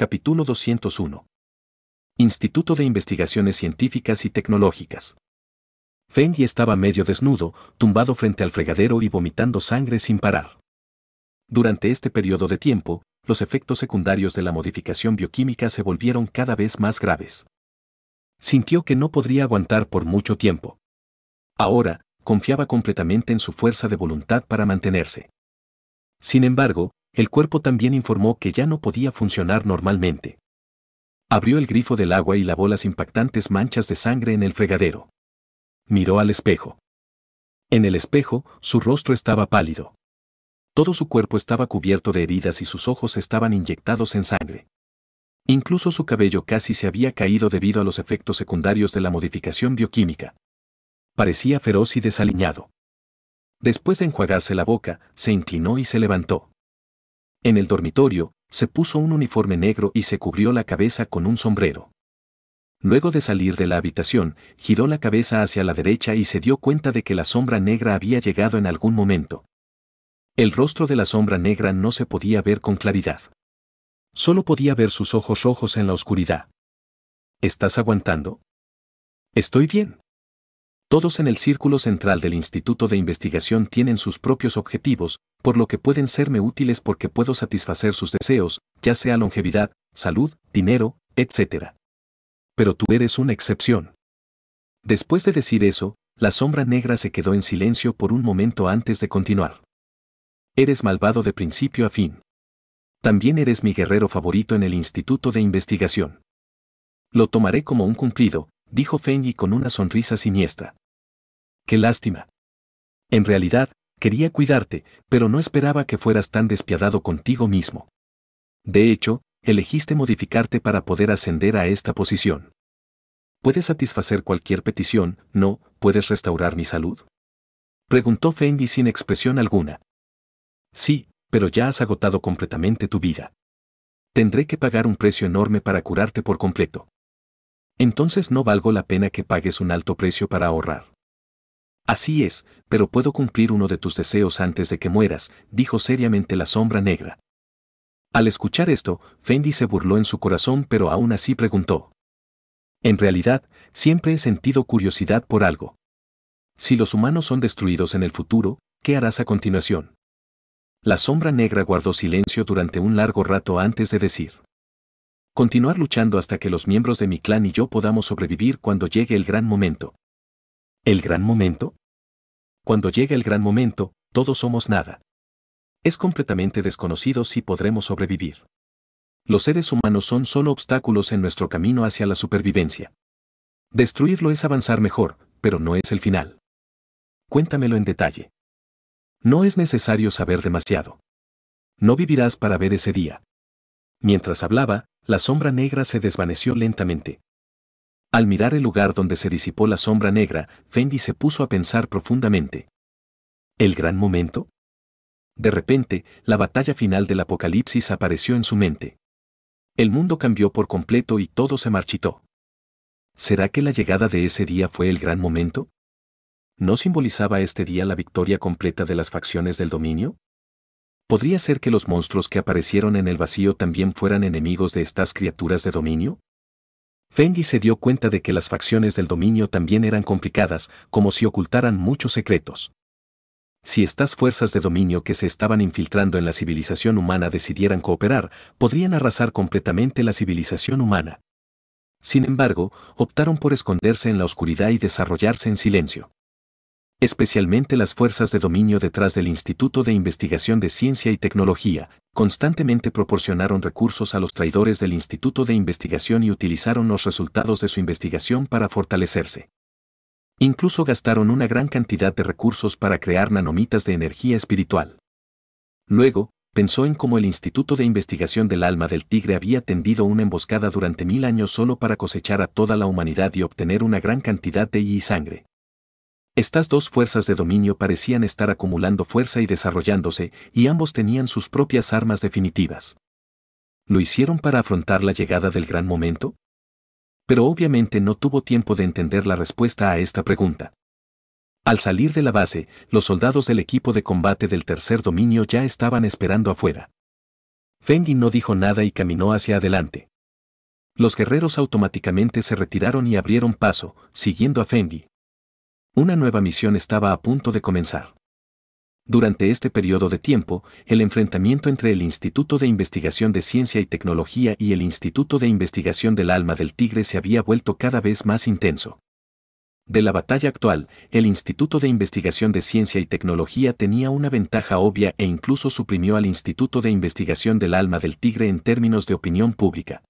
Capítulo 201. Instituto de Investigaciones Científicas y Tecnológicas. Fengi estaba medio desnudo, tumbado frente al fregadero y vomitando sangre sin parar. Durante este periodo de tiempo, los efectos secundarios de la modificación bioquímica se volvieron cada vez más graves. Sintió que no podría aguantar por mucho tiempo. Ahora, confiaba completamente en su fuerza de voluntad para mantenerse. Sin embargo, el cuerpo también informó que ya no podía funcionar normalmente. Abrió el grifo del agua y lavó las impactantes manchas de sangre en el fregadero. Miró al espejo. En el espejo, su rostro estaba pálido. Todo su cuerpo estaba cubierto de heridas y sus ojos estaban inyectados en sangre. Incluso su cabello casi se había caído debido a los efectos secundarios de la modificación bioquímica. Parecía feroz y desaliñado. Después de enjuagarse la boca, se inclinó y se levantó. En el dormitorio, se puso un uniforme negro y se cubrió la cabeza con un sombrero. Luego de salir de la habitación, giró la cabeza hacia la derecha y se dio cuenta de que la sombra negra había llegado en algún momento. El rostro de la sombra negra no se podía ver con claridad. Solo podía ver sus ojos rojos en la oscuridad. ¿Estás aguantando? Estoy bien. Todos en el círculo central del Instituto de Investigación tienen sus propios objetivos, por lo que pueden serme útiles porque puedo satisfacer sus deseos, ya sea longevidad, salud, dinero, etc. Pero tú eres una excepción. Después de decir eso, la sombra negra se quedó en silencio por un momento antes de continuar. Eres malvado de principio a fin. También eres mi guerrero favorito en el Instituto de Investigación. Lo tomaré como un cumplido, dijo Fenji con una sonrisa siniestra. Qué lástima. En realidad, quería cuidarte, pero no esperaba que fueras tan despiadado contigo mismo. De hecho, elegiste modificarte para poder ascender a esta posición. ¿Puedes satisfacer cualquier petición? No, ¿puedes restaurar mi salud? Preguntó Fendi sin expresión alguna. Sí, pero ya has agotado completamente tu vida. Tendré que pagar un precio enorme para curarte por completo entonces no valgo la pena que pagues un alto precio para ahorrar. Así es, pero puedo cumplir uno de tus deseos antes de que mueras, dijo seriamente la sombra negra. Al escuchar esto, Fendi se burló en su corazón pero aún así preguntó. En realidad, siempre he sentido curiosidad por algo. Si los humanos son destruidos en el futuro, ¿qué harás a continuación? La sombra negra guardó silencio durante un largo rato antes de decir. Continuar luchando hasta que los miembros de mi clan y yo podamos sobrevivir cuando llegue el gran momento. ¿El gran momento? Cuando llegue el gran momento, todos somos nada. Es completamente desconocido si podremos sobrevivir. Los seres humanos son solo obstáculos en nuestro camino hacia la supervivencia. Destruirlo es avanzar mejor, pero no es el final. Cuéntamelo en detalle. No es necesario saber demasiado. No vivirás para ver ese día. Mientras hablaba, la sombra negra se desvaneció lentamente. Al mirar el lugar donde se disipó la sombra negra, Fendi se puso a pensar profundamente. ¿El gran momento? De repente, la batalla final del apocalipsis apareció en su mente. El mundo cambió por completo y todo se marchitó. ¿Será que la llegada de ese día fue el gran momento? ¿No simbolizaba este día la victoria completa de las facciones del dominio? ¿Podría ser que los monstruos que aparecieron en el vacío también fueran enemigos de estas criaturas de dominio? Fengi se dio cuenta de que las facciones del dominio también eran complicadas, como si ocultaran muchos secretos. Si estas fuerzas de dominio que se estaban infiltrando en la civilización humana decidieran cooperar, podrían arrasar completamente la civilización humana. Sin embargo, optaron por esconderse en la oscuridad y desarrollarse en silencio especialmente las fuerzas de dominio detrás del Instituto de Investigación de Ciencia y Tecnología, constantemente proporcionaron recursos a los traidores del Instituto de Investigación y utilizaron los resultados de su investigación para fortalecerse. Incluso gastaron una gran cantidad de recursos para crear nanomitas de energía espiritual. Luego, pensó en cómo el Instituto de Investigación del Alma del Tigre había tendido una emboscada durante mil años solo para cosechar a toda la humanidad y obtener una gran cantidad de y sangre. Estas dos fuerzas de dominio parecían estar acumulando fuerza y desarrollándose, y ambos tenían sus propias armas definitivas. ¿Lo hicieron para afrontar la llegada del gran momento? Pero obviamente no tuvo tiempo de entender la respuesta a esta pregunta. Al salir de la base, los soldados del equipo de combate del tercer dominio ya estaban esperando afuera. Fengi no dijo nada y caminó hacia adelante. Los guerreros automáticamente se retiraron y abrieron paso, siguiendo a Fengi, una nueva misión estaba a punto de comenzar. Durante este periodo de tiempo, el enfrentamiento entre el Instituto de Investigación de Ciencia y Tecnología y el Instituto de Investigación del Alma del Tigre se había vuelto cada vez más intenso. De la batalla actual, el Instituto de Investigación de Ciencia y Tecnología tenía una ventaja obvia e incluso suprimió al Instituto de Investigación del Alma del Tigre en términos de opinión pública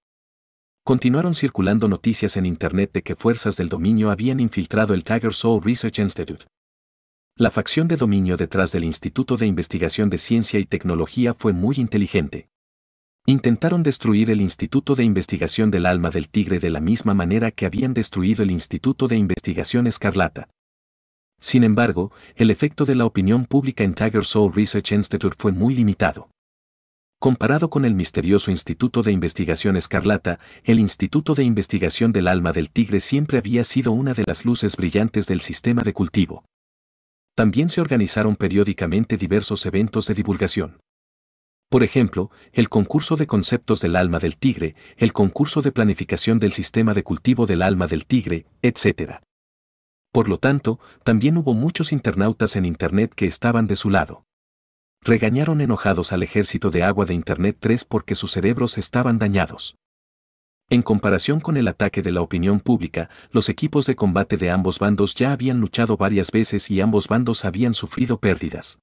continuaron circulando noticias en Internet de que fuerzas del dominio habían infiltrado el Tiger Soul Research Institute. La facción de dominio detrás del Instituto de Investigación de Ciencia y Tecnología fue muy inteligente. Intentaron destruir el Instituto de Investigación del Alma del Tigre de la misma manera que habían destruido el Instituto de Investigación Escarlata. Sin embargo, el efecto de la opinión pública en Tiger Soul Research Institute fue muy limitado. Comparado con el misterioso Instituto de Investigación Escarlata, el Instituto de Investigación del Alma del Tigre siempre había sido una de las luces brillantes del sistema de cultivo. También se organizaron periódicamente diversos eventos de divulgación. Por ejemplo, el concurso de conceptos del alma del tigre, el concurso de planificación del sistema de cultivo del alma del tigre, etc. Por lo tanto, también hubo muchos internautas en Internet que estaban de su lado. Regañaron enojados al ejército de agua de Internet 3 porque sus cerebros estaban dañados. En comparación con el ataque de la opinión pública, los equipos de combate de ambos bandos ya habían luchado varias veces y ambos bandos habían sufrido pérdidas.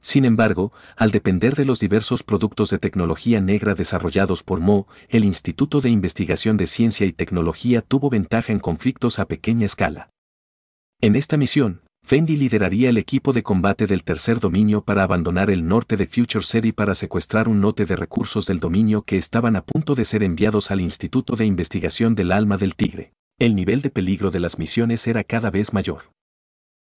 Sin embargo, al depender de los diversos productos de tecnología negra desarrollados por Mo, el Instituto de Investigación de Ciencia y Tecnología tuvo ventaja en conflictos a pequeña escala. En esta misión, Fendi lideraría el equipo de combate del tercer dominio para abandonar el norte de Future City para secuestrar un lote de recursos del dominio que estaban a punto de ser enviados al Instituto de Investigación del Alma del Tigre. El nivel de peligro de las misiones era cada vez mayor.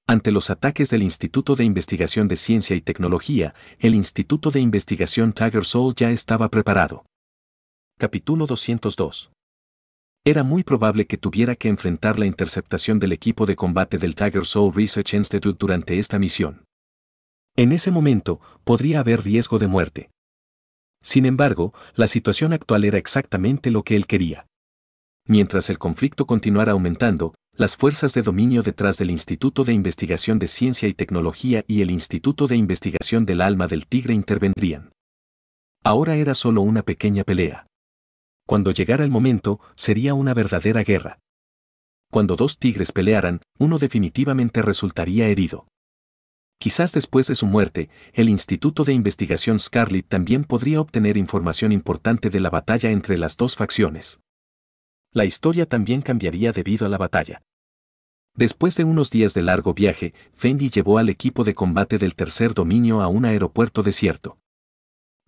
Ante los ataques del Instituto de Investigación de Ciencia y Tecnología, el Instituto de Investigación Tiger Soul ya estaba preparado. Capítulo 202 era muy probable que tuviera que enfrentar la interceptación del equipo de combate del Tiger Soul Research Institute durante esta misión. En ese momento, podría haber riesgo de muerte. Sin embargo, la situación actual era exactamente lo que él quería. Mientras el conflicto continuara aumentando, las fuerzas de dominio detrás del Instituto de Investigación de Ciencia y Tecnología y el Instituto de Investigación del Alma del Tigre intervendrían. Ahora era solo una pequeña pelea. Cuando llegara el momento, sería una verdadera guerra. Cuando dos tigres pelearan, uno definitivamente resultaría herido. Quizás después de su muerte, el Instituto de Investigación Scarlet también podría obtener información importante de la batalla entre las dos facciones. La historia también cambiaría debido a la batalla. Después de unos días de largo viaje, Fendi llevó al equipo de combate del tercer dominio a un aeropuerto desierto.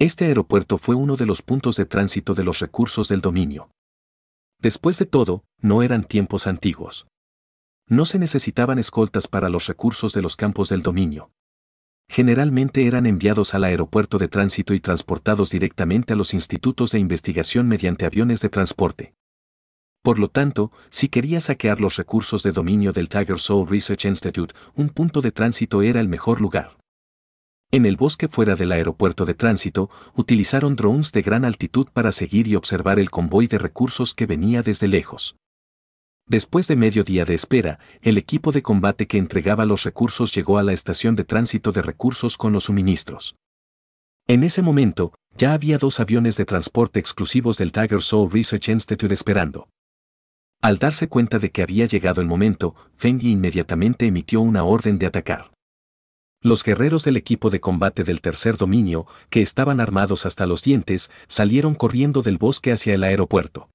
Este aeropuerto fue uno de los puntos de tránsito de los recursos del dominio. Después de todo, no eran tiempos antiguos. No se necesitaban escoltas para los recursos de los campos del dominio. Generalmente eran enviados al aeropuerto de tránsito y transportados directamente a los institutos de investigación mediante aviones de transporte. Por lo tanto, si quería saquear los recursos de dominio del Tiger Soul Research Institute, un punto de tránsito era el mejor lugar. En el bosque fuera del aeropuerto de tránsito, utilizaron drones de gran altitud para seguir y observar el convoy de recursos que venía desde lejos. Después de medio día de espera, el equipo de combate que entregaba los recursos llegó a la estación de tránsito de recursos con los suministros. En ese momento, ya había dos aviones de transporte exclusivos del Tiger Soul Research Institute esperando. Al darse cuenta de que había llegado el momento, Feng inmediatamente emitió una orden de atacar. Los guerreros del equipo de combate del tercer dominio, que estaban armados hasta los dientes, salieron corriendo del bosque hacia el aeropuerto.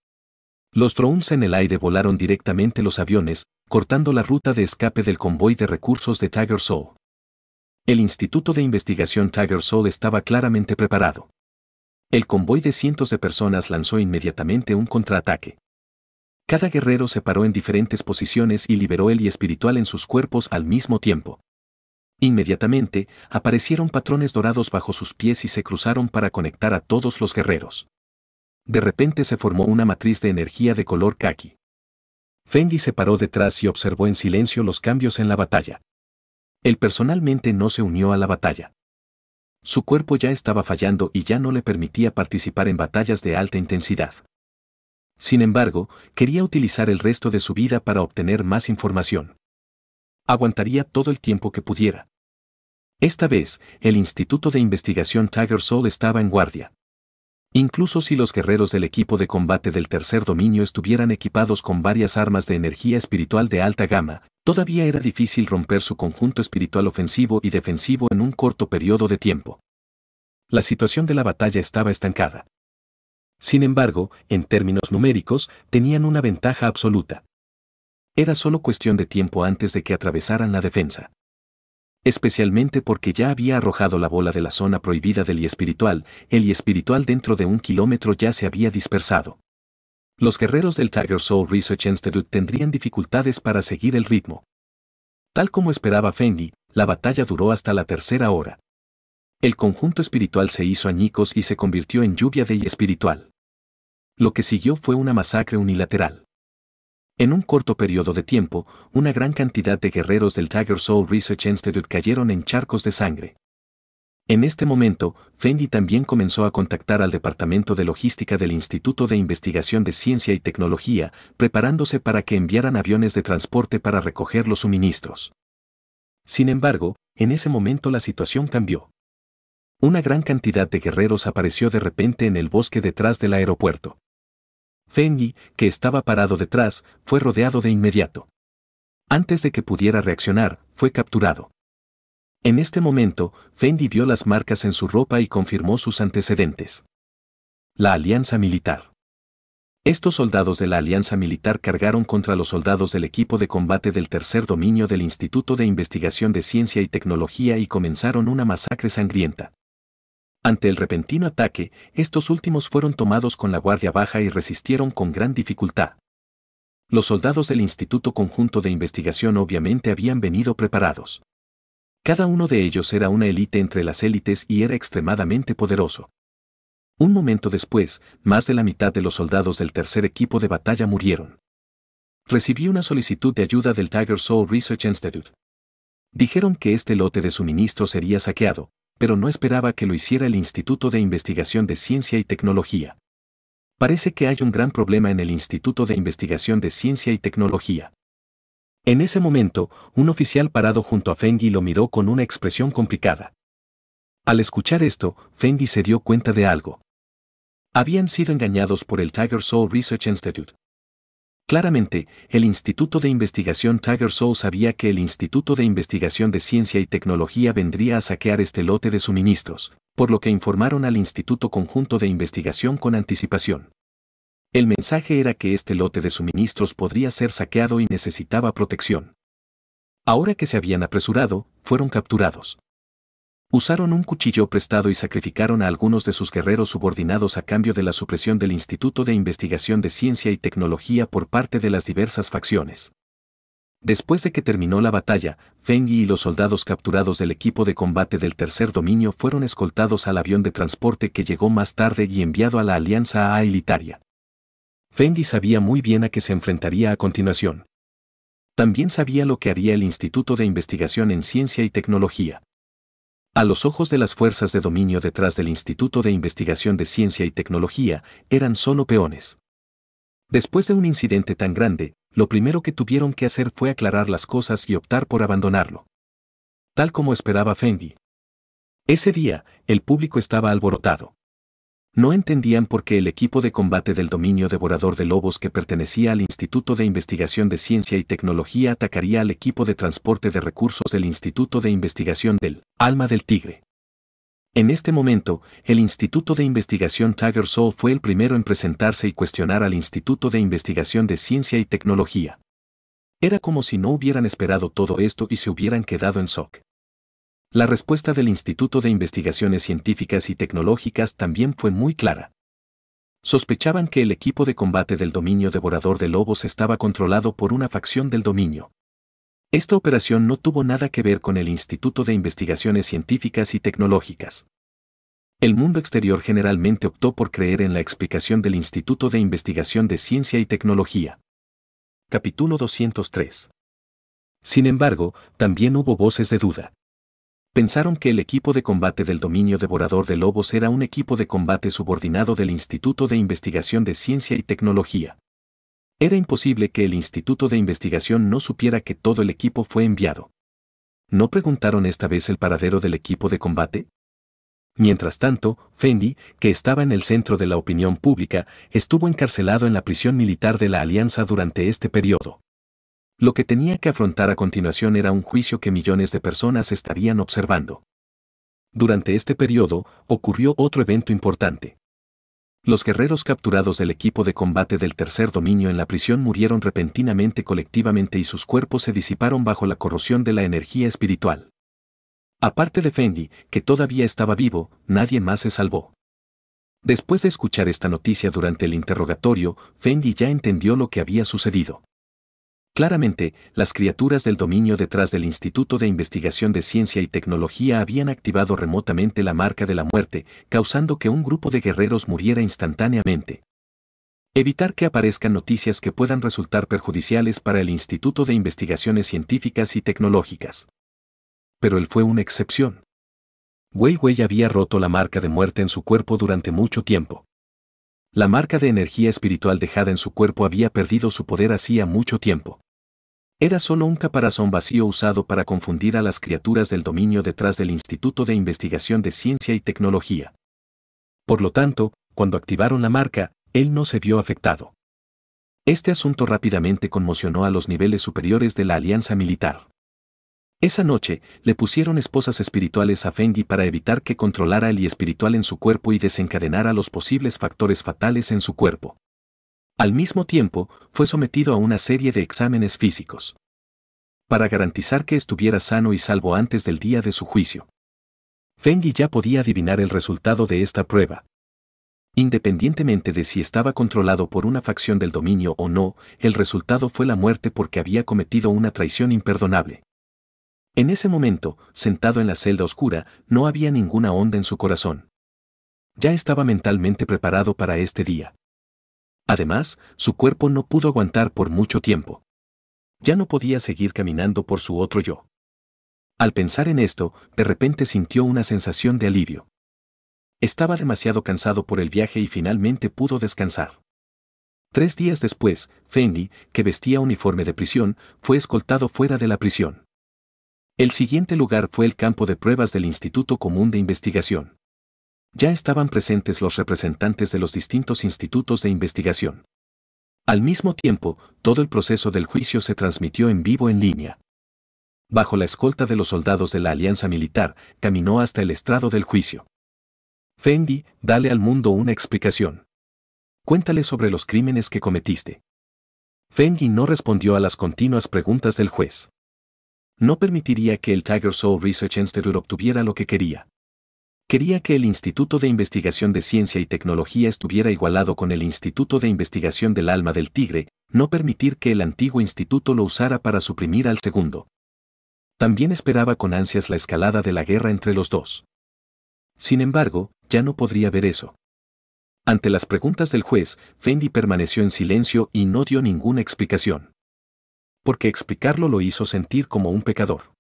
Los drones en el aire volaron directamente los aviones, cortando la ruta de escape del convoy de recursos de Tiger Soul. El Instituto de Investigación Tiger Soul estaba claramente preparado. El convoy de cientos de personas lanzó inmediatamente un contraataque. Cada guerrero se paró en diferentes posiciones y liberó el y espiritual en sus cuerpos al mismo tiempo. Inmediatamente, aparecieron patrones dorados bajo sus pies y se cruzaron para conectar a todos los guerreros. De repente se formó una matriz de energía de color khaki. Fendi se paró detrás y observó en silencio los cambios en la batalla. Él personalmente no se unió a la batalla. Su cuerpo ya estaba fallando y ya no le permitía participar en batallas de alta intensidad. Sin embargo, quería utilizar el resto de su vida para obtener más información aguantaría todo el tiempo que pudiera. Esta vez, el Instituto de Investigación Tiger Soul estaba en guardia. Incluso si los guerreros del equipo de combate del tercer dominio estuvieran equipados con varias armas de energía espiritual de alta gama, todavía era difícil romper su conjunto espiritual ofensivo y defensivo en un corto periodo de tiempo. La situación de la batalla estaba estancada. Sin embargo, en términos numéricos, tenían una ventaja absoluta. Era solo cuestión de tiempo antes de que atravesaran la defensa. Especialmente porque ya había arrojado la bola de la zona prohibida del y espiritual, el y espiritual dentro de un kilómetro ya se había dispersado. Los guerreros del Tiger Soul Research Institute tendrían dificultades para seguir el ritmo. Tal como esperaba Fendi, la batalla duró hasta la tercera hora. El conjunto espiritual se hizo añicos y se convirtió en lluvia de y espiritual. Lo que siguió fue una masacre unilateral. En un corto periodo de tiempo, una gran cantidad de guerreros del Tiger Soul Research Institute cayeron en charcos de sangre. En este momento, Fendi también comenzó a contactar al Departamento de Logística del Instituto de Investigación de Ciencia y Tecnología, preparándose para que enviaran aviones de transporte para recoger los suministros. Sin embargo, en ese momento la situación cambió. Una gran cantidad de guerreros apareció de repente en el bosque detrás del aeropuerto. Fendi, que estaba parado detrás, fue rodeado de inmediato. Antes de que pudiera reaccionar, fue capturado. En este momento, Fendi vio las marcas en su ropa y confirmó sus antecedentes. La Alianza Militar. Estos soldados de la Alianza Militar cargaron contra los soldados del equipo de combate del tercer dominio del Instituto de Investigación de Ciencia y Tecnología y comenzaron una masacre sangrienta. Ante el repentino ataque, estos últimos fueron tomados con la guardia baja y resistieron con gran dificultad. Los soldados del Instituto Conjunto de Investigación obviamente habían venido preparados. Cada uno de ellos era una élite entre las élites y era extremadamente poderoso. Un momento después, más de la mitad de los soldados del tercer equipo de batalla murieron. Recibí una solicitud de ayuda del Tiger Soul Research Institute. Dijeron que este lote de suministro sería saqueado, pero no esperaba que lo hiciera el Instituto de Investigación de Ciencia y Tecnología. Parece que hay un gran problema en el Instituto de Investigación de Ciencia y Tecnología. En ese momento, un oficial parado junto a Fengi lo miró con una expresión complicada. Al escuchar esto, Fengi se dio cuenta de algo. Habían sido engañados por el Tiger Soul Research Institute. Claramente, el Instituto de Investigación Tiger Soul sabía que el Instituto de Investigación de Ciencia y Tecnología vendría a saquear este lote de suministros, por lo que informaron al Instituto Conjunto de Investigación con anticipación. El mensaje era que este lote de suministros podría ser saqueado y necesitaba protección. Ahora que se habían apresurado, fueron capturados. Usaron un cuchillo prestado y sacrificaron a algunos de sus guerreros subordinados a cambio de la supresión del Instituto de Investigación de Ciencia y Tecnología por parte de las diversas facciones. Después de que terminó la batalla, Feng y los soldados capturados del equipo de combate del Tercer Dominio fueron escoltados al avión de transporte que llegó más tarde y enviado a la Alianza a Aelitaria. Fengi sabía muy bien a qué se enfrentaría a continuación. También sabía lo que haría el Instituto de Investigación en Ciencia y Tecnología. A los ojos de las fuerzas de dominio detrás del Instituto de Investigación de Ciencia y Tecnología, eran solo peones. Después de un incidente tan grande, lo primero que tuvieron que hacer fue aclarar las cosas y optar por abandonarlo. Tal como esperaba Fendi. Ese día, el público estaba alborotado no entendían por qué el equipo de combate del dominio devorador de lobos que pertenecía al Instituto de Investigación de Ciencia y Tecnología atacaría al equipo de transporte de recursos del Instituto de Investigación del Alma del Tigre. En este momento, el Instituto de Investigación Tiger Soul fue el primero en presentarse y cuestionar al Instituto de Investigación de Ciencia y Tecnología. Era como si no hubieran esperado todo esto y se hubieran quedado en shock. La respuesta del Instituto de Investigaciones Científicas y Tecnológicas también fue muy clara. Sospechaban que el equipo de combate del dominio devorador de lobos estaba controlado por una facción del dominio. Esta operación no tuvo nada que ver con el Instituto de Investigaciones Científicas y Tecnológicas. El mundo exterior generalmente optó por creer en la explicación del Instituto de Investigación de Ciencia y Tecnología. Capítulo 203. Sin embargo, también hubo voces de duda pensaron que el equipo de combate del dominio devorador de lobos era un equipo de combate subordinado del Instituto de Investigación de Ciencia y Tecnología. Era imposible que el Instituto de Investigación no supiera que todo el equipo fue enviado. ¿No preguntaron esta vez el paradero del equipo de combate? Mientras tanto, Fendi, que estaba en el centro de la opinión pública, estuvo encarcelado en la prisión militar de la Alianza durante este periodo. Lo que tenía que afrontar a continuación era un juicio que millones de personas estarían observando. Durante este periodo, ocurrió otro evento importante. Los guerreros capturados del equipo de combate del tercer dominio en la prisión murieron repentinamente colectivamente y sus cuerpos se disiparon bajo la corrosión de la energía espiritual. Aparte de Fendi, que todavía estaba vivo, nadie más se salvó. Después de escuchar esta noticia durante el interrogatorio, Fendi ya entendió lo que había sucedido. Claramente, las criaturas del dominio detrás del Instituto de Investigación de Ciencia y Tecnología habían activado remotamente la marca de la muerte, causando que un grupo de guerreros muriera instantáneamente. Evitar que aparezcan noticias que puedan resultar perjudiciales para el Instituto de Investigaciones Científicas y Tecnológicas. Pero él fue una excepción. Wei Wei había roto la marca de muerte en su cuerpo durante mucho tiempo. La marca de energía espiritual dejada en su cuerpo había perdido su poder hacía mucho tiempo. Era solo un caparazón vacío usado para confundir a las criaturas del dominio detrás del Instituto de Investigación de Ciencia y Tecnología. Por lo tanto, cuando activaron la marca, él no se vio afectado. Este asunto rápidamente conmocionó a los niveles superiores de la Alianza Militar. Esa noche, le pusieron esposas espirituales a Fendi para evitar que controlara el y espiritual en su cuerpo y desencadenara los posibles factores fatales en su cuerpo. Al mismo tiempo, fue sometido a una serie de exámenes físicos. Para garantizar que estuviera sano y salvo antes del día de su juicio. Fengi ya podía adivinar el resultado de esta prueba. Independientemente de si estaba controlado por una facción del dominio o no, el resultado fue la muerte porque había cometido una traición imperdonable. En ese momento, sentado en la celda oscura, no había ninguna onda en su corazón. Ya estaba mentalmente preparado para este día. Además, su cuerpo no pudo aguantar por mucho tiempo. Ya no podía seguir caminando por su otro yo. Al pensar en esto, de repente sintió una sensación de alivio. Estaba demasiado cansado por el viaje y finalmente pudo descansar. Tres días después, Fenley, que vestía uniforme de prisión, fue escoltado fuera de la prisión. El siguiente lugar fue el campo de pruebas del Instituto Común de Investigación ya estaban presentes los representantes de los distintos institutos de investigación. Al mismo tiempo, todo el proceso del juicio se transmitió en vivo en línea. Bajo la escolta de los soldados de la Alianza Militar, caminó hasta el estrado del juicio. Fendi, dale al mundo una explicación. Cuéntale sobre los crímenes que cometiste. Fendi no respondió a las continuas preguntas del juez. No permitiría que el Tiger Soul Research Institute obtuviera lo que quería. Quería que el Instituto de Investigación de Ciencia y Tecnología estuviera igualado con el Instituto de Investigación del Alma del Tigre, no permitir que el antiguo instituto lo usara para suprimir al segundo. También esperaba con ansias la escalada de la guerra entre los dos. Sin embargo, ya no podría ver eso. Ante las preguntas del juez, Fendi permaneció en silencio y no dio ninguna explicación. Porque explicarlo lo hizo sentir como un pecador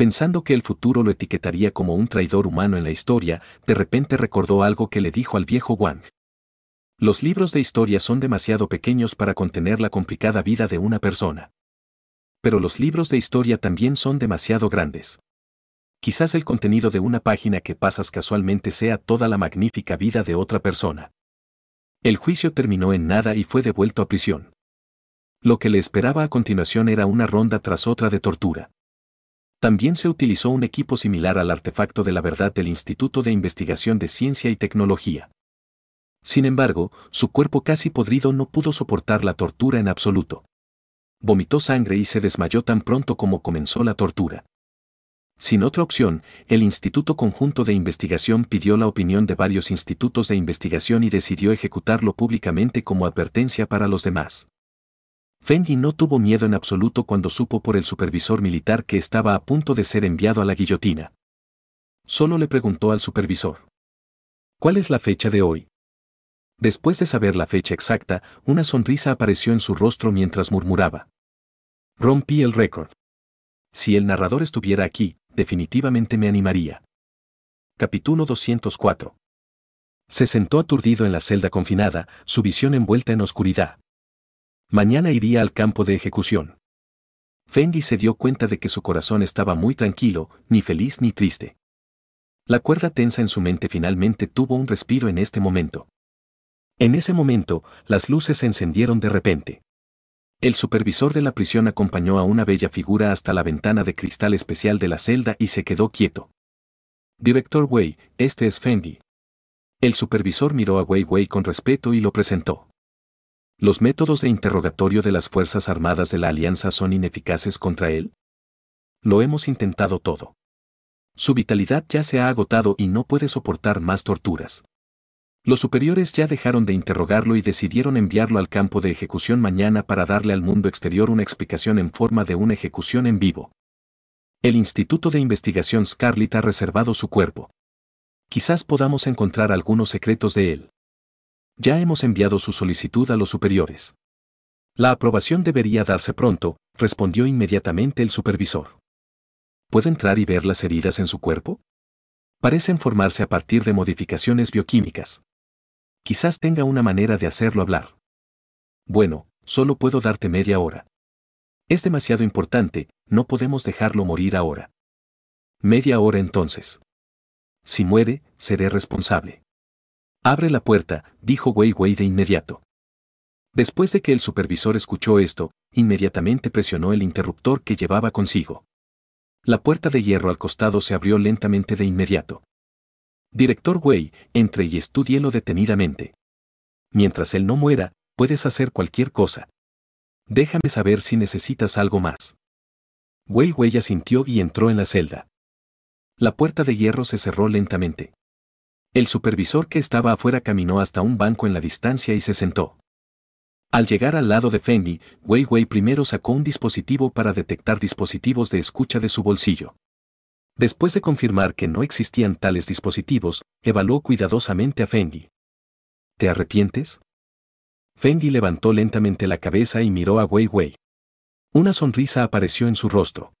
pensando que el futuro lo etiquetaría como un traidor humano en la historia, de repente recordó algo que le dijo al viejo Wang. Los libros de historia son demasiado pequeños para contener la complicada vida de una persona. Pero los libros de historia también son demasiado grandes. Quizás el contenido de una página que pasas casualmente sea toda la magnífica vida de otra persona. El juicio terminó en nada y fue devuelto a prisión. Lo que le esperaba a continuación era una ronda tras otra de tortura. También se utilizó un equipo similar al artefacto de la verdad del Instituto de Investigación de Ciencia y Tecnología. Sin embargo, su cuerpo casi podrido no pudo soportar la tortura en absoluto. Vomitó sangre y se desmayó tan pronto como comenzó la tortura. Sin otra opción, el Instituto Conjunto de Investigación pidió la opinión de varios institutos de investigación y decidió ejecutarlo públicamente como advertencia para los demás. Fendi no tuvo miedo en absoluto cuando supo por el supervisor militar que estaba a punto de ser enviado a la guillotina. Solo le preguntó al supervisor. ¿Cuál es la fecha de hoy? Después de saber la fecha exacta, una sonrisa apareció en su rostro mientras murmuraba. Rompí el récord. Si el narrador estuviera aquí, definitivamente me animaría. Capítulo 204. Se sentó aturdido en la celda confinada, su visión envuelta en oscuridad. Mañana iría al campo de ejecución. Fendi se dio cuenta de que su corazón estaba muy tranquilo, ni feliz ni triste. La cuerda tensa en su mente finalmente tuvo un respiro en este momento. En ese momento, las luces se encendieron de repente. El supervisor de la prisión acompañó a una bella figura hasta la ventana de cristal especial de la celda y se quedó quieto. Director Wei, este es Fendi. El supervisor miró a Wei Wei con respeto y lo presentó. ¿Los métodos de interrogatorio de las Fuerzas Armadas de la Alianza son ineficaces contra él? Lo hemos intentado todo. Su vitalidad ya se ha agotado y no puede soportar más torturas. Los superiores ya dejaron de interrogarlo y decidieron enviarlo al campo de ejecución mañana para darle al mundo exterior una explicación en forma de una ejecución en vivo. El Instituto de Investigación Scarlett ha reservado su cuerpo. Quizás podamos encontrar algunos secretos de él ya hemos enviado su solicitud a los superiores. La aprobación debería darse pronto, respondió inmediatamente el supervisor. ¿Puede entrar y ver las heridas en su cuerpo? Parecen formarse a partir de modificaciones bioquímicas. Quizás tenga una manera de hacerlo hablar. Bueno, solo puedo darte media hora. Es demasiado importante, no podemos dejarlo morir ahora. Media hora entonces. Si muere, seré responsable. Abre la puerta, dijo Wei Wei de inmediato. Después de que el supervisor escuchó esto, inmediatamente presionó el interruptor que llevaba consigo. La puerta de hierro al costado se abrió lentamente de inmediato. Director Wei, entre y estudielo detenidamente. Mientras él no muera, puedes hacer cualquier cosa. Déjame saber si necesitas algo más. Wei Wei asintió y entró en la celda. La puerta de hierro se cerró lentamente. El supervisor que estaba afuera caminó hasta un banco en la distancia y se sentó. Al llegar al lado de Fendi, Weiwei primero sacó un dispositivo para detectar dispositivos de escucha de su bolsillo. Después de confirmar que no existían tales dispositivos, evaluó cuidadosamente a Fendi. ¿Te arrepientes? Fendi levantó lentamente la cabeza y miró a Weiwei. Una sonrisa apareció en su rostro.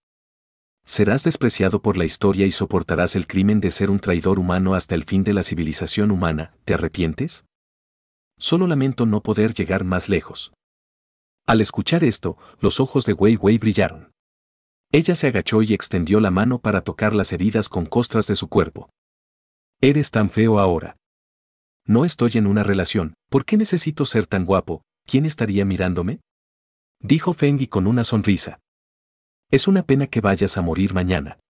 Serás despreciado por la historia y soportarás el crimen de ser un traidor humano hasta el fin de la civilización humana. ¿Te arrepientes? Solo lamento no poder llegar más lejos. Al escuchar esto, los ojos de Wei Wei brillaron. Ella se agachó y extendió la mano para tocar las heridas con costras de su cuerpo. Eres tan feo ahora. No estoy en una relación, ¿por qué necesito ser tan guapo? ¿Quién estaría mirándome? Dijo y con una sonrisa. Es una pena que vayas a morir mañana.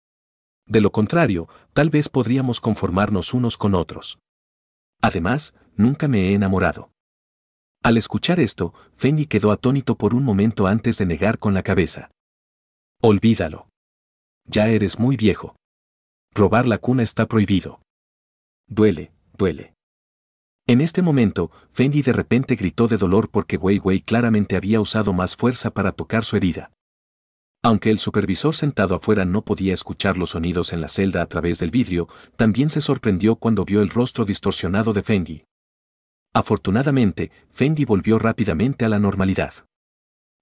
De lo contrario, tal vez podríamos conformarnos unos con otros. Además, nunca me he enamorado. Al escuchar esto, Fendi quedó atónito por un momento antes de negar con la cabeza. Olvídalo. Ya eres muy viejo. Robar la cuna está prohibido. Duele, duele. En este momento, Fendi de repente gritó de dolor porque Wei Wei claramente había usado más fuerza para tocar su herida. Aunque el supervisor sentado afuera no podía escuchar los sonidos en la celda a través del vidrio, también se sorprendió cuando vio el rostro distorsionado de Fendi. Afortunadamente, Fendi volvió rápidamente a la normalidad.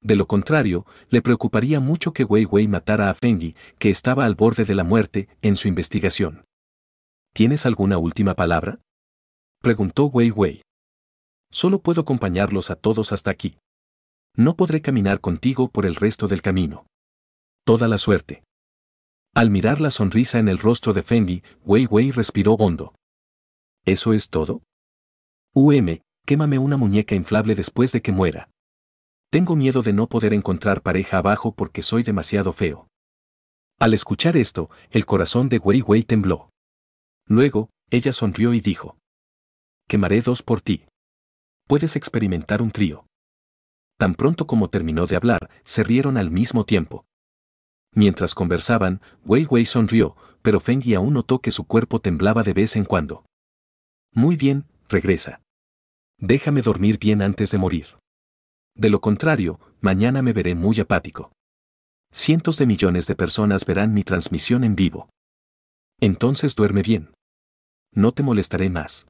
De lo contrario, le preocuparía mucho que Wei Wei matara a Fendi, que estaba al borde de la muerte, en su investigación. ¿Tienes alguna última palabra? Preguntó Wei Wei. Solo puedo acompañarlos a todos hasta aquí. No podré caminar contigo por el resto del camino toda la suerte. Al mirar la sonrisa en el rostro de Fendi, Wei Wei respiró hondo. ¿Eso es todo? UM, quémame una muñeca inflable después de que muera. Tengo miedo de no poder encontrar pareja abajo porque soy demasiado feo. Al escuchar esto, el corazón de Wei Wei tembló. Luego, ella sonrió y dijo. Quemaré dos por ti. Puedes experimentar un trío. Tan pronto como terminó de hablar, se rieron al mismo tiempo. Mientras conversaban, Wei Wei sonrió, pero Feng Yi aún notó que su cuerpo temblaba de vez en cuando. Muy bien, regresa. Déjame dormir bien antes de morir. De lo contrario, mañana me veré muy apático. Cientos de millones de personas verán mi transmisión en vivo. Entonces duerme bien. No te molestaré más.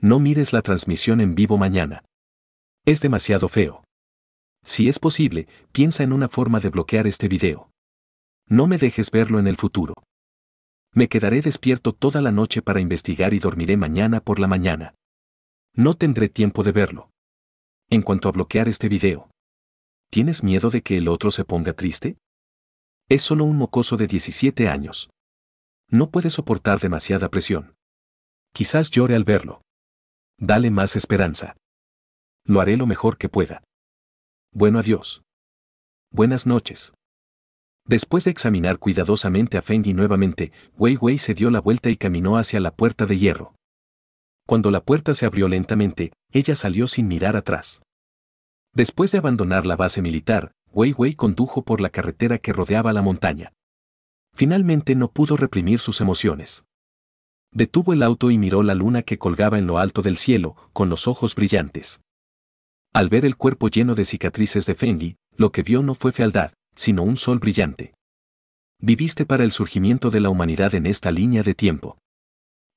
No mires la transmisión en vivo mañana. Es demasiado feo. Si es posible, piensa en una forma de bloquear este video. No me dejes verlo en el futuro. Me quedaré despierto toda la noche para investigar y dormiré mañana por la mañana. No tendré tiempo de verlo. En cuanto a bloquear este video. ¿Tienes miedo de que el otro se ponga triste? Es solo un mocoso de 17 años. No puede soportar demasiada presión. Quizás llore al verlo. Dale más esperanza. Lo haré lo mejor que pueda. Bueno, adiós. Buenas noches. Después de examinar cuidadosamente a Fengi nuevamente, Wei Wei se dio la vuelta y caminó hacia la puerta de hierro. Cuando la puerta se abrió lentamente, ella salió sin mirar atrás. Después de abandonar la base militar, Wei Wei condujo por la carretera que rodeaba la montaña. Finalmente no pudo reprimir sus emociones. Detuvo el auto y miró la luna que colgaba en lo alto del cielo, con los ojos brillantes. Al ver el cuerpo lleno de cicatrices de Fengi, lo que vio no fue fealdad, sino un sol brillante. Viviste para el surgimiento de la humanidad en esta línea de tiempo.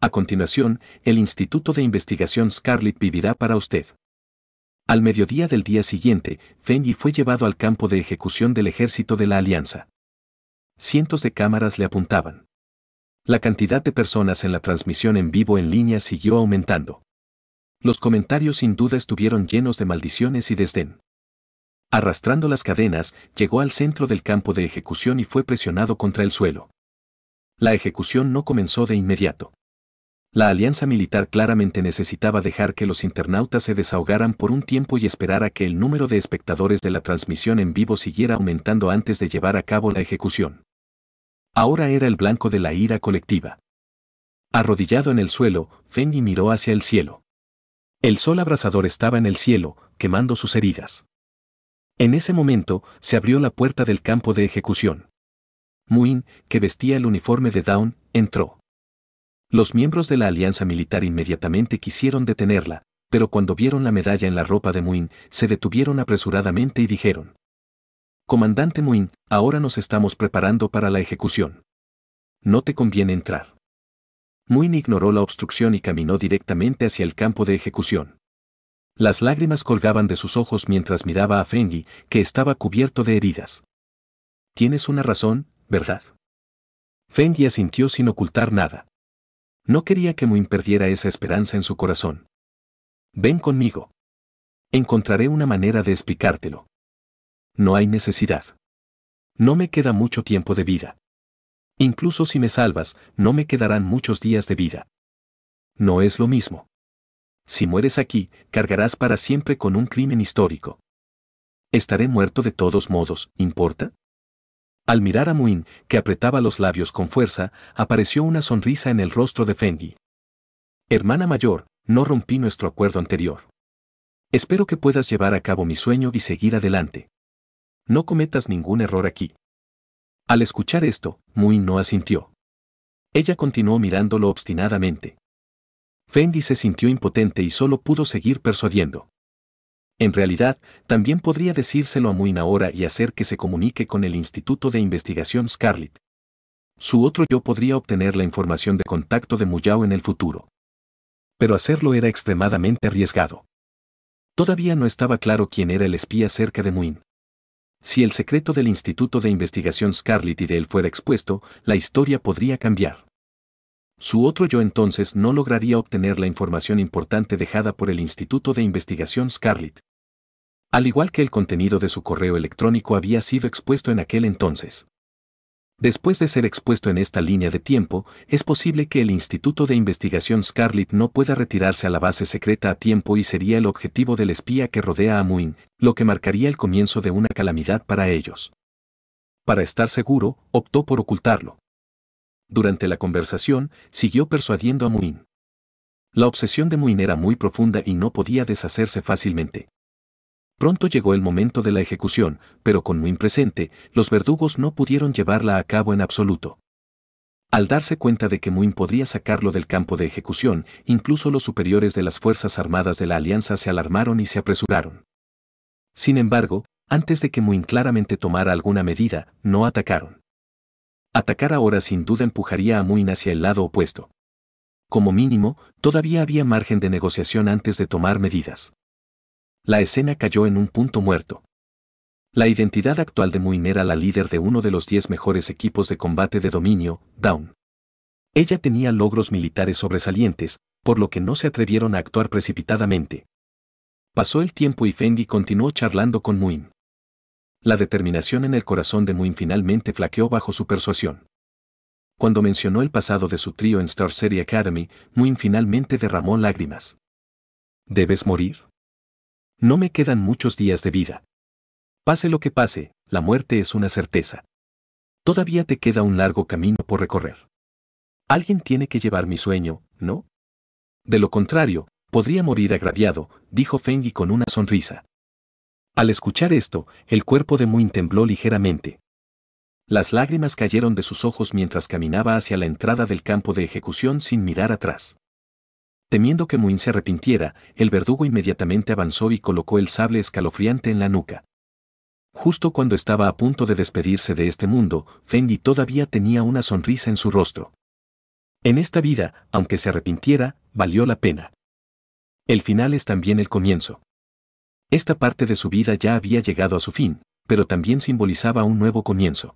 A continuación, el Instituto de Investigación Scarlett vivirá para usted. Al mediodía del día siguiente, y fue llevado al campo de ejecución del ejército de la Alianza. Cientos de cámaras le apuntaban. La cantidad de personas en la transmisión en vivo en línea siguió aumentando. Los comentarios sin duda estuvieron llenos de maldiciones y desdén. Arrastrando las cadenas, llegó al centro del campo de ejecución y fue presionado contra el suelo. La ejecución no comenzó de inmediato. La alianza militar claramente necesitaba dejar que los internautas se desahogaran por un tiempo y esperar a que el número de espectadores de la transmisión en vivo siguiera aumentando antes de llevar a cabo la ejecución. Ahora era el blanco de la ira colectiva. Arrodillado en el suelo, Fendi miró hacia el cielo. El sol abrasador estaba en el cielo, quemando sus heridas. En ese momento, se abrió la puerta del campo de ejecución. Muin, que vestía el uniforme de Dawn, entró. Los miembros de la alianza militar inmediatamente quisieron detenerla, pero cuando vieron la medalla en la ropa de Muin, se detuvieron apresuradamente y dijeron. Comandante Muin, ahora nos estamos preparando para la ejecución. No te conviene entrar. Muin ignoró la obstrucción y caminó directamente hacia el campo de ejecución. Las lágrimas colgaban de sus ojos mientras miraba a Fengi, que estaba cubierto de heridas. Tienes una razón, ¿verdad? Fengi asintió sin ocultar nada. No quería que Muin perdiera esa esperanza en su corazón. Ven conmigo. Encontraré una manera de explicártelo. No hay necesidad. No me queda mucho tiempo de vida. Incluso si me salvas, no me quedarán muchos días de vida. No es lo mismo. Si mueres aquí, cargarás para siempre con un crimen histórico. Estaré muerto de todos modos, ¿importa? Al mirar a Muin, que apretaba los labios con fuerza, apareció una sonrisa en el rostro de Fengi. Hermana mayor, no rompí nuestro acuerdo anterior. Espero que puedas llevar a cabo mi sueño y seguir adelante. No cometas ningún error aquí. Al escuchar esto, Muin no asintió. Ella continuó mirándolo obstinadamente. Fendi se sintió impotente y solo pudo seguir persuadiendo. En realidad, también podría decírselo a Muin ahora y hacer que se comunique con el Instituto de Investigación Scarlett. Su otro yo podría obtener la información de contacto de Muyao en el futuro. Pero hacerlo era extremadamente arriesgado. Todavía no estaba claro quién era el espía cerca de Muin. Si el secreto del Instituto de Investigación Scarlett y de él fuera expuesto, la historia podría cambiar. Su otro yo entonces no lograría obtener la información importante dejada por el Instituto de Investigación Scarlett. Al igual que el contenido de su correo electrónico había sido expuesto en aquel entonces. Después de ser expuesto en esta línea de tiempo, es posible que el Instituto de Investigación Scarlett no pueda retirarse a la base secreta a tiempo y sería el objetivo del espía que rodea a Muin, lo que marcaría el comienzo de una calamidad para ellos. Para estar seguro, optó por ocultarlo. Durante la conversación, siguió persuadiendo a Muin. La obsesión de Muin era muy profunda y no podía deshacerse fácilmente. Pronto llegó el momento de la ejecución, pero con Muin presente, los verdugos no pudieron llevarla a cabo en absoluto. Al darse cuenta de que Muin podría sacarlo del campo de ejecución, incluso los superiores de las Fuerzas Armadas de la Alianza se alarmaron y se apresuraron. Sin embargo, antes de que Muin claramente tomara alguna medida, no atacaron. Atacar ahora sin duda empujaría a Muin hacia el lado opuesto. Como mínimo, todavía había margen de negociación antes de tomar medidas. La escena cayó en un punto muerto. La identidad actual de Muin era la líder de uno de los diez mejores equipos de combate de dominio, Down. Ella tenía logros militares sobresalientes, por lo que no se atrevieron a actuar precipitadamente. Pasó el tiempo y Fendi continuó charlando con Muin la determinación en el corazón de Muin finalmente flaqueó bajo su persuasión. Cuando mencionó el pasado de su trío en Star City Academy, Muin finalmente derramó lágrimas. ¿Debes morir? No me quedan muchos días de vida. Pase lo que pase, la muerte es una certeza. Todavía te queda un largo camino por recorrer. Alguien tiene que llevar mi sueño, ¿no? De lo contrario, podría morir agraviado, dijo Fengi con una sonrisa. Al escuchar esto, el cuerpo de Muin tembló ligeramente. Las lágrimas cayeron de sus ojos mientras caminaba hacia la entrada del campo de ejecución sin mirar atrás. Temiendo que Muin se arrepintiera, el verdugo inmediatamente avanzó y colocó el sable escalofriante en la nuca. Justo cuando estaba a punto de despedirse de este mundo, Fendi todavía tenía una sonrisa en su rostro. En esta vida, aunque se arrepintiera, valió la pena. El final es también el comienzo. Esta parte de su vida ya había llegado a su fin, pero también simbolizaba un nuevo comienzo.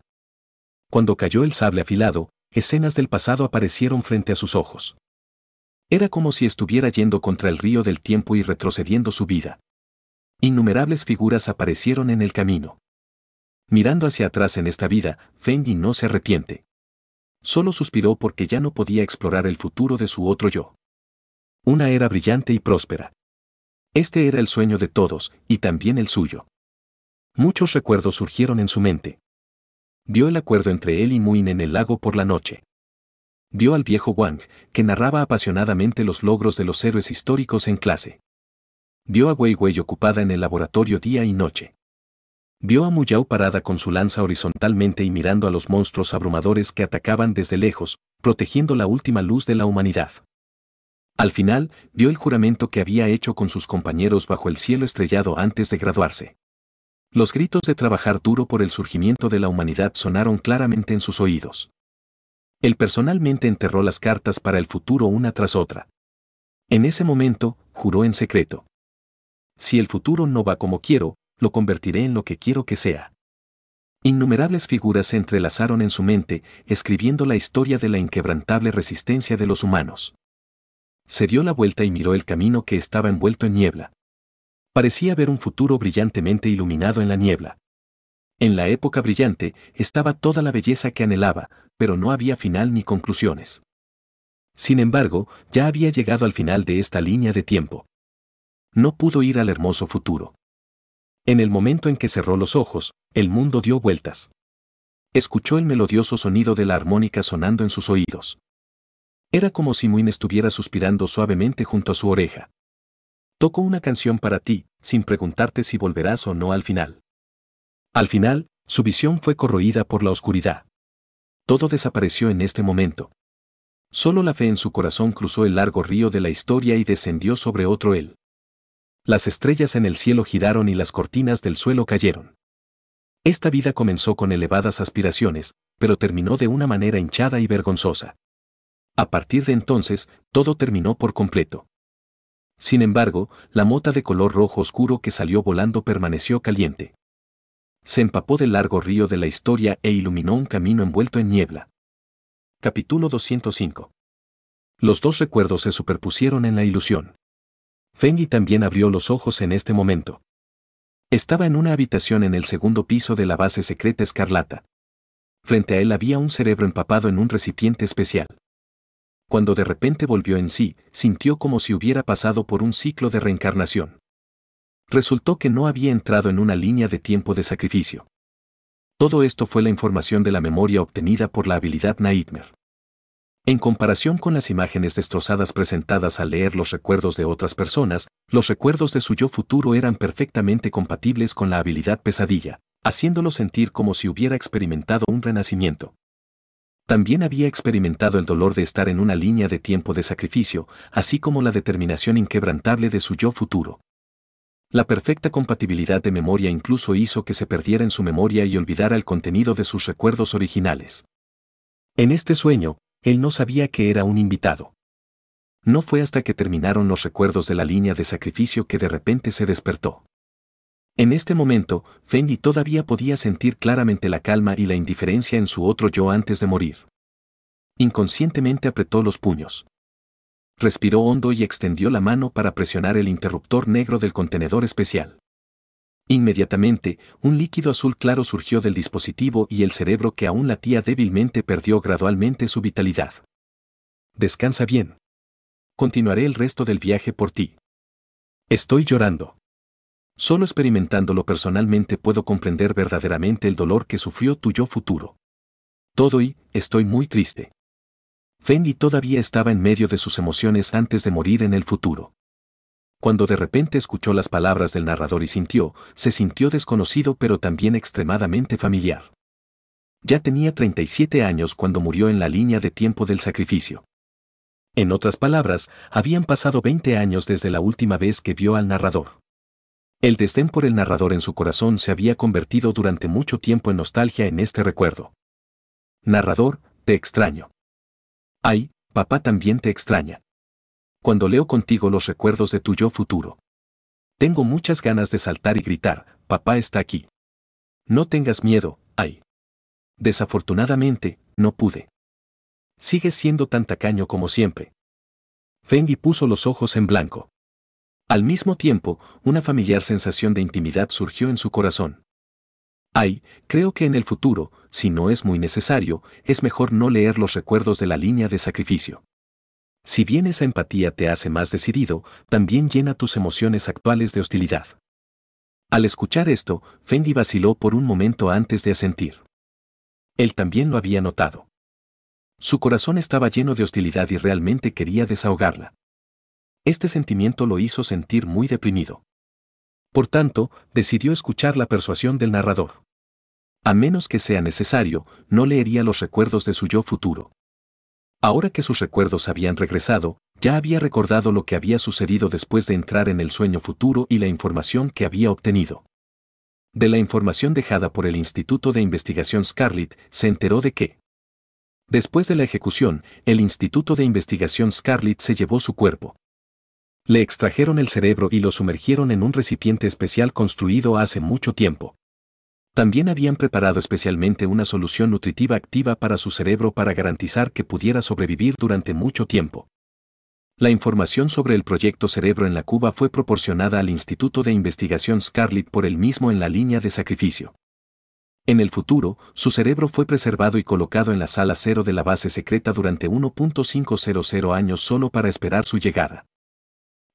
Cuando cayó el sable afilado, escenas del pasado aparecieron frente a sus ojos. Era como si estuviera yendo contra el río del tiempo y retrocediendo su vida. Innumerables figuras aparecieron en el camino. Mirando hacia atrás en esta vida, Fendi no se arrepiente. Solo suspiró porque ya no podía explorar el futuro de su otro yo. Una era brillante y próspera. Este era el sueño de todos, y también el suyo. Muchos recuerdos surgieron en su mente. Vio el acuerdo entre él y Muin en el lago por la noche. Vio al viejo Wang, que narraba apasionadamente los logros de los héroes históricos en clase. Vio a Wei Wei ocupada en el laboratorio día y noche. Vio a Yao parada con su lanza horizontalmente y mirando a los monstruos abrumadores que atacaban desde lejos, protegiendo la última luz de la humanidad. Al final, dio el juramento que había hecho con sus compañeros bajo el cielo estrellado antes de graduarse. Los gritos de trabajar duro por el surgimiento de la humanidad sonaron claramente en sus oídos. Él personalmente enterró las cartas para el futuro una tras otra. En ese momento, juró en secreto. Si el futuro no va como quiero, lo convertiré en lo que quiero que sea. Innumerables figuras se entrelazaron en su mente, escribiendo la historia de la inquebrantable resistencia de los humanos se dio la vuelta y miró el camino que estaba envuelto en niebla. Parecía ver un futuro brillantemente iluminado en la niebla. En la época brillante estaba toda la belleza que anhelaba, pero no había final ni conclusiones. Sin embargo, ya había llegado al final de esta línea de tiempo. No pudo ir al hermoso futuro. En el momento en que cerró los ojos, el mundo dio vueltas. Escuchó el melodioso sonido de la armónica sonando en sus oídos. Era como si Muin estuviera suspirando suavemente junto a su oreja. Tocó una canción para ti, sin preguntarte si volverás o no al final. Al final, su visión fue corroída por la oscuridad. Todo desapareció en este momento. Solo la fe en su corazón cruzó el largo río de la historia y descendió sobre otro él. Las estrellas en el cielo giraron y las cortinas del suelo cayeron. Esta vida comenzó con elevadas aspiraciones, pero terminó de una manera hinchada y vergonzosa. A partir de entonces, todo terminó por completo. Sin embargo, la mota de color rojo oscuro que salió volando permaneció caliente. Se empapó del largo río de la historia e iluminó un camino envuelto en niebla. Capítulo 205. Los dos recuerdos se superpusieron en la ilusión. Fengi también abrió los ojos en este momento. Estaba en una habitación en el segundo piso de la base secreta escarlata. Frente a él había un cerebro empapado en un recipiente especial cuando de repente volvió en sí, sintió como si hubiera pasado por un ciclo de reencarnación. Resultó que no había entrado en una línea de tiempo de sacrificio. Todo esto fue la información de la memoria obtenida por la habilidad Nightmare. En comparación con las imágenes destrozadas presentadas al leer los recuerdos de otras personas, los recuerdos de su yo futuro eran perfectamente compatibles con la habilidad pesadilla, haciéndolo sentir como si hubiera experimentado un renacimiento. También había experimentado el dolor de estar en una línea de tiempo de sacrificio, así como la determinación inquebrantable de su yo futuro. La perfecta compatibilidad de memoria incluso hizo que se perdiera en su memoria y olvidara el contenido de sus recuerdos originales. En este sueño, él no sabía que era un invitado. No fue hasta que terminaron los recuerdos de la línea de sacrificio que de repente se despertó. En este momento, Fendi todavía podía sentir claramente la calma y la indiferencia en su otro yo antes de morir. Inconscientemente apretó los puños. Respiró hondo y extendió la mano para presionar el interruptor negro del contenedor especial. Inmediatamente, un líquido azul claro surgió del dispositivo y el cerebro que aún latía débilmente perdió gradualmente su vitalidad. Descansa bien. Continuaré el resto del viaje por ti. Estoy llorando. Solo experimentándolo personalmente puedo comprender verdaderamente el dolor que sufrió tu yo futuro. Todo y, estoy muy triste. Fendi todavía estaba en medio de sus emociones antes de morir en el futuro. Cuando de repente escuchó las palabras del narrador y sintió, se sintió desconocido pero también extremadamente familiar. Ya tenía 37 años cuando murió en la línea de tiempo del sacrificio. En otras palabras, habían pasado 20 años desde la última vez que vio al narrador. El desdén por el narrador en su corazón se había convertido durante mucho tiempo en nostalgia en este recuerdo. Narrador, te extraño. Ay, papá también te extraña. Cuando leo contigo los recuerdos de tu yo futuro. Tengo muchas ganas de saltar y gritar, papá está aquí. No tengas miedo, ay. Desafortunadamente, no pude. Sigues siendo tan tacaño como siempre. Fengi puso los ojos en blanco. Al mismo tiempo, una familiar sensación de intimidad surgió en su corazón. Ay, creo que en el futuro, si no es muy necesario, es mejor no leer los recuerdos de la línea de sacrificio. Si bien esa empatía te hace más decidido, también llena tus emociones actuales de hostilidad. Al escuchar esto, Fendi vaciló por un momento antes de asentir. Él también lo había notado. Su corazón estaba lleno de hostilidad y realmente quería desahogarla. Este sentimiento lo hizo sentir muy deprimido. Por tanto, decidió escuchar la persuasión del narrador. A menos que sea necesario, no leería los recuerdos de su yo futuro. Ahora que sus recuerdos habían regresado, ya había recordado lo que había sucedido después de entrar en el sueño futuro y la información que había obtenido. De la información dejada por el Instituto de Investigación Scarlett, se enteró de que, después de la ejecución, el Instituto de Investigación Scarlett se llevó su cuerpo. Le extrajeron el cerebro y lo sumergieron en un recipiente especial construido hace mucho tiempo. También habían preparado especialmente una solución nutritiva activa para su cerebro para garantizar que pudiera sobrevivir durante mucho tiempo. La información sobre el proyecto Cerebro en la Cuba fue proporcionada al Instituto de Investigación Scarlett por el mismo en la línea de sacrificio. En el futuro, su cerebro fue preservado y colocado en la sala cero de la base secreta durante 1.500 años solo para esperar su llegada.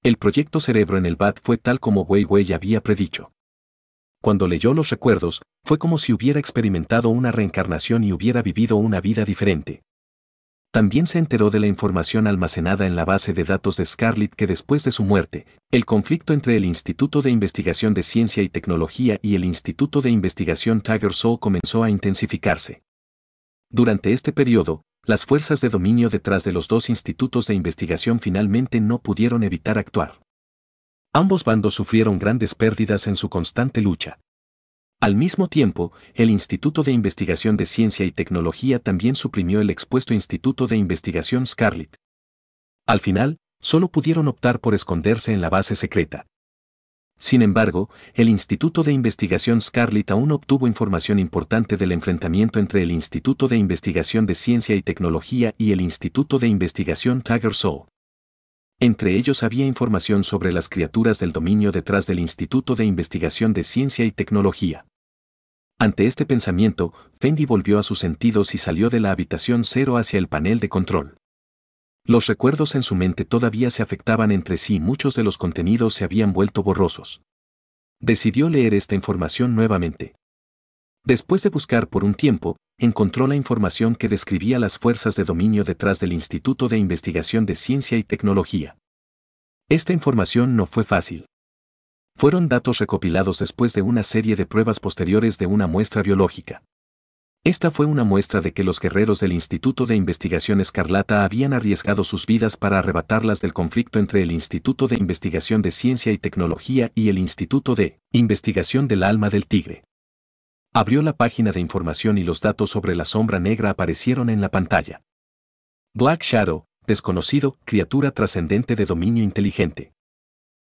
El proyecto Cerebro en el BAT fue tal como Wei Wei había predicho. Cuando leyó los recuerdos, fue como si hubiera experimentado una reencarnación y hubiera vivido una vida diferente. También se enteró de la información almacenada en la base de datos de Scarlett que después de su muerte, el conflicto entre el Instituto de Investigación de Ciencia y Tecnología y el Instituto de Investigación Tiger Soul comenzó a intensificarse. Durante este periodo, las fuerzas de dominio detrás de los dos institutos de investigación finalmente no pudieron evitar actuar. Ambos bandos sufrieron grandes pérdidas en su constante lucha. Al mismo tiempo, el Instituto de Investigación de Ciencia y Tecnología también suprimió el expuesto Instituto de Investigación Scarlett. Al final, solo pudieron optar por esconderse en la base secreta. Sin embargo, el Instituto de Investigación Scarlett aún obtuvo información importante del enfrentamiento entre el Instituto de Investigación de Ciencia y Tecnología y el Instituto de Investigación Tiger Soul. Entre ellos había información sobre las criaturas del dominio detrás del Instituto de Investigación de Ciencia y Tecnología. Ante este pensamiento, Fendi volvió a sus sentidos y salió de la habitación cero hacia el panel de control. Los recuerdos en su mente todavía se afectaban entre sí y muchos de los contenidos se habían vuelto borrosos. Decidió leer esta información nuevamente. Después de buscar por un tiempo, encontró la información que describía las fuerzas de dominio detrás del Instituto de Investigación de Ciencia y Tecnología. Esta información no fue fácil. Fueron datos recopilados después de una serie de pruebas posteriores de una muestra biológica. Esta fue una muestra de que los guerreros del Instituto de Investigación Escarlata habían arriesgado sus vidas para arrebatarlas del conflicto entre el Instituto de Investigación de Ciencia y Tecnología y el Instituto de Investigación del Alma del Tigre. Abrió la página de información y los datos sobre la sombra negra aparecieron en la pantalla. Black Shadow, desconocido, criatura trascendente de dominio inteligente.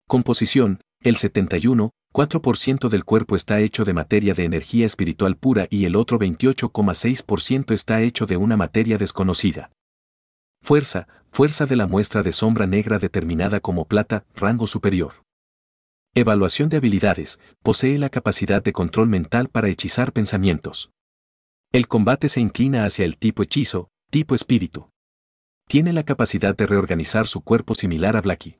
Composición, el 71, 4% del cuerpo está hecho de materia de energía espiritual pura y el otro 28,6% está hecho de una materia desconocida. Fuerza, fuerza de la muestra de sombra negra determinada como plata, rango superior. Evaluación de habilidades, posee la capacidad de control mental para hechizar pensamientos. El combate se inclina hacia el tipo hechizo, tipo espíritu. Tiene la capacidad de reorganizar su cuerpo similar a Blackie.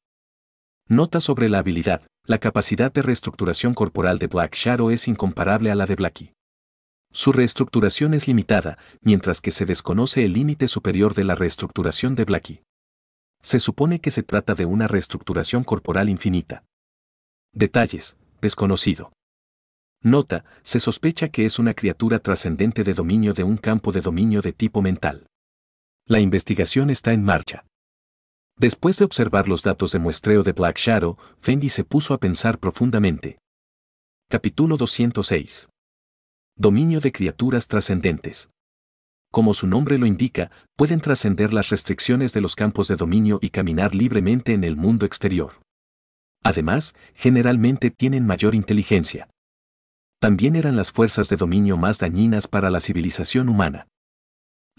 Nota sobre la habilidad la capacidad de reestructuración corporal de Black Shadow es incomparable a la de Blackie. Su reestructuración es limitada, mientras que se desconoce el límite superior de la reestructuración de Blackie. Se supone que se trata de una reestructuración corporal infinita. Detalles, desconocido. Nota, se sospecha que es una criatura trascendente de dominio de un campo de dominio de tipo mental. La investigación está en marcha. Después de observar los datos de muestreo de Black Shadow, Fendi se puso a pensar profundamente. Capítulo 206. Dominio de criaturas trascendentes. Como su nombre lo indica, pueden trascender las restricciones de los campos de dominio y caminar libremente en el mundo exterior. Además, generalmente tienen mayor inteligencia. También eran las fuerzas de dominio más dañinas para la civilización humana.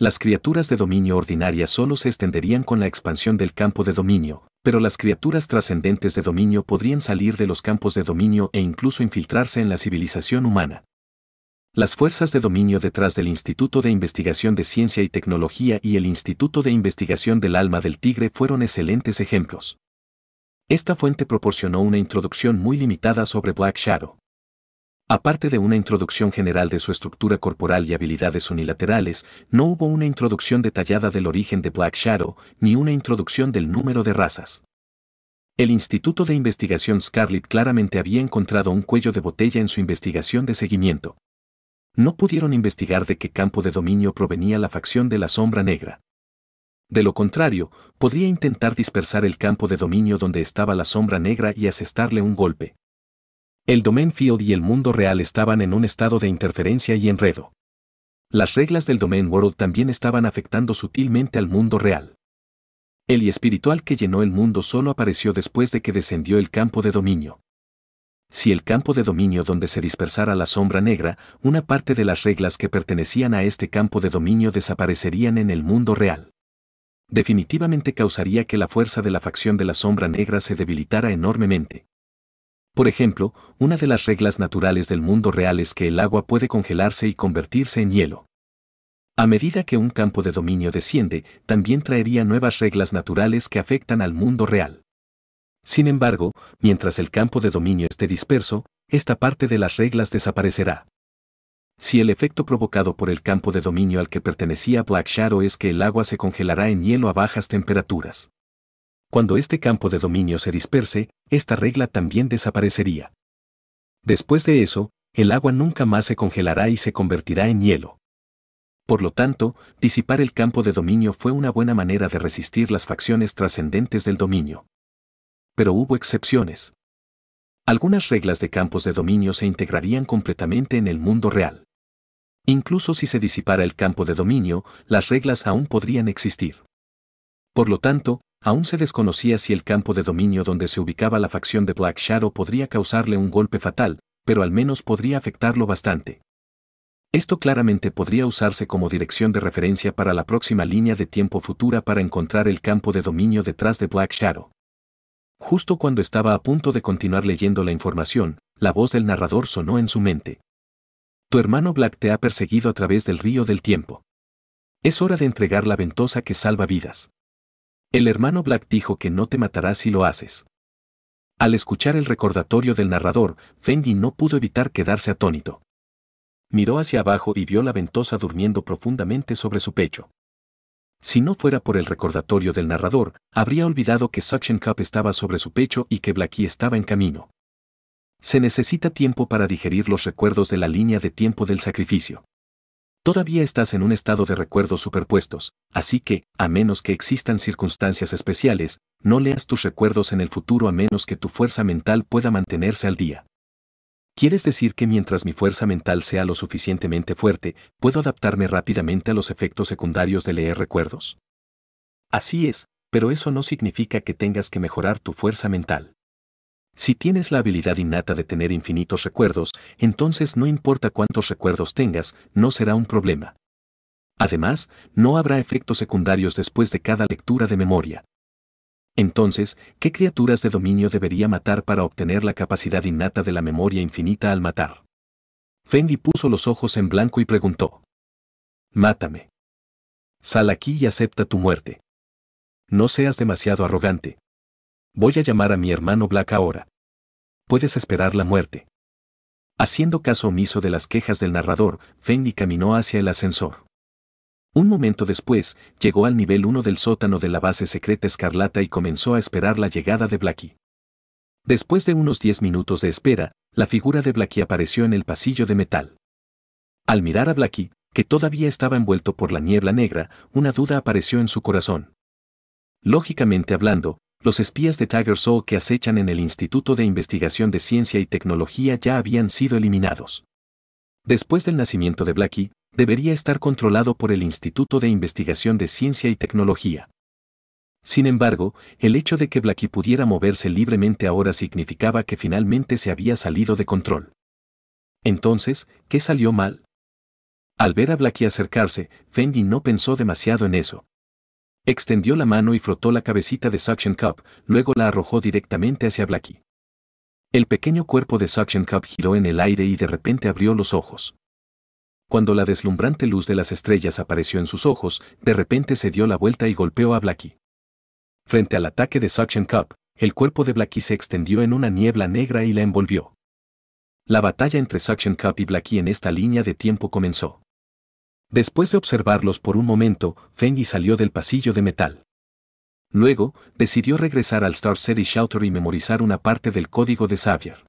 Las criaturas de dominio ordinaria solo se extenderían con la expansión del campo de dominio, pero las criaturas trascendentes de dominio podrían salir de los campos de dominio e incluso infiltrarse en la civilización humana. Las fuerzas de dominio detrás del Instituto de Investigación de Ciencia y Tecnología y el Instituto de Investigación del Alma del Tigre fueron excelentes ejemplos. Esta fuente proporcionó una introducción muy limitada sobre Black Shadow. Aparte de una introducción general de su estructura corporal y habilidades unilaterales, no hubo una introducción detallada del origen de Black Shadow, ni una introducción del número de razas. El Instituto de Investigación Scarlet claramente había encontrado un cuello de botella en su investigación de seguimiento. No pudieron investigar de qué campo de dominio provenía la facción de la Sombra Negra. De lo contrario, podría intentar dispersar el campo de dominio donde estaba la Sombra Negra y asestarle un golpe. El domain field y el mundo real estaban en un estado de interferencia y enredo. Las reglas del domain world también estaban afectando sutilmente al mundo real. El y espiritual que llenó el mundo solo apareció después de que descendió el campo de dominio. Si el campo de dominio donde se dispersara la sombra negra, una parte de las reglas que pertenecían a este campo de dominio desaparecerían en el mundo real definitivamente causaría que la fuerza de la facción de la sombra negra se debilitara enormemente. Por ejemplo, una de las reglas naturales del mundo real es que el agua puede congelarse y convertirse en hielo. A medida que un campo de dominio desciende, también traería nuevas reglas naturales que afectan al mundo real. Sin embargo, mientras el campo de dominio esté disperso, esta parte de las reglas desaparecerá. Si el efecto provocado por el campo de dominio al que pertenecía Black Shadow es que el agua se congelará en hielo a bajas temperaturas cuando este campo de dominio se disperse, esta regla también desaparecería. Después de eso, el agua nunca más se congelará y se convertirá en hielo. Por lo tanto, disipar el campo de dominio fue una buena manera de resistir las facciones trascendentes del dominio. Pero hubo excepciones. Algunas reglas de campos de dominio se integrarían completamente en el mundo real. Incluso si se disipara el campo de dominio, las reglas aún podrían existir. Por lo tanto, Aún se desconocía si el campo de dominio donde se ubicaba la facción de Black Shadow podría causarle un golpe fatal, pero al menos podría afectarlo bastante. Esto claramente podría usarse como dirección de referencia para la próxima línea de tiempo futura para encontrar el campo de dominio detrás de Black Shadow. Justo cuando estaba a punto de continuar leyendo la información, la voz del narrador sonó en su mente. Tu hermano Black te ha perseguido a través del río del tiempo. Es hora de entregar la ventosa que salva vidas. El hermano Black dijo que no te matará si lo haces. Al escuchar el recordatorio del narrador, Fengi no pudo evitar quedarse atónito. Miró hacia abajo y vio la ventosa durmiendo profundamente sobre su pecho. Si no fuera por el recordatorio del narrador, habría olvidado que Suction Cup estaba sobre su pecho y que Blackie estaba en camino. Se necesita tiempo para digerir los recuerdos de la línea de tiempo del sacrificio. Todavía estás en un estado de recuerdos superpuestos, así que, a menos que existan circunstancias especiales, no leas tus recuerdos en el futuro a menos que tu fuerza mental pueda mantenerse al día. ¿Quieres decir que mientras mi fuerza mental sea lo suficientemente fuerte, puedo adaptarme rápidamente a los efectos secundarios de leer recuerdos? Así es, pero eso no significa que tengas que mejorar tu fuerza mental. Si tienes la habilidad innata de tener infinitos recuerdos, entonces no importa cuántos recuerdos tengas, no será un problema. Además, no habrá efectos secundarios después de cada lectura de memoria. Entonces, ¿qué criaturas de dominio debería matar para obtener la capacidad innata de la memoria infinita al matar? Fendi puso los ojos en blanco y preguntó. Mátame. Sal aquí y acepta tu muerte. No seas demasiado arrogante, Voy a llamar a mi hermano Black ahora. Puedes esperar la muerte. Haciendo caso omiso de las quejas del narrador, Fendi caminó hacia el ascensor. Un momento después, llegó al nivel 1 del sótano de la base secreta escarlata y comenzó a esperar la llegada de Blackie. Después de unos 10 minutos de espera, la figura de Blackie apareció en el pasillo de metal. Al mirar a Blackie, que todavía estaba envuelto por la niebla negra, una duda apareció en su corazón. Lógicamente hablando, los espías de Tiger Soul que acechan en el Instituto de Investigación de Ciencia y Tecnología ya habían sido eliminados. Después del nacimiento de Blackie, debería estar controlado por el Instituto de Investigación de Ciencia y Tecnología. Sin embargo, el hecho de que Blackie pudiera moverse libremente ahora significaba que finalmente se había salido de control. Entonces, ¿qué salió mal? Al ver a Blackie acercarse, Fendi no pensó demasiado en eso. Extendió la mano y frotó la cabecita de Suction Cup, luego la arrojó directamente hacia Blackie. El pequeño cuerpo de Suction Cup giró en el aire y de repente abrió los ojos. Cuando la deslumbrante luz de las estrellas apareció en sus ojos, de repente se dio la vuelta y golpeó a Blackie. Frente al ataque de Suction Cup, el cuerpo de Blackie se extendió en una niebla negra y la envolvió. La batalla entre Suction Cup y Blackie en esta línea de tiempo comenzó. Después de observarlos por un momento, Fengi salió del pasillo de metal. Luego, decidió regresar al Star City Shelter y memorizar una parte del código de Xavier.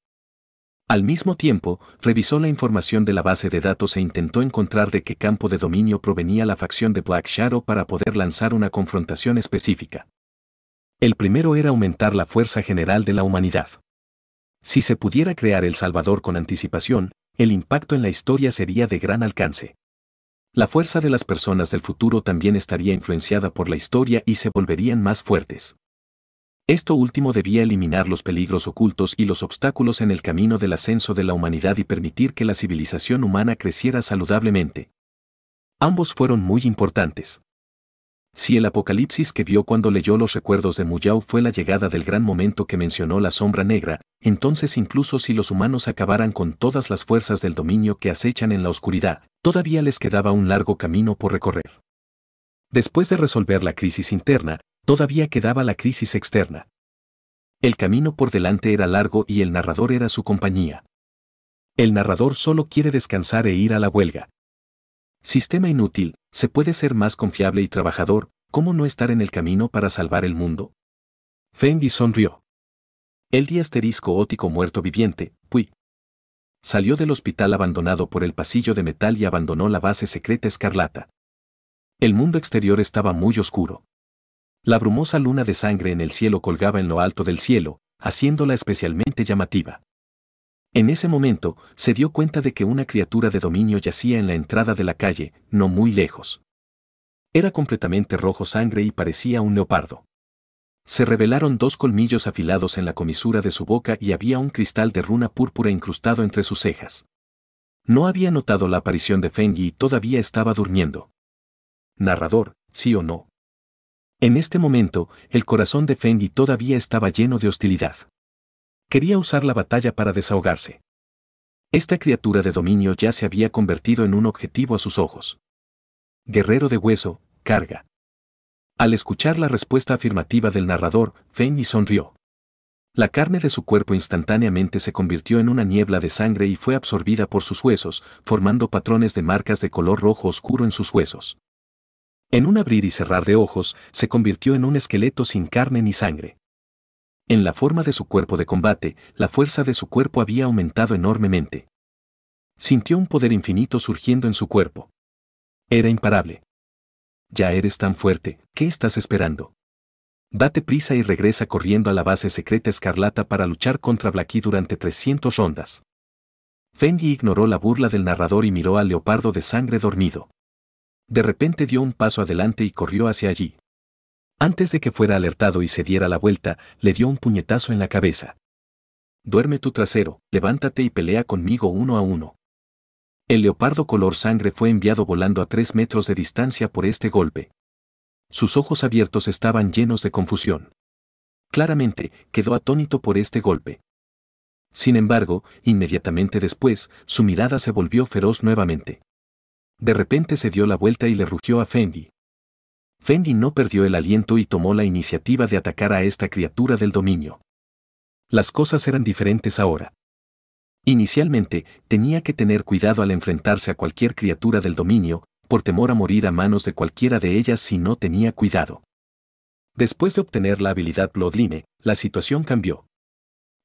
Al mismo tiempo, revisó la información de la base de datos e intentó encontrar de qué campo de dominio provenía la facción de Black Shadow para poder lanzar una confrontación específica. El primero era aumentar la fuerza general de la humanidad. Si se pudiera crear El Salvador con anticipación, el impacto en la historia sería de gran alcance. La fuerza de las personas del futuro también estaría influenciada por la historia y se volverían más fuertes. Esto último debía eliminar los peligros ocultos y los obstáculos en el camino del ascenso de la humanidad y permitir que la civilización humana creciera saludablemente. Ambos fueron muy importantes. Si el apocalipsis que vio cuando leyó los recuerdos de Muyao fue la llegada del gran momento que mencionó la sombra negra, entonces incluso si los humanos acabaran con todas las fuerzas del dominio que acechan en la oscuridad, todavía les quedaba un largo camino por recorrer. Después de resolver la crisis interna, todavía quedaba la crisis externa. El camino por delante era largo y el narrador era su compañía. El narrador solo quiere descansar e ir a la huelga. Sistema inútil, se puede ser más confiable y trabajador, ¿cómo no estar en el camino para salvar el mundo? y sonrió. El diasterisco ótico muerto viviente, Puy salió del hospital abandonado por el pasillo de metal y abandonó la base secreta escarlata. El mundo exterior estaba muy oscuro. La brumosa luna de sangre en el cielo colgaba en lo alto del cielo, haciéndola especialmente llamativa. En ese momento, se dio cuenta de que una criatura de dominio yacía en la entrada de la calle, no muy lejos. Era completamente rojo sangre y parecía un leopardo. Se revelaron dos colmillos afilados en la comisura de su boca y había un cristal de runa púrpura incrustado entre sus cejas. No había notado la aparición de Feng y todavía estaba durmiendo. Narrador, sí o no. En este momento, el corazón de Feng todavía estaba lleno de hostilidad. Quería usar la batalla para desahogarse. Esta criatura de dominio ya se había convertido en un objetivo a sus ojos. Guerrero de hueso, carga. Al escuchar la respuesta afirmativa del narrador, Feñi sonrió. La carne de su cuerpo instantáneamente se convirtió en una niebla de sangre y fue absorbida por sus huesos, formando patrones de marcas de color rojo oscuro en sus huesos. En un abrir y cerrar de ojos, se convirtió en un esqueleto sin carne ni sangre. En la forma de su cuerpo de combate, la fuerza de su cuerpo había aumentado enormemente. Sintió un poder infinito surgiendo en su cuerpo. Era imparable ya eres tan fuerte, ¿qué estás esperando? Date prisa y regresa corriendo a la base secreta escarlata para luchar contra Blacky durante 300 rondas. Fendi ignoró la burla del narrador y miró al leopardo de sangre dormido. De repente dio un paso adelante y corrió hacia allí. Antes de que fuera alertado y se diera la vuelta, le dio un puñetazo en la cabeza. Duerme tu trasero, levántate y pelea conmigo uno a uno. El leopardo color sangre fue enviado volando a tres metros de distancia por este golpe. Sus ojos abiertos estaban llenos de confusión. Claramente, quedó atónito por este golpe. Sin embargo, inmediatamente después, su mirada se volvió feroz nuevamente. De repente se dio la vuelta y le rugió a Fendi. Fendi no perdió el aliento y tomó la iniciativa de atacar a esta criatura del dominio. Las cosas eran diferentes ahora. Inicialmente, tenía que tener cuidado al enfrentarse a cualquier criatura del dominio, por temor a morir a manos de cualquiera de ellas si no tenía cuidado. Después de obtener la habilidad Bloodline, la situación cambió.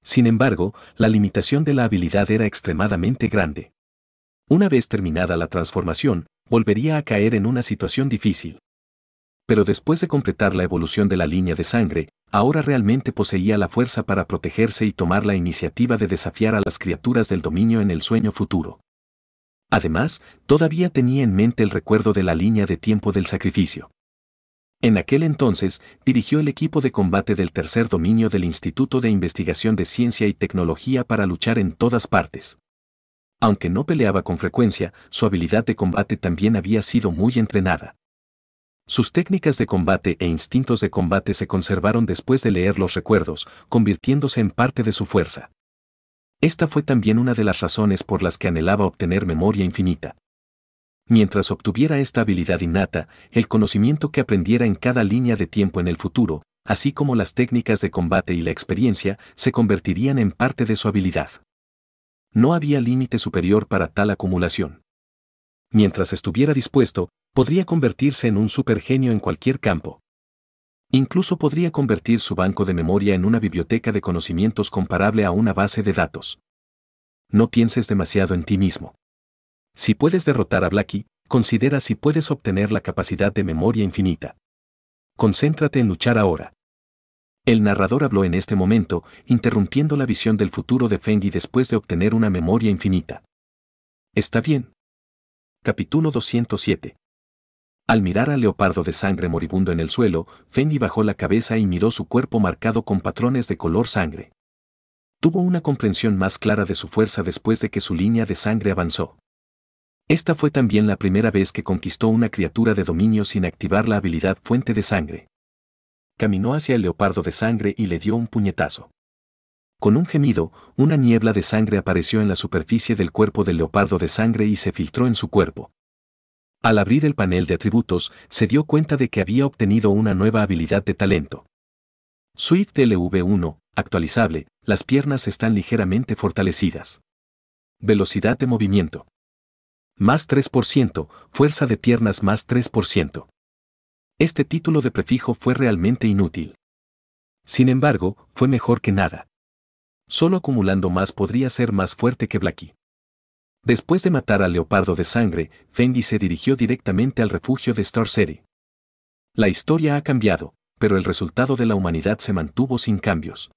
Sin embargo, la limitación de la habilidad era extremadamente grande. Una vez terminada la transformación, volvería a caer en una situación difícil pero después de completar la evolución de la línea de sangre, ahora realmente poseía la fuerza para protegerse y tomar la iniciativa de desafiar a las criaturas del dominio en el sueño futuro. Además, todavía tenía en mente el recuerdo de la línea de tiempo del sacrificio. En aquel entonces, dirigió el equipo de combate del tercer dominio del Instituto de Investigación de Ciencia y Tecnología para luchar en todas partes. Aunque no peleaba con frecuencia, su habilidad de combate también había sido muy entrenada. Sus técnicas de combate e instintos de combate se conservaron después de leer los recuerdos, convirtiéndose en parte de su fuerza. Esta fue también una de las razones por las que anhelaba obtener memoria infinita. Mientras obtuviera esta habilidad innata, el conocimiento que aprendiera en cada línea de tiempo en el futuro, así como las técnicas de combate y la experiencia, se convertirían en parte de su habilidad. No había límite superior para tal acumulación. Mientras estuviera dispuesto, Podría convertirse en un supergenio en cualquier campo. Incluso podría convertir su banco de memoria en una biblioteca de conocimientos comparable a una base de datos. No pienses demasiado en ti mismo. Si puedes derrotar a Blackie, considera si puedes obtener la capacidad de memoria infinita. Concéntrate en luchar ahora. El narrador habló en este momento, interrumpiendo la visión del futuro de y después de obtener una memoria infinita. Está bien. Capítulo 207. Al mirar al leopardo de sangre moribundo en el suelo, Fendi bajó la cabeza y miró su cuerpo marcado con patrones de color sangre. Tuvo una comprensión más clara de su fuerza después de que su línea de sangre avanzó. Esta fue también la primera vez que conquistó una criatura de dominio sin activar la habilidad fuente de sangre. Caminó hacia el leopardo de sangre y le dio un puñetazo. Con un gemido, una niebla de sangre apareció en la superficie del cuerpo del leopardo de sangre y se filtró en su cuerpo. Al abrir el panel de atributos, se dio cuenta de que había obtenido una nueva habilidad de talento. Swift LV1, actualizable, las piernas están ligeramente fortalecidas. Velocidad de movimiento. Más 3%, fuerza de piernas más 3%. Este título de prefijo fue realmente inútil. Sin embargo, fue mejor que nada. Solo acumulando más podría ser más fuerte que Blackie. Después de matar al leopardo de sangre, Fendi se dirigió directamente al refugio de Star City. La historia ha cambiado, pero el resultado de la humanidad se mantuvo sin cambios.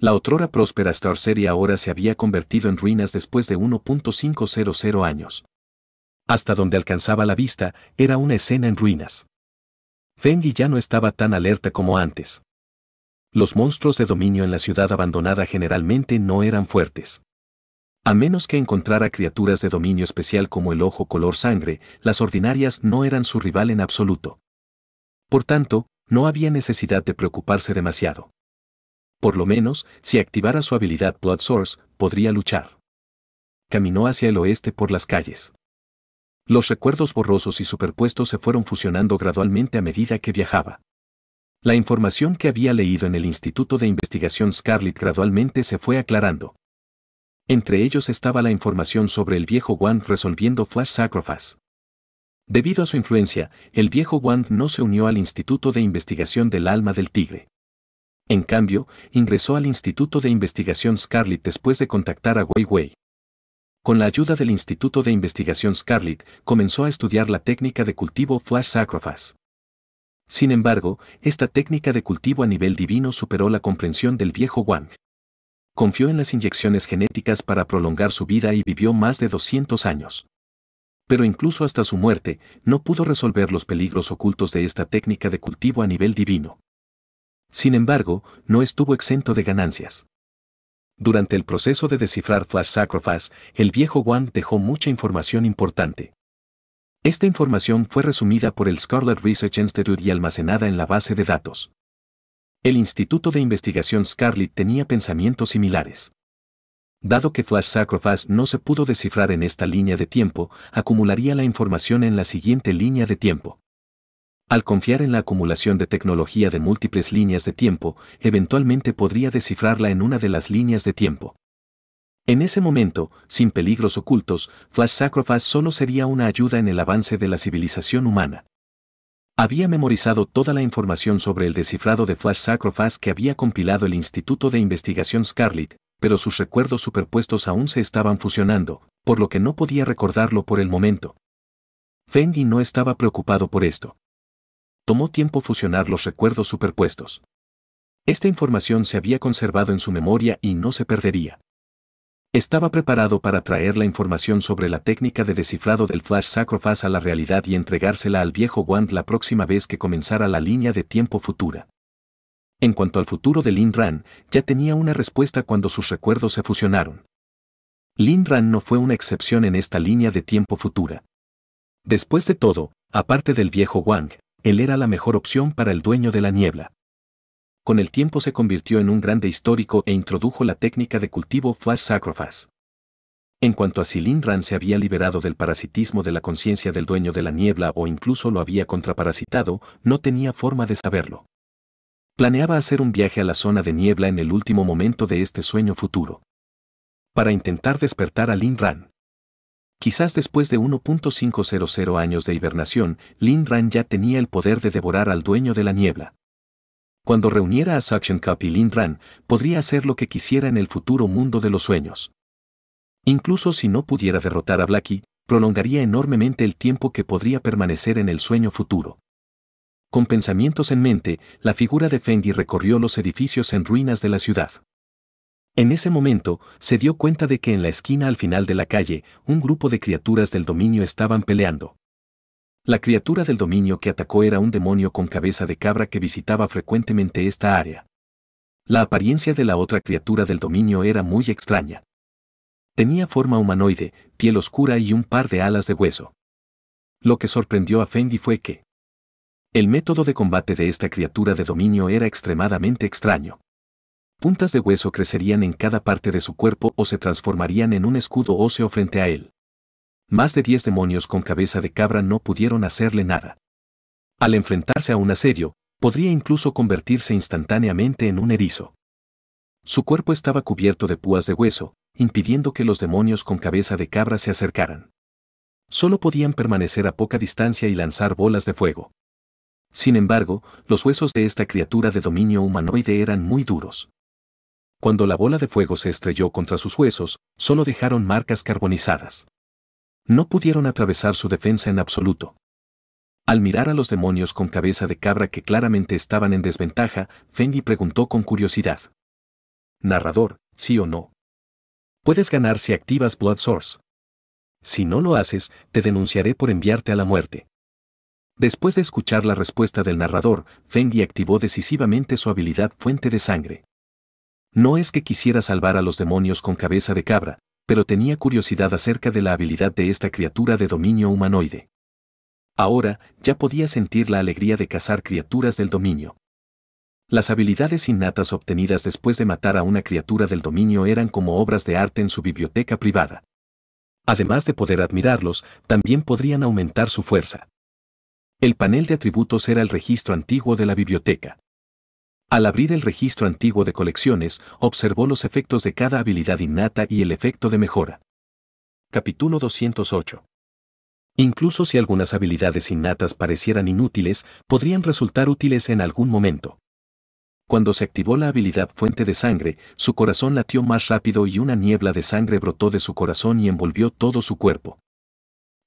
La otrora próspera Star City ahora se había convertido en ruinas después de 1.500 años. Hasta donde alcanzaba la vista, era una escena en ruinas. Fendi ya no estaba tan alerta como antes. Los monstruos de dominio en la ciudad abandonada generalmente no eran fuertes. A menos que encontrara criaturas de dominio especial como el ojo color sangre, las ordinarias no eran su rival en absoluto. Por tanto, no había necesidad de preocuparse demasiado. Por lo menos, si activara su habilidad Blood Source, podría luchar. Caminó hacia el oeste por las calles. Los recuerdos borrosos y superpuestos se fueron fusionando gradualmente a medida que viajaba. La información que había leído en el Instituto de Investigación Scarlet gradualmente se fue aclarando. Entre ellos estaba la información sobre el viejo Wang resolviendo Flash Sacrifice. Debido a su influencia, el viejo Wang no se unió al Instituto de Investigación del Alma del Tigre. En cambio, ingresó al Instituto de Investigación Scarlet después de contactar a Wei Wei. Con la ayuda del Instituto de Investigación Scarlet, comenzó a estudiar la técnica de cultivo Flash Sacrifice. Sin embargo, esta técnica de cultivo a nivel divino superó la comprensión del viejo Wang confió en las inyecciones genéticas para prolongar su vida y vivió más de 200 años. Pero incluso hasta su muerte, no pudo resolver los peligros ocultos de esta técnica de cultivo a nivel divino. Sin embargo, no estuvo exento de ganancias. Durante el proceso de descifrar Flash Sacrifice, el viejo Wang dejó mucha información importante. Esta información fue resumida por el Scarlet Research Institute y almacenada en la base de datos. El Instituto de Investigación Scarlet tenía pensamientos similares. Dado que Flash Sacrifice no se pudo descifrar en esta línea de tiempo, acumularía la información en la siguiente línea de tiempo. Al confiar en la acumulación de tecnología de múltiples líneas de tiempo, eventualmente podría descifrarla en una de las líneas de tiempo. En ese momento, sin peligros ocultos, Flash Sacrifice solo sería una ayuda en el avance de la civilización humana. Había memorizado toda la información sobre el descifrado de Flash Sacrifice que había compilado el Instituto de Investigación Scarlet, pero sus recuerdos superpuestos aún se estaban fusionando, por lo que no podía recordarlo por el momento. Fendi no estaba preocupado por esto. Tomó tiempo fusionar los recuerdos superpuestos. Esta información se había conservado en su memoria y no se perdería. Estaba preparado para traer la información sobre la técnica de descifrado del flash sacrifice a la realidad y entregársela al viejo Wang la próxima vez que comenzara la línea de tiempo futura. En cuanto al futuro de Lin Ran, ya tenía una respuesta cuando sus recuerdos se fusionaron. Lin Ran no fue una excepción en esta línea de tiempo futura. Después de todo, aparte del viejo Wang, él era la mejor opción para el dueño de la niebla con el tiempo se convirtió en un grande histórico e introdujo la técnica de cultivo flash sacrifice. En cuanto a Lin Ran se había liberado del parasitismo de la conciencia del dueño de la niebla o incluso lo había contraparasitado, no tenía forma de saberlo. Planeaba hacer un viaje a la zona de niebla en el último momento de este sueño futuro. Para intentar despertar a Lin Ran. Quizás después de 1.500 años de hibernación, Lin Ran ya tenía el poder de devorar al dueño de la niebla. Cuando reuniera a Suction Cup y Lin Ran, podría hacer lo que quisiera en el futuro mundo de los sueños. Incluso si no pudiera derrotar a Blackie, prolongaría enormemente el tiempo que podría permanecer en el sueño futuro. Con pensamientos en mente, la figura de Fengi recorrió los edificios en ruinas de la ciudad. En ese momento, se dio cuenta de que en la esquina al final de la calle, un grupo de criaturas del dominio estaban peleando. La criatura del dominio que atacó era un demonio con cabeza de cabra que visitaba frecuentemente esta área. La apariencia de la otra criatura del dominio era muy extraña. Tenía forma humanoide, piel oscura y un par de alas de hueso. Lo que sorprendió a Fendi fue que el método de combate de esta criatura de dominio era extremadamente extraño. Puntas de hueso crecerían en cada parte de su cuerpo o se transformarían en un escudo óseo frente a él más de 10 demonios con cabeza de cabra no pudieron hacerle nada. Al enfrentarse a un asedio, podría incluso convertirse instantáneamente en un erizo. Su cuerpo estaba cubierto de púas de hueso, impidiendo que los demonios con cabeza de cabra se acercaran. Solo podían permanecer a poca distancia y lanzar bolas de fuego. Sin embargo, los huesos de esta criatura de dominio humanoide eran muy duros. Cuando la bola de fuego se estrelló contra sus huesos, solo dejaron marcas carbonizadas no pudieron atravesar su defensa en absoluto. Al mirar a los demonios con cabeza de cabra que claramente estaban en desventaja, Fendi preguntó con curiosidad. Narrador, ¿sí o no? Puedes ganar si activas Blood Source. Si no lo haces, te denunciaré por enviarte a la muerte. Después de escuchar la respuesta del narrador, Fengi activó decisivamente su habilidad Fuente de Sangre. No es que quisiera salvar a los demonios con cabeza de cabra, pero tenía curiosidad acerca de la habilidad de esta criatura de dominio humanoide. Ahora, ya podía sentir la alegría de cazar criaturas del dominio. Las habilidades innatas obtenidas después de matar a una criatura del dominio eran como obras de arte en su biblioteca privada. Además de poder admirarlos, también podrían aumentar su fuerza. El panel de atributos era el registro antiguo de la biblioteca. Al abrir el registro antiguo de colecciones, observó los efectos de cada habilidad innata y el efecto de mejora. Capítulo 208. Incluso si algunas habilidades innatas parecieran inútiles, podrían resultar útiles en algún momento. Cuando se activó la habilidad Fuente de Sangre, su corazón latió más rápido y una niebla de sangre brotó de su corazón y envolvió todo su cuerpo.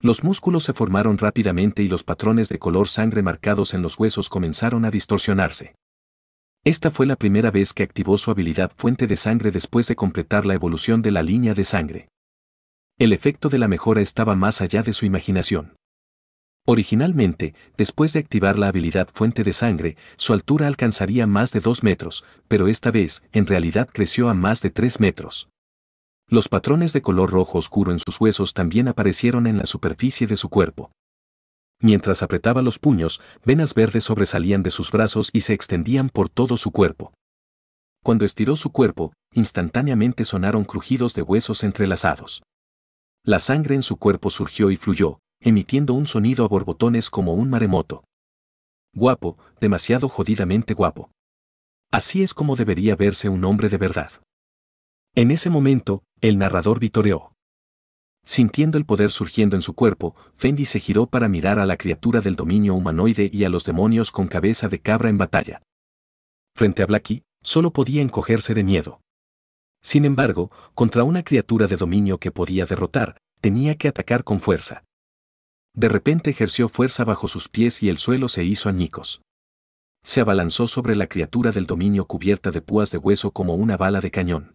Los músculos se formaron rápidamente y los patrones de color sangre marcados en los huesos comenzaron a distorsionarse. Esta fue la primera vez que activó su habilidad fuente de sangre después de completar la evolución de la línea de sangre. El efecto de la mejora estaba más allá de su imaginación. Originalmente, después de activar la habilidad fuente de sangre, su altura alcanzaría más de 2 metros, pero esta vez, en realidad creció a más de 3 metros. Los patrones de color rojo oscuro en sus huesos también aparecieron en la superficie de su cuerpo. Mientras apretaba los puños, venas verdes sobresalían de sus brazos y se extendían por todo su cuerpo. Cuando estiró su cuerpo, instantáneamente sonaron crujidos de huesos entrelazados. La sangre en su cuerpo surgió y fluyó, emitiendo un sonido a borbotones como un maremoto. Guapo, demasiado jodidamente guapo. Así es como debería verse un hombre de verdad. En ese momento, el narrador vitoreó. Sintiendo el poder surgiendo en su cuerpo, Fendi se giró para mirar a la criatura del dominio humanoide y a los demonios con cabeza de cabra en batalla. Frente a Blackie, solo podía encogerse de miedo. Sin embargo, contra una criatura de dominio que podía derrotar, tenía que atacar con fuerza. De repente ejerció fuerza bajo sus pies y el suelo se hizo añicos. Se abalanzó sobre la criatura del dominio cubierta de púas de hueso como una bala de cañón.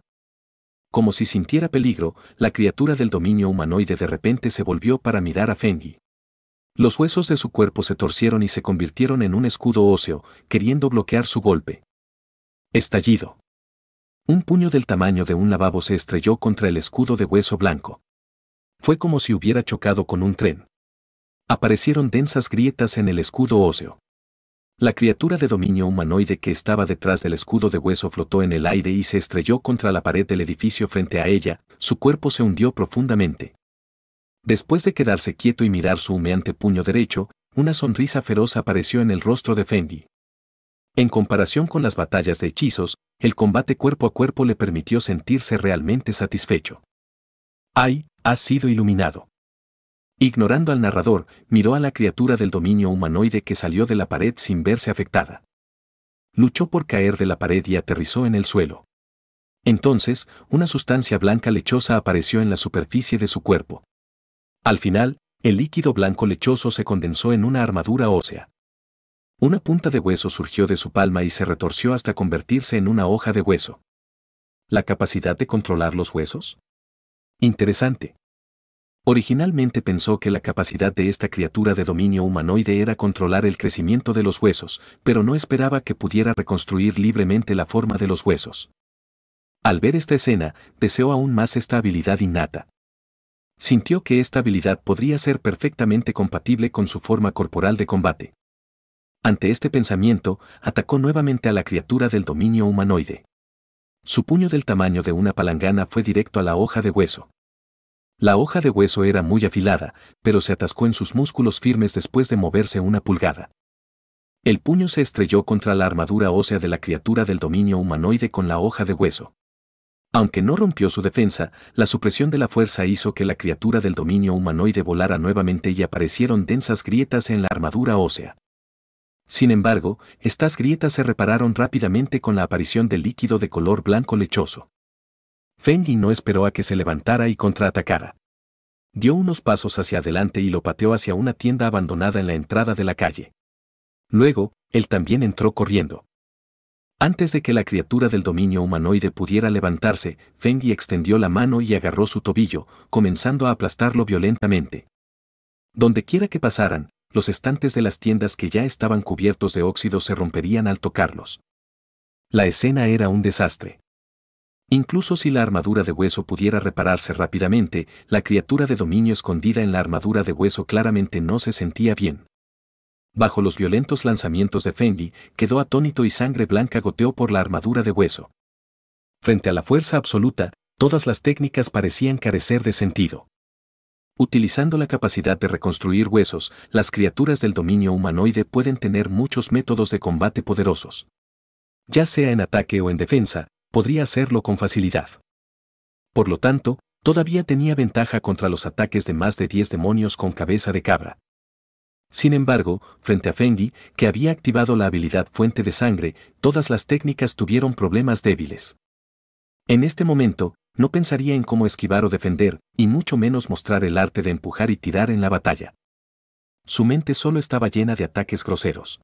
Como si sintiera peligro, la criatura del dominio humanoide de repente se volvió para mirar a Fengi. Los huesos de su cuerpo se torcieron y se convirtieron en un escudo óseo, queriendo bloquear su golpe. Estallido. Un puño del tamaño de un lavabo se estrelló contra el escudo de hueso blanco. Fue como si hubiera chocado con un tren. Aparecieron densas grietas en el escudo óseo. La criatura de dominio humanoide que estaba detrás del escudo de hueso flotó en el aire y se estrelló contra la pared del edificio frente a ella, su cuerpo se hundió profundamente. Después de quedarse quieto y mirar su humeante puño derecho, una sonrisa feroz apareció en el rostro de Fendi. En comparación con las batallas de hechizos, el combate cuerpo a cuerpo le permitió sentirse realmente satisfecho. ¡Ay! Has sido iluminado. Ignorando al narrador, miró a la criatura del dominio humanoide que salió de la pared sin verse afectada. Luchó por caer de la pared y aterrizó en el suelo. Entonces, una sustancia blanca lechosa apareció en la superficie de su cuerpo. Al final, el líquido blanco lechoso se condensó en una armadura ósea. Una punta de hueso surgió de su palma y se retorció hasta convertirse en una hoja de hueso. ¿La capacidad de controlar los huesos? Interesante. Originalmente pensó que la capacidad de esta criatura de dominio humanoide era controlar el crecimiento de los huesos, pero no esperaba que pudiera reconstruir libremente la forma de los huesos. Al ver esta escena, deseó aún más esta habilidad innata. Sintió que esta habilidad podría ser perfectamente compatible con su forma corporal de combate. Ante este pensamiento, atacó nuevamente a la criatura del dominio humanoide. Su puño del tamaño de una palangana fue directo a la hoja de hueso. La hoja de hueso era muy afilada, pero se atascó en sus músculos firmes después de moverse una pulgada. El puño se estrelló contra la armadura ósea de la criatura del dominio humanoide con la hoja de hueso. Aunque no rompió su defensa, la supresión de la fuerza hizo que la criatura del dominio humanoide volara nuevamente y aparecieron densas grietas en la armadura ósea. Sin embargo, estas grietas se repararon rápidamente con la aparición de líquido de color blanco lechoso. Fengi no esperó a que se levantara y contraatacara. Dio unos pasos hacia adelante y lo pateó hacia una tienda abandonada en la entrada de la calle. Luego, él también entró corriendo. Antes de que la criatura del dominio humanoide pudiera levantarse, Fengi extendió la mano y agarró su tobillo, comenzando a aplastarlo violentamente. Dondequiera que pasaran, los estantes de las tiendas que ya estaban cubiertos de óxido se romperían al tocarlos. La escena era un desastre. Incluso si la armadura de hueso pudiera repararse rápidamente, la criatura de dominio escondida en la armadura de hueso claramente no se sentía bien. Bajo los violentos lanzamientos de Fendi, quedó atónito y sangre blanca goteó por la armadura de hueso. Frente a la fuerza absoluta, todas las técnicas parecían carecer de sentido. Utilizando la capacidad de reconstruir huesos, las criaturas del dominio humanoide pueden tener muchos métodos de combate poderosos. Ya sea en ataque o en defensa, podría hacerlo con facilidad. Por lo tanto, todavía tenía ventaja contra los ataques de más de 10 demonios con cabeza de cabra. Sin embargo, frente a Fengi, que había activado la habilidad Fuente de Sangre, todas las técnicas tuvieron problemas débiles. En este momento, no pensaría en cómo esquivar o defender, y mucho menos mostrar el arte de empujar y tirar en la batalla. Su mente solo estaba llena de ataques groseros.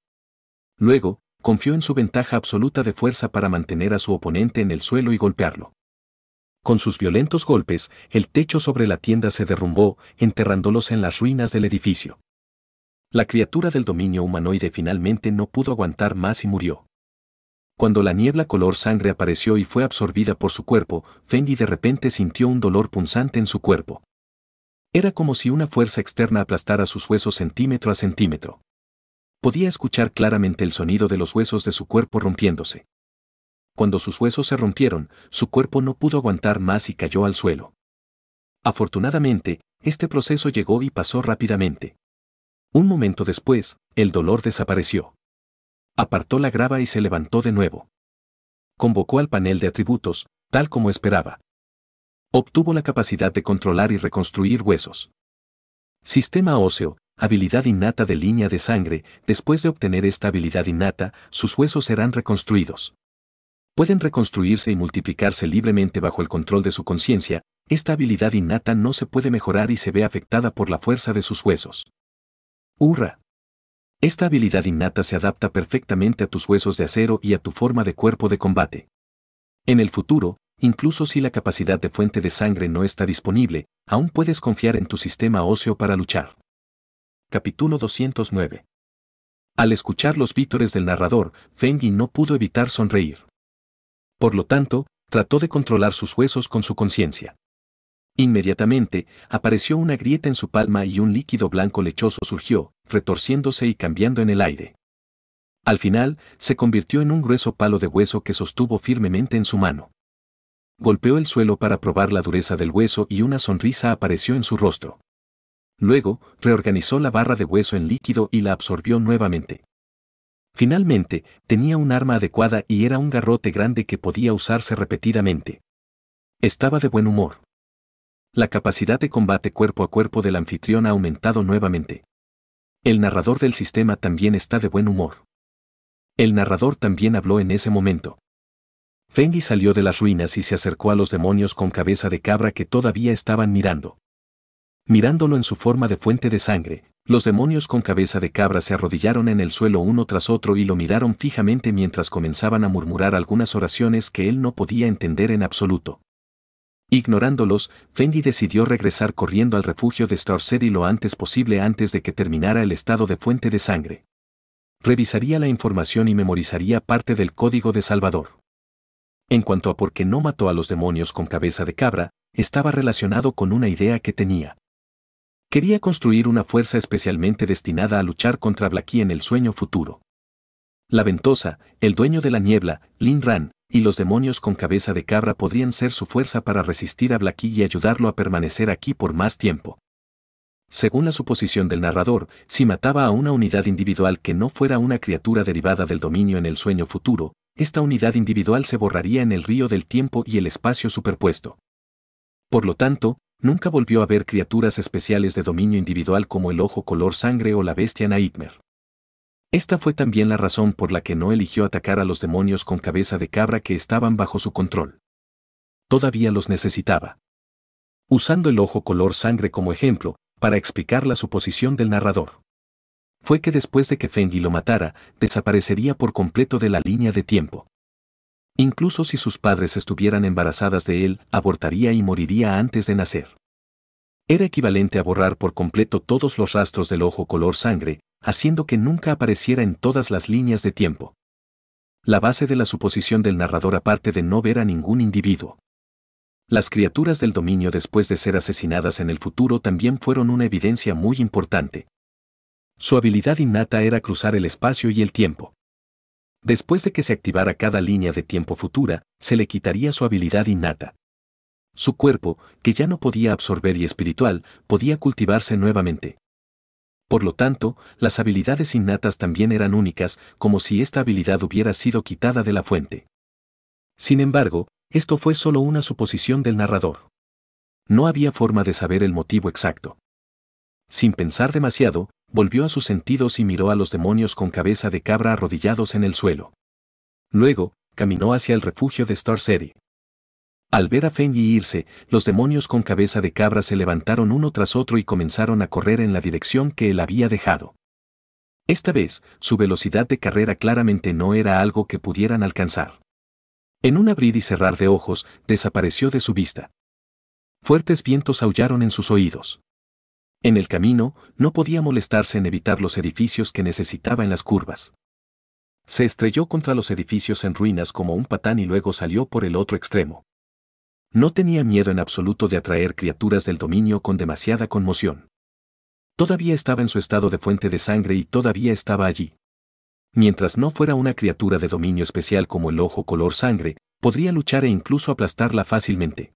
Luego, confió en su ventaja absoluta de fuerza para mantener a su oponente en el suelo y golpearlo. Con sus violentos golpes, el techo sobre la tienda se derrumbó, enterrándolos en las ruinas del edificio. La criatura del dominio humanoide finalmente no pudo aguantar más y murió. Cuando la niebla color sangre apareció y fue absorbida por su cuerpo, Fendi de repente sintió un dolor punzante en su cuerpo. Era como si una fuerza externa aplastara sus huesos centímetro a centímetro podía escuchar claramente el sonido de los huesos de su cuerpo rompiéndose. Cuando sus huesos se rompieron, su cuerpo no pudo aguantar más y cayó al suelo. Afortunadamente, este proceso llegó y pasó rápidamente. Un momento después, el dolor desapareció. Apartó la grava y se levantó de nuevo. Convocó al panel de atributos, tal como esperaba. Obtuvo la capacidad de controlar y reconstruir huesos. Sistema óseo, habilidad innata de línea de sangre, después de obtener esta habilidad innata, sus huesos serán reconstruidos. Pueden reconstruirse y multiplicarse libremente bajo el control de su conciencia, esta habilidad innata no se puede mejorar y se ve afectada por la fuerza de sus huesos. Urra. Esta habilidad innata se adapta perfectamente a tus huesos de acero y a tu forma de cuerpo de combate. En el futuro, incluso si la capacidad de fuente de sangre no está disponible, aún puedes confiar en tu sistema óseo para luchar capítulo 209. Al escuchar los vítores del narrador, Fengi no pudo evitar sonreír. Por lo tanto, trató de controlar sus huesos con su conciencia. Inmediatamente, apareció una grieta en su palma y un líquido blanco lechoso surgió, retorciéndose y cambiando en el aire. Al final, se convirtió en un grueso palo de hueso que sostuvo firmemente en su mano. Golpeó el suelo para probar la dureza del hueso y una sonrisa apareció en su rostro. Luego, reorganizó la barra de hueso en líquido y la absorbió nuevamente. Finalmente, tenía un arma adecuada y era un garrote grande que podía usarse repetidamente. Estaba de buen humor. La capacidad de combate cuerpo a cuerpo del anfitrión ha aumentado nuevamente. El narrador del sistema también está de buen humor. El narrador también habló en ese momento. Fengi salió de las ruinas y se acercó a los demonios con cabeza de cabra que todavía estaban mirando mirándolo en su forma de fuente de sangre, los demonios con cabeza de cabra se arrodillaron en el suelo uno tras otro y lo miraron fijamente mientras comenzaban a murmurar algunas oraciones que él no podía entender en absoluto. Ignorándolos, Fendi decidió regresar corriendo al refugio de Star lo antes posible antes de que terminara el estado de fuente de sangre. Revisaría la información y memorizaría parte del código de Salvador. En cuanto a por qué no mató a los demonios con cabeza de cabra, estaba relacionado con una idea que tenía. Quería construir una fuerza especialmente destinada a luchar contra Blackie en el sueño futuro. La ventosa, el dueño de la niebla, Lin Ran, y los demonios con cabeza de cabra podrían ser su fuerza para resistir a Blackie y ayudarlo a permanecer aquí por más tiempo. Según la suposición del narrador, si mataba a una unidad individual que no fuera una criatura derivada del dominio en el sueño futuro, esta unidad individual se borraría en el río del tiempo y el espacio superpuesto. Por lo tanto, Nunca volvió a ver criaturas especiales de dominio individual como el ojo color sangre o la bestia Nightmare. Esta fue también la razón por la que no eligió atacar a los demonios con cabeza de cabra que estaban bajo su control. Todavía los necesitaba. Usando el ojo color sangre como ejemplo, para explicar la suposición del narrador. Fue que después de que Fengi lo matara, desaparecería por completo de la línea de tiempo. Incluso si sus padres estuvieran embarazadas de él, abortaría y moriría antes de nacer. Era equivalente a borrar por completo todos los rastros del ojo color sangre, haciendo que nunca apareciera en todas las líneas de tiempo. La base de la suposición del narrador aparte de no ver a ningún individuo. Las criaturas del dominio después de ser asesinadas en el futuro también fueron una evidencia muy importante. Su habilidad innata era cruzar el espacio y el tiempo. Después de que se activara cada línea de tiempo futura, se le quitaría su habilidad innata. Su cuerpo, que ya no podía absorber y espiritual, podía cultivarse nuevamente. Por lo tanto, las habilidades innatas también eran únicas, como si esta habilidad hubiera sido quitada de la fuente. Sin embargo, esto fue solo una suposición del narrador. No había forma de saber el motivo exacto. Sin pensar demasiado, volvió a sus sentidos y miró a los demonios con cabeza de cabra arrodillados en el suelo. Luego, caminó hacia el refugio de Star City. Al ver a y irse, los demonios con cabeza de cabra se levantaron uno tras otro y comenzaron a correr en la dirección que él había dejado. Esta vez, su velocidad de carrera claramente no era algo que pudieran alcanzar. En un abrir y cerrar de ojos, desapareció de su vista. Fuertes vientos aullaron en sus oídos. En el camino, no podía molestarse en evitar los edificios que necesitaba en las curvas. Se estrelló contra los edificios en ruinas como un patán y luego salió por el otro extremo. No tenía miedo en absoluto de atraer criaturas del dominio con demasiada conmoción. Todavía estaba en su estado de fuente de sangre y todavía estaba allí. Mientras no fuera una criatura de dominio especial como el ojo color sangre, podría luchar e incluso aplastarla fácilmente.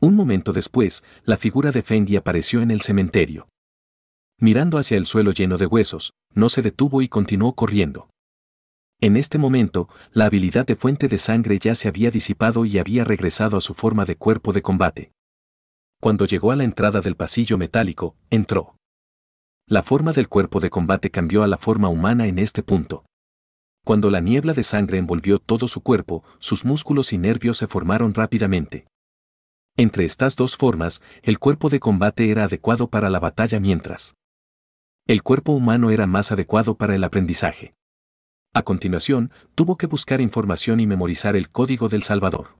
Un momento después, la figura de Fendi apareció en el cementerio. Mirando hacia el suelo lleno de huesos, no se detuvo y continuó corriendo. En este momento, la habilidad de fuente de sangre ya se había disipado y había regresado a su forma de cuerpo de combate. Cuando llegó a la entrada del pasillo metálico, entró. La forma del cuerpo de combate cambió a la forma humana en este punto. Cuando la niebla de sangre envolvió todo su cuerpo, sus músculos y nervios se formaron rápidamente. Entre estas dos formas, el cuerpo de combate era adecuado para la batalla mientras el cuerpo humano era más adecuado para el aprendizaje. A continuación, tuvo que buscar información y memorizar el código del Salvador.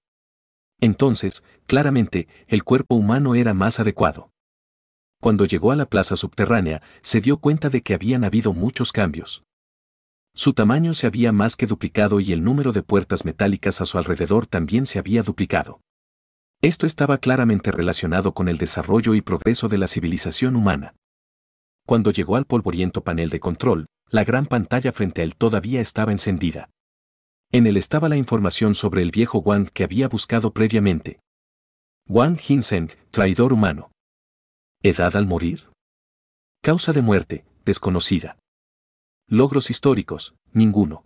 Entonces, claramente, el cuerpo humano era más adecuado. Cuando llegó a la plaza subterránea, se dio cuenta de que habían habido muchos cambios. Su tamaño se había más que duplicado y el número de puertas metálicas a su alrededor también se había duplicado. Esto estaba claramente relacionado con el desarrollo y progreso de la civilización humana. Cuando llegó al polvoriento panel de control, la gran pantalla frente a él todavía estaba encendida. En él estaba la información sobre el viejo Wang que había buscado previamente. Wang Hinseng, traidor humano. Edad al morir. Causa de muerte, desconocida. Logros históricos, ninguno.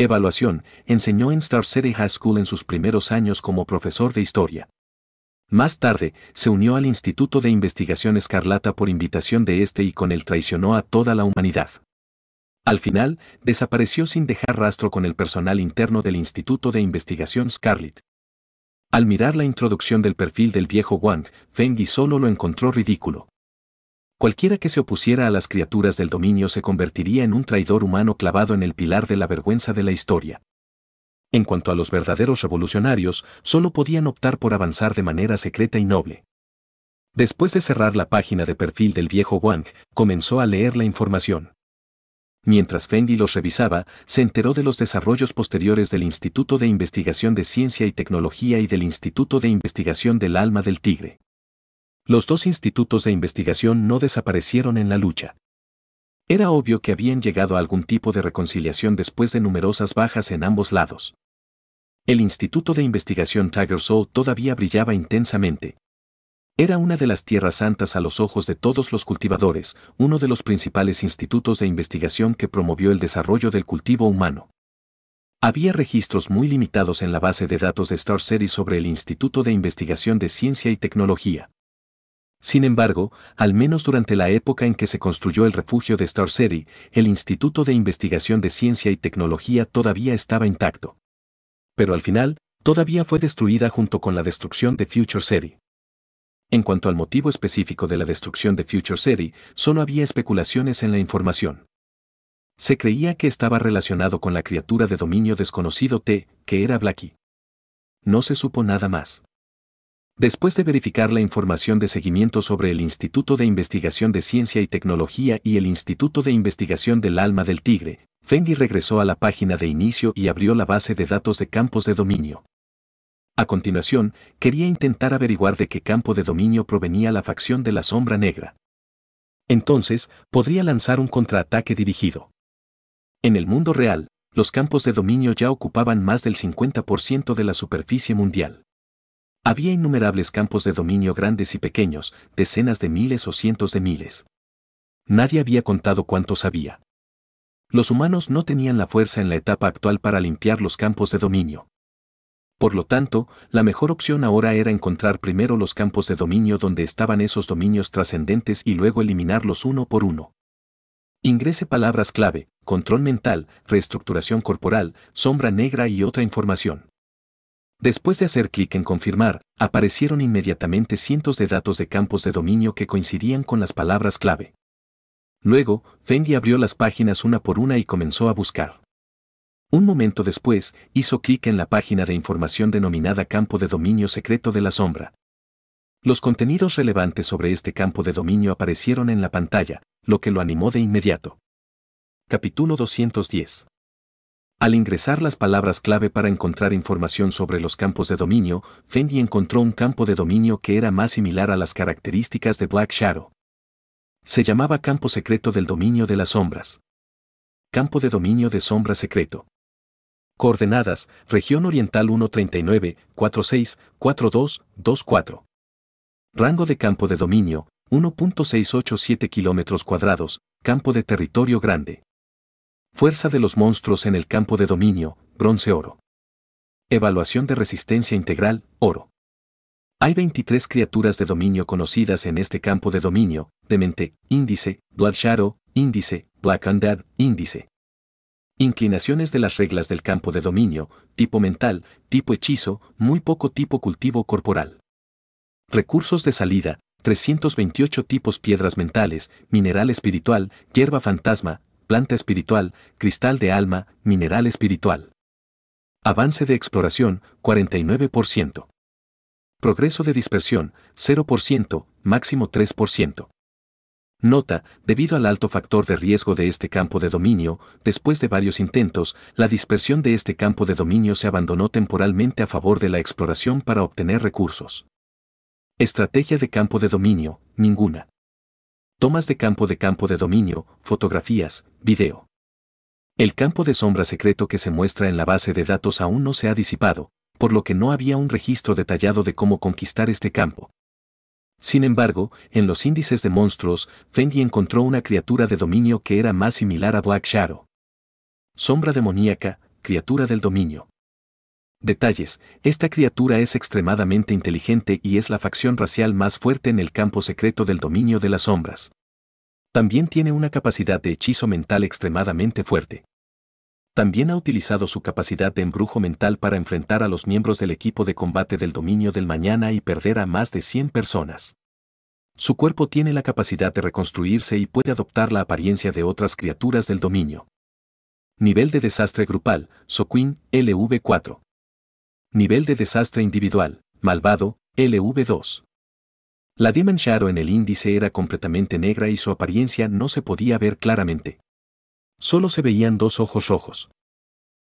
Evaluación. Enseñó en Star City High School en sus primeros años como profesor de historia. Más tarde, se unió al Instituto de Investigación Escarlata por invitación de este y con él traicionó a toda la humanidad. Al final, desapareció sin dejar rastro con el personal interno del Instituto de Investigación Scarlet. Al mirar la introducción del perfil del viejo Wang, Feng y solo lo encontró ridículo. Cualquiera que se opusiera a las criaturas del dominio se convertiría en un traidor humano clavado en el pilar de la vergüenza de la historia. En cuanto a los verdaderos revolucionarios, solo podían optar por avanzar de manera secreta y noble. Después de cerrar la página de perfil del viejo Wang, comenzó a leer la información. Mientras Fendi los revisaba, se enteró de los desarrollos posteriores del Instituto de Investigación de Ciencia y Tecnología y del Instituto de Investigación del Alma del Tigre. Los dos institutos de investigación no desaparecieron en la lucha. Era obvio que habían llegado a algún tipo de reconciliación después de numerosas bajas en ambos lados. El Instituto de Investigación Tiger Soul todavía brillaba intensamente. Era una de las tierras santas a los ojos de todos los cultivadores, uno de los principales institutos de investigación que promovió el desarrollo del cultivo humano. Había registros muy limitados en la base de datos de Star City sobre el Instituto de Investigación de Ciencia y Tecnología. Sin embargo, al menos durante la época en que se construyó el refugio de Star City, el Instituto de Investigación de Ciencia y Tecnología todavía estaba intacto. Pero al final, todavía fue destruida junto con la destrucción de Future City. En cuanto al motivo específico de la destrucción de Future City, solo había especulaciones en la información. Se creía que estaba relacionado con la criatura de dominio desconocido T, que era Blackie. No se supo nada más. Después de verificar la información de seguimiento sobre el Instituto de Investigación de Ciencia y Tecnología y el Instituto de Investigación del Alma del Tigre, Fendi regresó a la página de inicio y abrió la base de datos de campos de dominio. A continuación, quería intentar averiguar de qué campo de dominio provenía la facción de la sombra negra. Entonces, podría lanzar un contraataque dirigido. En el mundo real, los campos de dominio ya ocupaban más del 50% de la superficie mundial. Había innumerables campos de dominio grandes y pequeños, decenas de miles o cientos de miles. Nadie había contado cuántos había. Los humanos no tenían la fuerza en la etapa actual para limpiar los campos de dominio. Por lo tanto, la mejor opción ahora era encontrar primero los campos de dominio donde estaban esos dominios trascendentes y luego eliminarlos uno por uno. Ingrese palabras clave, control mental, reestructuración corporal, sombra negra y otra información. Después de hacer clic en confirmar, aparecieron inmediatamente cientos de datos de campos de dominio que coincidían con las palabras clave. Luego, Fendi abrió las páginas una por una y comenzó a buscar. Un momento después, hizo clic en la página de información denominada Campo de Dominio Secreto de la Sombra. Los contenidos relevantes sobre este campo de dominio aparecieron en la pantalla, lo que lo animó de inmediato. Capítulo 210 al ingresar las palabras clave para encontrar información sobre los campos de dominio, Fendi encontró un campo de dominio que era más similar a las características de Black Shadow. Se llamaba campo secreto del dominio de las sombras. Campo de dominio de sombra secreto. Coordenadas, región oriental 139, 46, 42, 24. Rango de campo de dominio, 1.687 km cuadrados, campo de territorio grande. Fuerza de los monstruos en el campo de dominio, bronce-oro. Evaluación de resistencia integral, oro. Hay 23 criaturas de dominio conocidas en este campo de dominio, Demente, índice, Blood Shadow, índice, Black Undead, índice. Inclinaciones de las reglas del campo de dominio, tipo mental, tipo hechizo, muy poco tipo cultivo corporal. Recursos de salida, 328 tipos piedras mentales, mineral espiritual, hierba fantasma, planta espiritual, cristal de alma, mineral espiritual. Avance de exploración, 49%. Progreso de dispersión, 0%, máximo 3%. Nota, debido al alto factor de riesgo de este campo de dominio, después de varios intentos, la dispersión de este campo de dominio se abandonó temporalmente a favor de la exploración para obtener recursos. Estrategia de campo de dominio, ninguna tomas de campo de campo de dominio, fotografías, video. El campo de sombra secreto que se muestra en la base de datos aún no se ha disipado, por lo que no había un registro detallado de cómo conquistar este campo. Sin embargo, en los índices de monstruos, Fendi encontró una criatura de dominio que era más similar a Black Shadow. Sombra demoníaca, criatura del dominio. Detalles, esta criatura es extremadamente inteligente y es la facción racial más fuerte en el campo secreto del dominio de las sombras. También tiene una capacidad de hechizo mental extremadamente fuerte. También ha utilizado su capacidad de embrujo mental para enfrentar a los miembros del equipo de combate del dominio del mañana y perder a más de 100 personas. Su cuerpo tiene la capacidad de reconstruirse y puede adoptar la apariencia de otras criaturas del dominio. Nivel de desastre grupal, Soquin, LV4. Nivel de desastre individual, malvado, LV2. La Demon Shadow en el índice era completamente negra y su apariencia no se podía ver claramente. Solo se veían dos ojos rojos.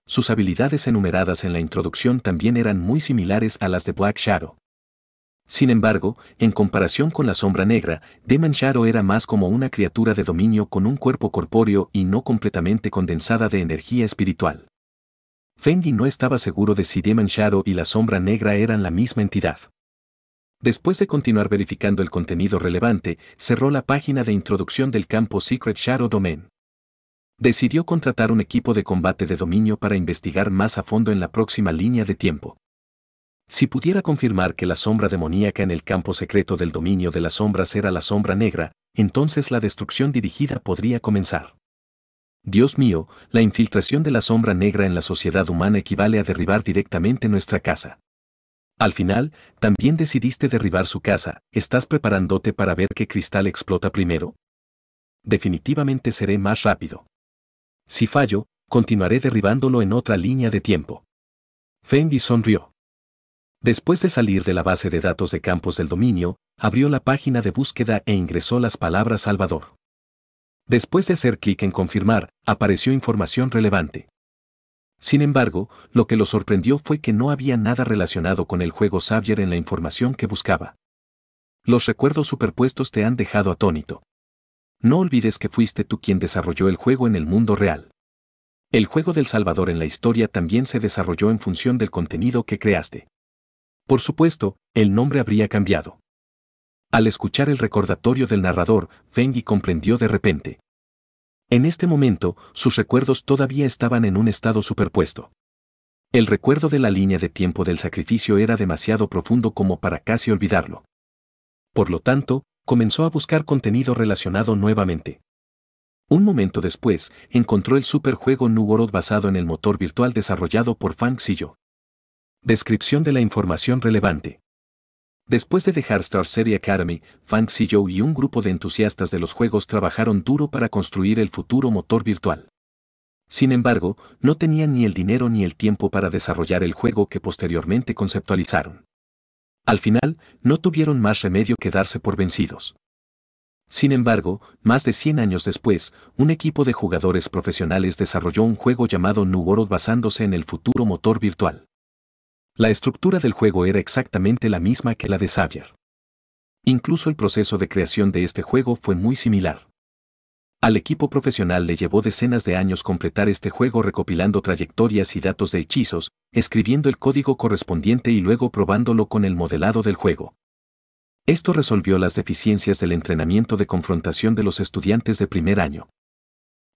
Sus habilidades enumeradas en la introducción también eran muy similares a las de Black Shadow. Sin embargo, en comparación con la sombra negra, Demon Shadow era más como una criatura de dominio con un cuerpo corpóreo y no completamente condensada de energía espiritual. Fendi no estaba seguro de si Demon Shadow y la sombra negra eran la misma entidad. Después de continuar verificando el contenido relevante, cerró la página de introducción del campo Secret Shadow Domain. Decidió contratar un equipo de combate de dominio para investigar más a fondo en la próxima línea de tiempo. Si pudiera confirmar que la sombra demoníaca en el campo secreto del dominio de las sombras era la sombra negra, entonces la destrucción dirigida podría comenzar. Dios mío, la infiltración de la sombra negra en la sociedad humana equivale a derribar directamente nuestra casa. Al final, también decidiste derribar su casa, ¿estás preparándote para ver qué cristal explota primero? Definitivamente seré más rápido. Si fallo, continuaré derribándolo en otra línea de tiempo. Fendi sonrió. Después de salir de la base de datos de campos del dominio, abrió la página de búsqueda e ingresó las palabras Salvador. Después de hacer clic en confirmar, apareció información relevante. Sin embargo, lo que lo sorprendió fue que no había nada relacionado con el juego Xavier en la información que buscaba. Los recuerdos superpuestos te han dejado atónito. No olvides que fuiste tú quien desarrolló el juego en el mundo real. El juego del Salvador en la historia también se desarrolló en función del contenido que creaste. Por supuesto, el nombre habría cambiado. Al escuchar el recordatorio del narrador, Fengi comprendió de repente. En este momento, sus recuerdos todavía estaban en un estado superpuesto. El recuerdo de la línea de tiempo del sacrificio era demasiado profundo como para casi olvidarlo. Por lo tanto, comenzó a buscar contenido relacionado nuevamente. Un momento después, encontró el superjuego New World basado en el motor virtual desarrollado por Fang Sillo. Descripción de la información relevante. Después de dejar Star City Academy, Fang Joe y un grupo de entusiastas de los juegos trabajaron duro para construir el futuro motor virtual. Sin embargo, no tenían ni el dinero ni el tiempo para desarrollar el juego que posteriormente conceptualizaron. Al final, no tuvieron más remedio que darse por vencidos. Sin embargo, más de 100 años después, un equipo de jugadores profesionales desarrolló un juego llamado New World basándose en el futuro motor virtual. La estructura del juego era exactamente la misma que la de Xavier. Incluso el proceso de creación de este juego fue muy similar. Al equipo profesional le llevó decenas de años completar este juego recopilando trayectorias y datos de hechizos, escribiendo el código correspondiente y luego probándolo con el modelado del juego. Esto resolvió las deficiencias del entrenamiento de confrontación de los estudiantes de primer año.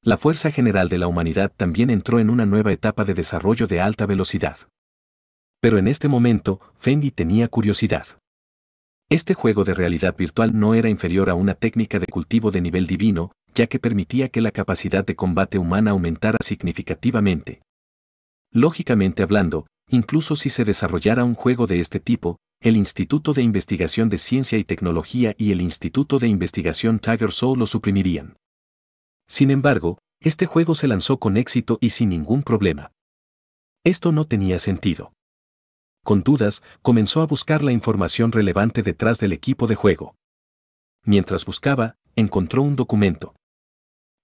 La Fuerza General de la Humanidad también entró en una nueva etapa de desarrollo de alta velocidad. Pero en este momento, Fendi tenía curiosidad. Este juego de realidad virtual no era inferior a una técnica de cultivo de nivel divino, ya que permitía que la capacidad de combate humana aumentara significativamente. Lógicamente hablando, incluso si se desarrollara un juego de este tipo, el Instituto de Investigación de Ciencia y Tecnología y el Instituto de Investigación Tiger Soul lo suprimirían. Sin embargo, este juego se lanzó con éxito y sin ningún problema. Esto no tenía sentido con dudas, comenzó a buscar la información relevante detrás del equipo de juego. Mientras buscaba, encontró un documento.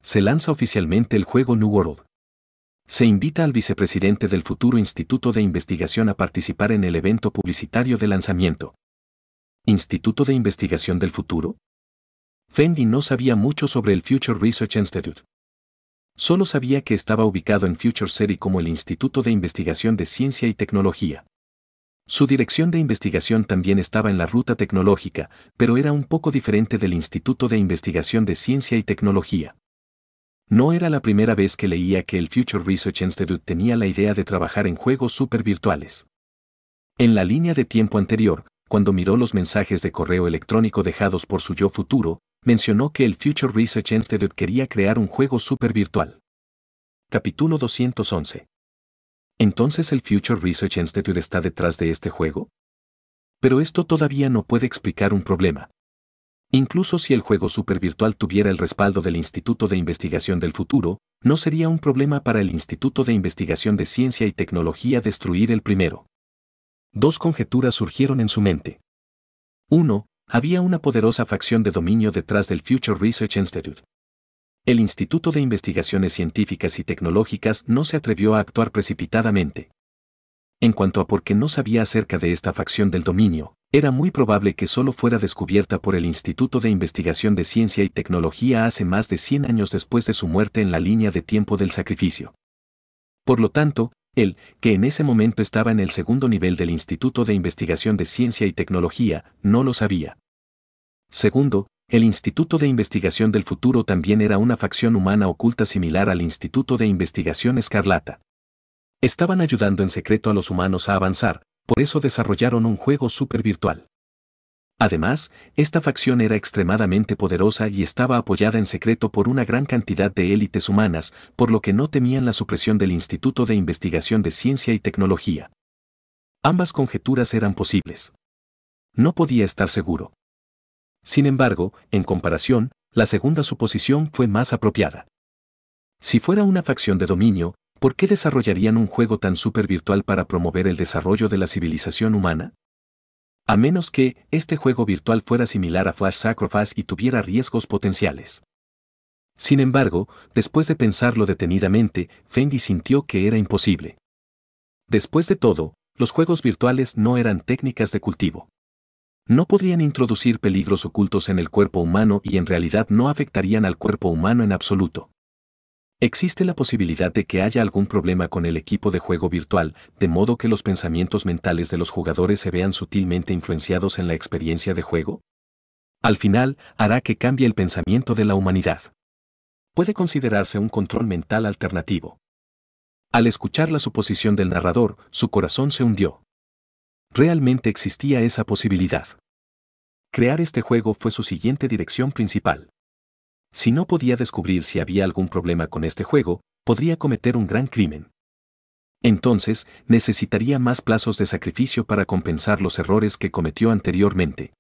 Se lanza oficialmente el juego New World. Se invita al vicepresidente del futuro Instituto de Investigación a participar en el evento publicitario de lanzamiento. ¿Instituto de Investigación del Futuro? Fendi no sabía mucho sobre el Future Research Institute. Solo sabía que estaba ubicado en Future City como el Instituto de Investigación de Ciencia y Tecnología. Su dirección de investigación también estaba en la ruta tecnológica, pero era un poco diferente del Instituto de Investigación de Ciencia y Tecnología. No era la primera vez que leía que el Future Research Institute tenía la idea de trabajar en juegos supervirtuales. En la línea de tiempo anterior, cuando miró los mensajes de correo electrónico dejados por su yo futuro, mencionó que el Future Research Institute quería crear un juego supervirtual. Capítulo 211. ¿Entonces el Future Research Institute está detrás de este juego? Pero esto todavía no puede explicar un problema. Incluso si el juego supervirtual tuviera el respaldo del Instituto de Investigación del Futuro, no sería un problema para el Instituto de Investigación de Ciencia y Tecnología destruir el primero. Dos conjeturas surgieron en su mente. 1. Había una poderosa facción de dominio detrás del Future Research Institute, el Instituto de Investigaciones Científicas y Tecnológicas no se atrevió a actuar precipitadamente. En cuanto a por qué no sabía acerca de esta facción del dominio, era muy probable que solo fuera descubierta por el Instituto de Investigación de Ciencia y Tecnología hace más de 100 años después de su muerte en la línea de tiempo del sacrificio. Por lo tanto, él, que en ese momento estaba en el segundo nivel del Instituto de Investigación de Ciencia y Tecnología, no lo sabía. Segundo, el Instituto de Investigación del Futuro también era una facción humana oculta similar al Instituto de Investigación Escarlata. Estaban ayudando en secreto a los humanos a avanzar, por eso desarrollaron un juego súper virtual. Además, esta facción era extremadamente poderosa y estaba apoyada en secreto por una gran cantidad de élites humanas, por lo que no temían la supresión del Instituto de Investigación de Ciencia y Tecnología. Ambas conjeturas eran posibles. No podía estar seguro. Sin embargo, en comparación, la segunda suposición fue más apropiada. Si fuera una facción de dominio, ¿por qué desarrollarían un juego tan supervirtual virtual para promover el desarrollo de la civilización humana? A menos que este juego virtual fuera similar a Flash Sacrifice y tuviera riesgos potenciales. Sin embargo, después de pensarlo detenidamente, Fendi sintió que era imposible. Después de todo, los juegos virtuales no eran técnicas de cultivo no podrían introducir peligros ocultos en el cuerpo humano y en realidad no afectarían al cuerpo humano en absoluto. Existe la posibilidad de que haya algún problema con el equipo de juego virtual, de modo que los pensamientos mentales de los jugadores se vean sutilmente influenciados en la experiencia de juego. Al final, hará que cambie el pensamiento de la humanidad. Puede considerarse un control mental alternativo. Al escuchar la suposición del narrador, su corazón se hundió. Realmente existía esa posibilidad. Crear este juego fue su siguiente dirección principal. Si no podía descubrir si había algún problema con este juego, podría cometer un gran crimen. Entonces, necesitaría más plazos de sacrificio para compensar los errores que cometió anteriormente.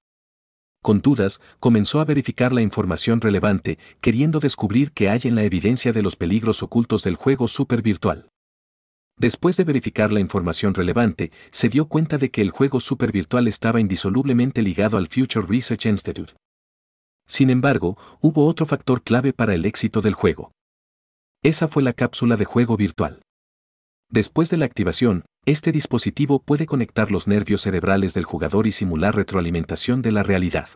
Con dudas, comenzó a verificar la información relevante, queriendo descubrir qué hay en la evidencia de los peligros ocultos del juego supervirtual. Después de verificar la información relevante, se dio cuenta de que el juego supervirtual estaba indisolublemente ligado al Future Research Institute. Sin embargo, hubo otro factor clave para el éxito del juego. Esa fue la cápsula de juego virtual. Después de la activación, este dispositivo puede conectar los nervios cerebrales del jugador y simular retroalimentación de la realidad.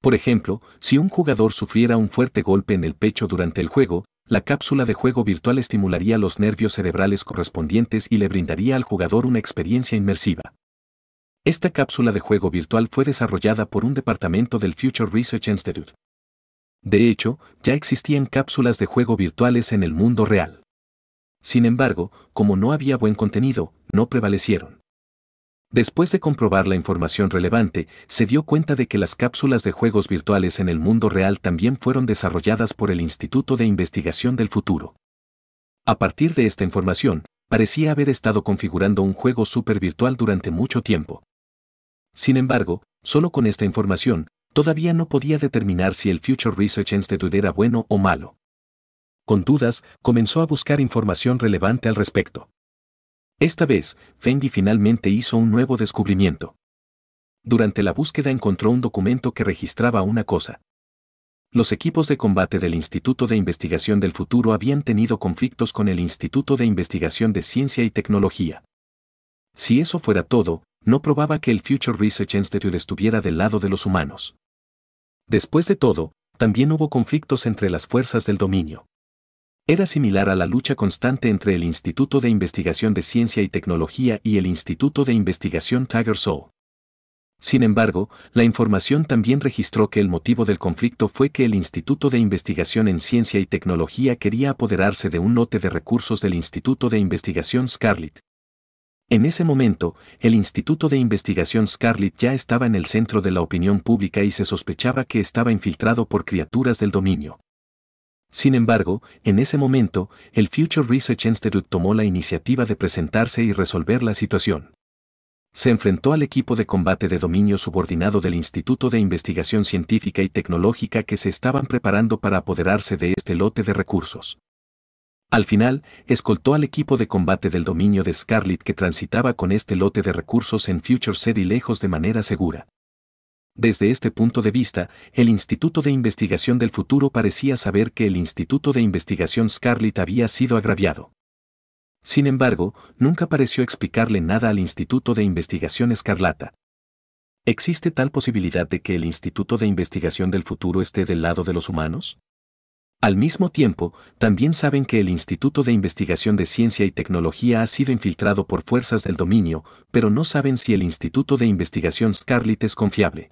Por ejemplo, si un jugador sufriera un fuerte golpe en el pecho durante el juego, la cápsula de juego virtual estimularía los nervios cerebrales correspondientes y le brindaría al jugador una experiencia inmersiva. Esta cápsula de juego virtual fue desarrollada por un departamento del Future Research Institute. De hecho, ya existían cápsulas de juego virtuales en el mundo real. Sin embargo, como no había buen contenido, no prevalecieron. Después de comprobar la información relevante, se dio cuenta de que las cápsulas de juegos virtuales en el mundo real también fueron desarrolladas por el Instituto de Investigación del Futuro. A partir de esta información, parecía haber estado configurando un juego supervirtual virtual durante mucho tiempo. Sin embargo, solo con esta información, todavía no podía determinar si el Future Research Institute era bueno o malo. Con dudas, comenzó a buscar información relevante al respecto. Esta vez, Fendi finalmente hizo un nuevo descubrimiento. Durante la búsqueda encontró un documento que registraba una cosa. Los equipos de combate del Instituto de Investigación del Futuro habían tenido conflictos con el Instituto de Investigación de Ciencia y Tecnología. Si eso fuera todo, no probaba que el Future Research Institute estuviera del lado de los humanos. Después de todo, también hubo conflictos entre las fuerzas del dominio. Era similar a la lucha constante entre el Instituto de Investigación de Ciencia y Tecnología y el Instituto de Investigación Tiger Soul. Sin embargo, la información también registró que el motivo del conflicto fue que el Instituto de Investigación en Ciencia y Tecnología quería apoderarse de un lote de recursos del Instituto de Investigación Scarlett. En ese momento, el Instituto de Investigación Scarlett ya estaba en el centro de la opinión pública y se sospechaba que estaba infiltrado por criaturas del dominio. Sin embargo, en ese momento, el Future Research Institute tomó la iniciativa de presentarse y resolver la situación. Se enfrentó al equipo de combate de dominio subordinado del Instituto de Investigación Científica y Tecnológica que se estaban preparando para apoderarse de este lote de recursos. Al final, escoltó al equipo de combate del dominio de Scarlett que transitaba con este lote de recursos en Future City lejos de manera segura. Desde este punto de vista, el Instituto de Investigación del Futuro parecía saber que el Instituto de Investigación Scarlett había sido agraviado. Sin embargo, nunca pareció explicarle nada al Instituto de Investigación Escarlata. ¿Existe tal posibilidad de que el Instituto de Investigación del Futuro esté del lado de los humanos? Al mismo tiempo, también saben que el Instituto de Investigación de Ciencia y Tecnología ha sido infiltrado por fuerzas del dominio, pero no saben si el Instituto de Investigación Scarlett es confiable.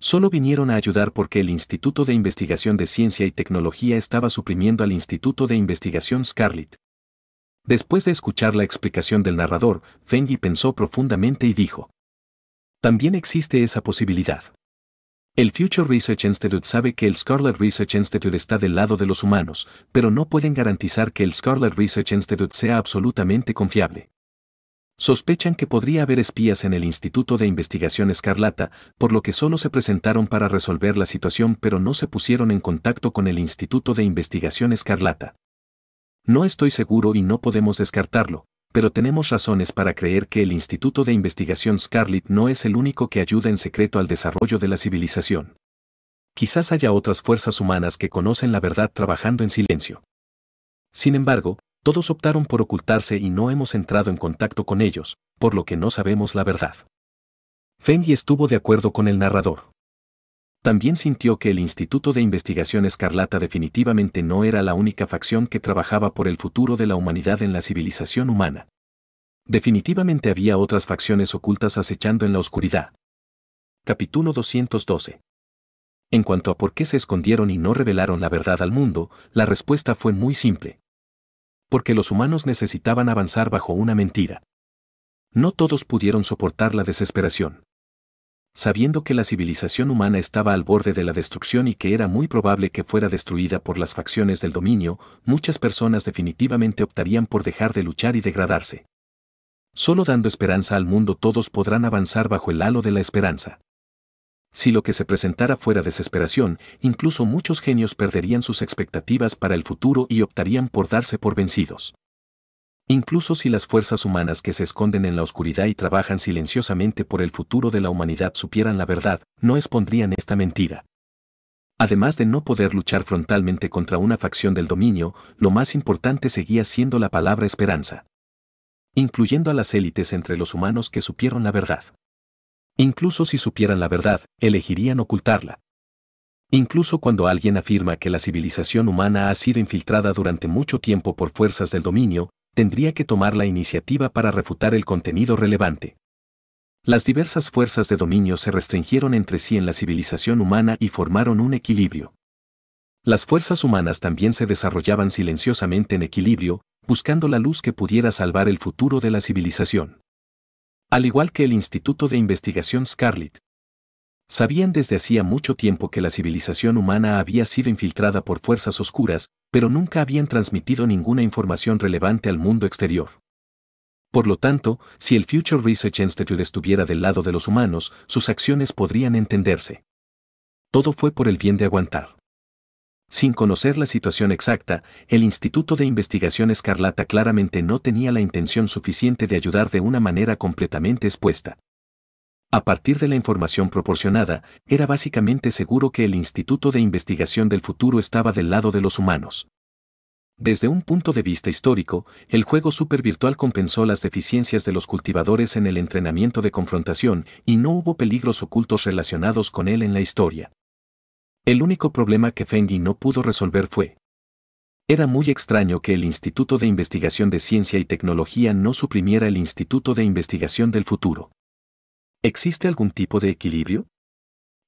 Solo vinieron a ayudar porque el Instituto de Investigación de Ciencia y Tecnología estaba suprimiendo al Instituto de Investigación Scarlett. Después de escuchar la explicación del narrador, Fengi pensó profundamente y dijo, También existe esa posibilidad. El Future Research Institute sabe que el Scarlet Research Institute está del lado de los humanos, pero no pueden garantizar que el Scarlet Research Institute sea absolutamente confiable. Sospechan que podría haber espías en el Instituto de Investigación Escarlata, por lo que solo se presentaron para resolver la situación pero no se pusieron en contacto con el Instituto de Investigación Escarlata. No estoy seguro y no podemos descartarlo, pero tenemos razones para creer que el Instituto de Investigación Scarlet no es el único que ayuda en secreto al desarrollo de la civilización. Quizás haya otras fuerzas humanas que conocen la verdad trabajando en silencio. Sin embargo, todos optaron por ocultarse y no hemos entrado en contacto con ellos, por lo que no sabemos la verdad. y estuvo de acuerdo con el narrador. También sintió que el Instituto de Investigación Escarlata definitivamente no era la única facción que trabajaba por el futuro de la humanidad en la civilización humana. Definitivamente había otras facciones ocultas acechando en la oscuridad. Capítulo 212. En cuanto a por qué se escondieron y no revelaron la verdad al mundo, la respuesta fue muy simple porque los humanos necesitaban avanzar bajo una mentira. No todos pudieron soportar la desesperación. Sabiendo que la civilización humana estaba al borde de la destrucción y que era muy probable que fuera destruida por las facciones del dominio, muchas personas definitivamente optarían por dejar de luchar y degradarse. Solo dando esperanza al mundo todos podrán avanzar bajo el halo de la esperanza. Si lo que se presentara fuera desesperación, incluso muchos genios perderían sus expectativas para el futuro y optarían por darse por vencidos. Incluso si las fuerzas humanas que se esconden en la oscuridad y trabajan silenciosamente por el futuro de la humanidad supieran la verdad, no expondrían esta mentira. Además de no poder luchar frontalmente contra una facción del dominio, lo más importante seguía siendo la palabra esperanza. Incluyendo a las élites entre los humanos que supieron la verdad. Incluso si supieran la verdad, elegirían ocultarla. Incluso cuando alguien afirma que la civilización humana ha sido infiltrada durante mucho tiempo por fuerzas del dominio, tendría que tomar la iniciativa para refutar el contenido relevante. Las diversas fuerzas de dominio se restringieron entre sí en la civilización humana y formaron un equilibrio. Las fuerzas humanas también se desarrollaban silenciosamente en equilibrio, buscando la luz que pudiera salvar el futuro de la civilización. Al igual que el Instituto de Investigación Scarlet, Sabían desde hacía mucho tiempo que la civilización humana había sido infiltrada por fuerzas oscuras, pero nunca habían transmitido ninguna información relevante al mundo exterior. Por lo tanto, si el Future Research Institute estuviera del lado de los humanos, sus acciones podrían entenderse. Todo fue por el bien de aguantar. Sin conocer la situación exacta, el Instituto de Investigación Escarlata claramente no tenía la intención suficiente de ayudar de una manera completamente expuesta. A partir de la información proporcionada, era básicamente seguro que el Instituto de Investigación del Futuro estaba del lado de los humanos. Desde un punto de vista histórico, el juego supervirtual compensó las deficiencias de los cultivadores en el entrenamiento de confrontación y no hubo peligros ocultos relacionados con él en la historia. El único problema que Fengi no pudo resolver fue. Era muy extraño que el Instituto de Investigación de Ciencia y Tecnología no suprimiera el Instituto de Investigación del Futuro. ¿Existe algún tipo de equilibrio?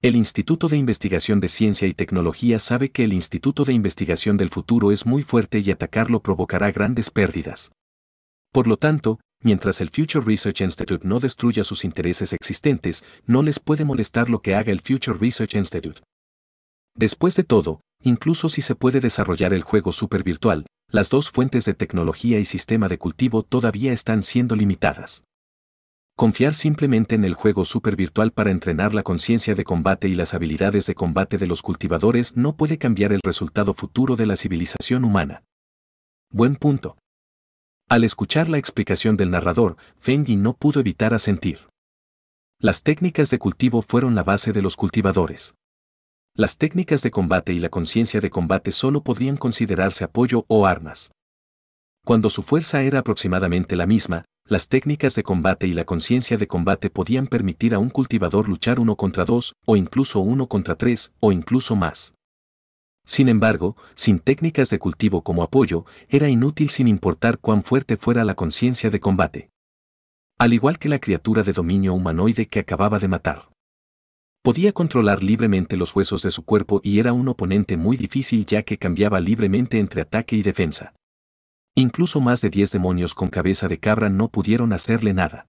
El Instituto de Investigación de Ciencia y Tecnología sabe que el Instituto de Investigación del Futuro es muy fuerte y atacarlo provocará grandes pérdidas. Por lo tanto, mientras el Future Research Institute no destruya sus intereses existentes, no les puede molestar lo que haga el Future Research Institute. Después de todo, incluso si se puede desarrollar el juego supervirtual, las dos fuentes de tecnología y sistema de cultivo todavía están siendo limitadas. Confiar simplemente en el juego supervirtual para entrenar la conciencia de combate y las habilidades de combate de los cultivadores no puede cambiar el resultado futuro de la civilización humana. Buen punto. Al escuchar la explicación del narrador, Yi no pudo evitar asentir. Las técnicas de cultivo fueron la base de los cultivadores. Las técnicas de combate y la conciencia de combate solo podrían considerarse apoyo o armas. Cuando su fuerza era aproximadamente la misma, las técnicas de combate y la conciencia de combate podían permitir a un cultivador luchar uno contra dos, o incluso uno contra tres, o incluso más. Sin embargo, sin técnicas de cultivo como apoyo, era inútil sin importar cuán fuerte fuera la conciencia de combate. Al igual que la criatura de dominio humanoide que acababa de matar. Podía controlar libremente los huesos de su cuerpo y era un oponente muy difícil ya que cambiaba libremente entre ataque y defensa. Incluso más de 10 demonios con cabeza de cabra no pudieron hacerle nada.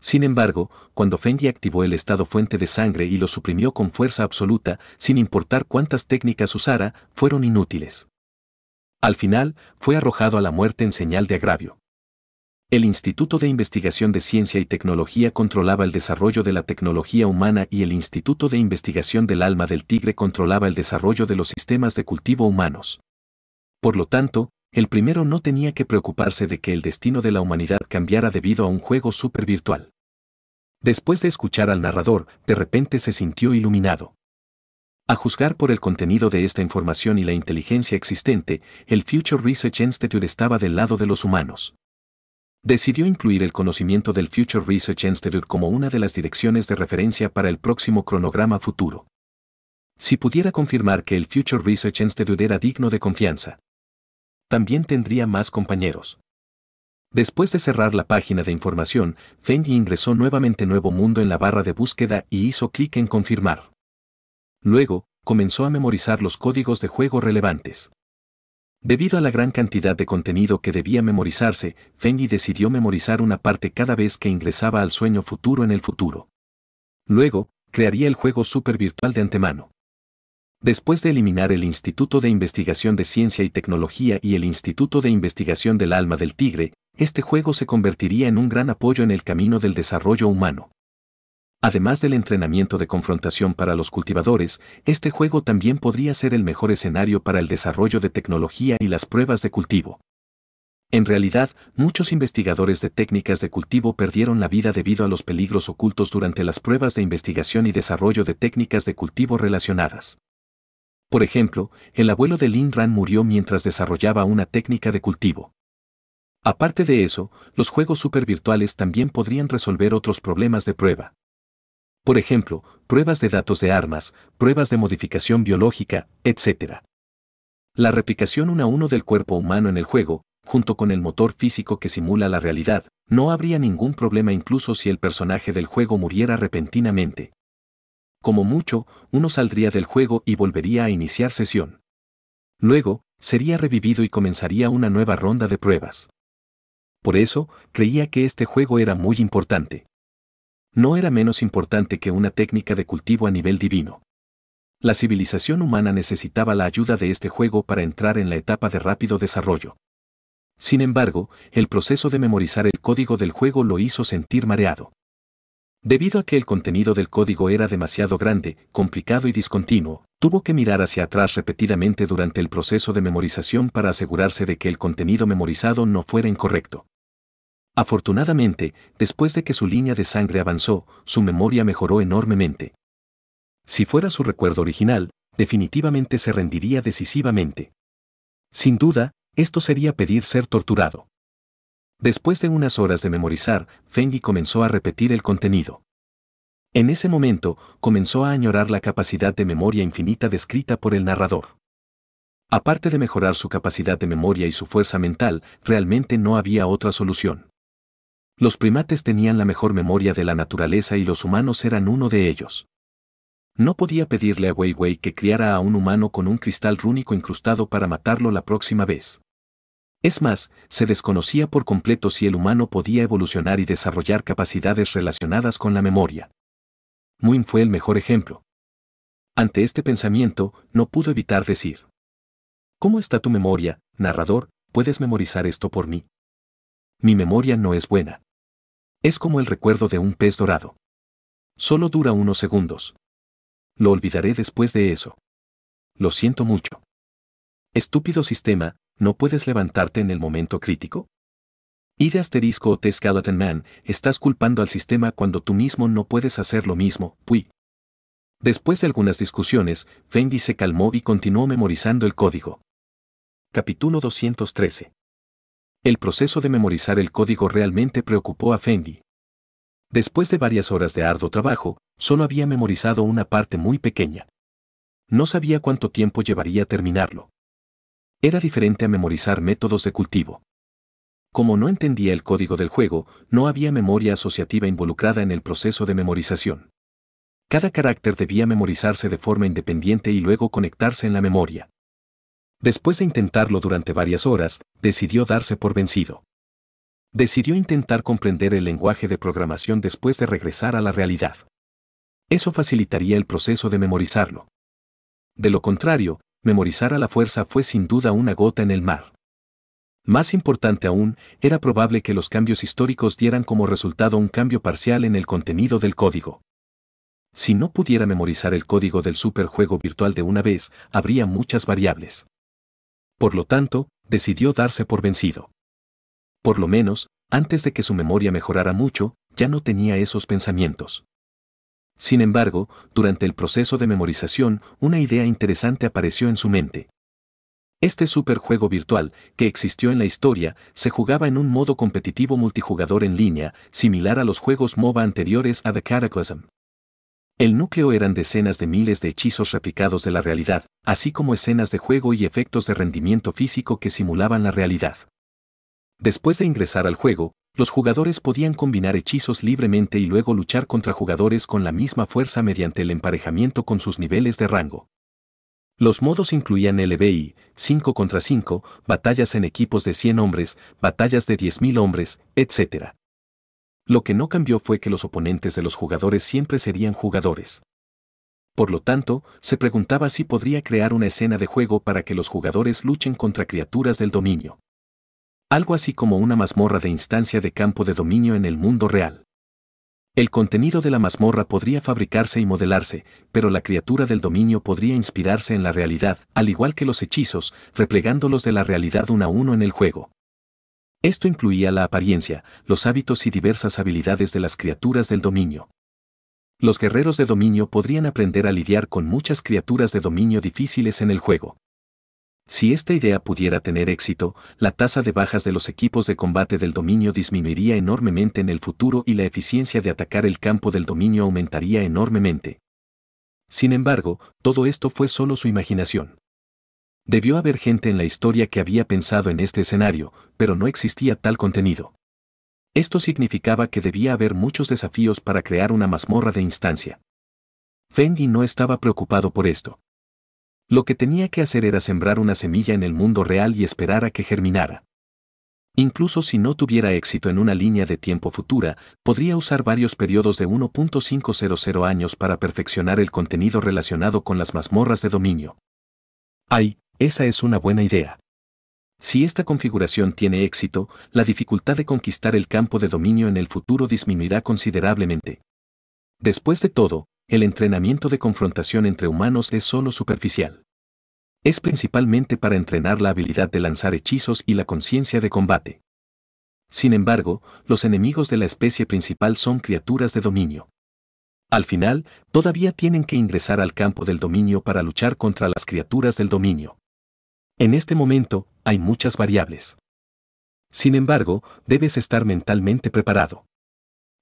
Sin embargo, cuando Fendi activó el estado fuente de sangre y lo suprimió con fuerza absoluta, sin importar cuántas técnicas usara, fueron inútiles. Al final, fue arrojado a la muerte en señal de agravio. El Instituto de Investigación de Ciencia y Tecnología controlaba el desarrollo de la tecnología humana y el Instituto de Investigación del Alma del Tigre controlaba el desarrollo de los sistemas de cultivo humanos. Por lo tanto, el primero no tenía que preocuparse de que el destino de la humanidad cambiara debido a un juego supervirtual. Después de escuchar al narrador, de repente se sintió iluminado. A juzgar por el contenido de esta información y la inteligencia existente, el Future Research Institute estaba del lado de los humanos decidió incluir el conocimiento del Future Research Institute como una de las direcciones de referencia para el próximo cronograma futuro. Si pudiera confirmar que el Future Research Institute era digno de confianza, también tendría más compañeros. Después de cerrar la página de información, Fendi ingresó nuevamente Nuevo Mundo en la barra de búsqueda y hizo clic en confirmar. Luego, comenzó a memorizar los códigos de juego relevantes. Debido a la gran cantidad de contenido que debía memorizarse, Fendi decidió memorizar una parte cada vez que ingresaba al sueño futuro en el futuro. Luego, crearía el juego supervirtual de antemano. Después de eliminar el Instituto de Investigación de Ciencia y Tecnología y el Instituto de Investigación del Alma del Tigre, este juego se convertiría en un gran apoyo en el camino del desarrollo humano. Además del entrenamiento de confrontación para los cultivadores, este juego también podría ser el mejor escenario para el desarrollo de tecnología y las pruebas de cultivo. En realidad, muchos investigadores de técnicas de cultivo perdieron la vida debido a los peligros ocultos durante las pruebas de investigación y desarrollo de técnicas de cultivo relacionadas. Por ejemplo, el abuelo de Lin Ran murió mientras desarrollaba una técnica de cultivo. Aparte de eso, los juegos supervirtuales también podrían resolver otros problemas de prueba por ejemplo, pruebas de datos de armas, pruebas de modificación biológica, etc. La replicación uno a uno del cuerpo humano en el juego, junto con el motor físico que simula la realidad, no habría ningún problema incluso si el personaje del juego muriera repentinamente. Como mucho, uno saldría del juego y volvería a iniciar sesión. Luego, sería revivido y comenzaría una nueva ronda de pruebas. Por eso, creía que este juego era muy importante no era menos importante que una técnica de cultivo a nivel divino. La civilización humana necesitaba la ayuda de este juego para entrar en la etapa de rápido desarrollo. Sin embargo, el proceso de memorizar el código del juego lo hizo sentir mareado. Debido a que el contenido del código era demasiado grande, complicado y discontinuo, tuvo que mirar hacia atrás repetidamente durante el proceso de memorización para asegurarse de que el contenido memorizado no fuera incorrecto. Afortunadamente, después de que su línea de sangre avanzó, su memoria mejoró enormemente. Si fuera su recuerdo original, definitivamente se rendiría decisivamente. Sin duda, esto sería pedir ser torturado. Después de unas horas de memorizar, Fengi comenzó a repetir el contenido. En ese momento, comenzó a añorar la capacidad de memoria infinita descrita por el narrador. Aparte de mejorar su capacidad de memoria y su fuerza mental, realmente no había otra solución. Los primates tenían la mejor memoria de la naturaleza y los humanos eran uno de ellos. No podía pedirle a Weiwei que criara a un humano con un cristal rúnico incrustado para matarlo la próxima vez. Es más, se desconocía por completo si el humano podía evolucionar y desarrollar capacidades relacionadas con la memoria. Muin fue el mejor ejemplo. Ante este pensamiento, no pudo evitar decir. ¿Cómo está tu memoria, narrador? ¿Puedes memorizar esto por mí? Mi memoria no es buena. Es como el recuerdo de un pez dorado. Solo dura unos segundos. Lo olvidaré después de eso. Lo siento mucho. Estúpido sistema, ¿no puedes levantarte en el momento crítico? Y de asterisco o te Skeleton Man, estás culpando al sistema cuando tú mismo no puedes hacer lo mismo, pui. Después de algunas discusiones, Fendi se calmó y continuó memorizando el código. Capítulo 213. El proceso de memorizar el código realmente preocupó a Fendi. Después de varias horas de arduo trabajo, solo había memorizado una parte muy pequeña. No sabía cuánto tiempo llevaría terminarlo. Era diferente a memorizar métodos de cultivo. Como no entendía el código del juego, no había memoria asociativa involucrada en el proceso de memorización. Cada carácter debía memorizarse de forma independiente y luego conectarse en la memoria. Después de intentarlo durante varias horas, decidió darse por vencido. Decidió intentar comprender el lenguaje de programación después de regresar a la realidad. Eso facilitaría el proceso de memorizarlo. De lo contrario, memorizar a la fuerza fue sin duda una gota en el mar. Más importante aún, era probable que los cambios históricos dieran como resultado un cambio parcial en el contenido del código. Si no pudiera memorizar el código del superjuego virtual de una vez, habría muchas variables por lo tanto, decidió darse por vencido. Por lo menos, antes de que su memoria mejorara mucho, ya no tenía esos pensamientos. Sin embargo, durante el proceso de memorización, una idea interesante apareció en su mente. Este superjuego virtual, que existió en la historia, se jugaba en un modo competitivo multijugador en línea, similar a los juegos MOBA anteriores a The Cataclysm. El núcleo eran decenas de miles de hechizos replicados de la realidad, así como escenas de juego y efectos de rendimiento físico que simulaban la realidad. Después de ingresar al juego, los jugadores podían combinar hechizos libremente y luego luchar contra jugadores con la misma fuerza mediante el emparejamiento con sus niveles de rango. Los modos incluían LBI, 5 contra 5, batallas en equipos de 100 hombres, batallas de 10.000 hombres, etc. Lo que no cambió fue que los oponentes de los jugadores siempre serían jugadores. Por lo tanto, se preguntaba si podría crear una escena de juego para que los jugadores luchen contra criaturas del dominio. Algo así como una mazmorra de instancia de campo de dominio en el mundo real. El contenido de la mazmorra podría fabricarse y modelarse, pero la criatura del dominio podría inspirarse en la realidad, al igual que los hechizos, replegándolos de la realidad uno a uno en el juego. Esto incluía la apariencia, los hábitos y diversas habilidades de las criaturas del dominio. Los guerreros de dominio podrían aprender a lidiar con muchas criaturas de dominio difíciles en el juego. Si esta idea pudiera tener éxito, la tasa de bajas de los equipos de combate del dominio disminuiría enormemente en el futuro y la eficiencia de atacar el campo del dominio aumentaría enormemente. Sin embargo, todo esto fue solo su imaginación. Debió haber gente en la historia que había pensado en este escenario, pero no existía tal contenido. Esto significaba que debía haber muchos desafíos para crear una mazmorra de instancia. Fendi no estaba preocupado por esto. Lo que tenía que hacer era sembrar una semilla en el mundo real y esperar a que germinara. Incluso si no tuviera éxito en una línea de tiempo futura, podría usar varios periodos de 1.500 años para perfeccionar el contenido relacionado con las mazmorras de dominio. Hay, esa es una buena idea. Si esta configuración tiene éxito, la dificultad de conquistar el campo de dominio en el futuro disminuirá considerablemente. Después de todo, el entrenamiento de confrontación entre humanos es solo superficial. Es principalmente para entrenar la habilidad de lanzar hechizos y la conciencia de combate. Sin embargo, los enemigos de la especie principal son criaturas de dominio. Al final, todavía tienen que ingresar al campo del dominio para luchar contra las criaturas del dominio. En este momento, hay muchas variables. Sin embargo, debes estar mentalmente preparado.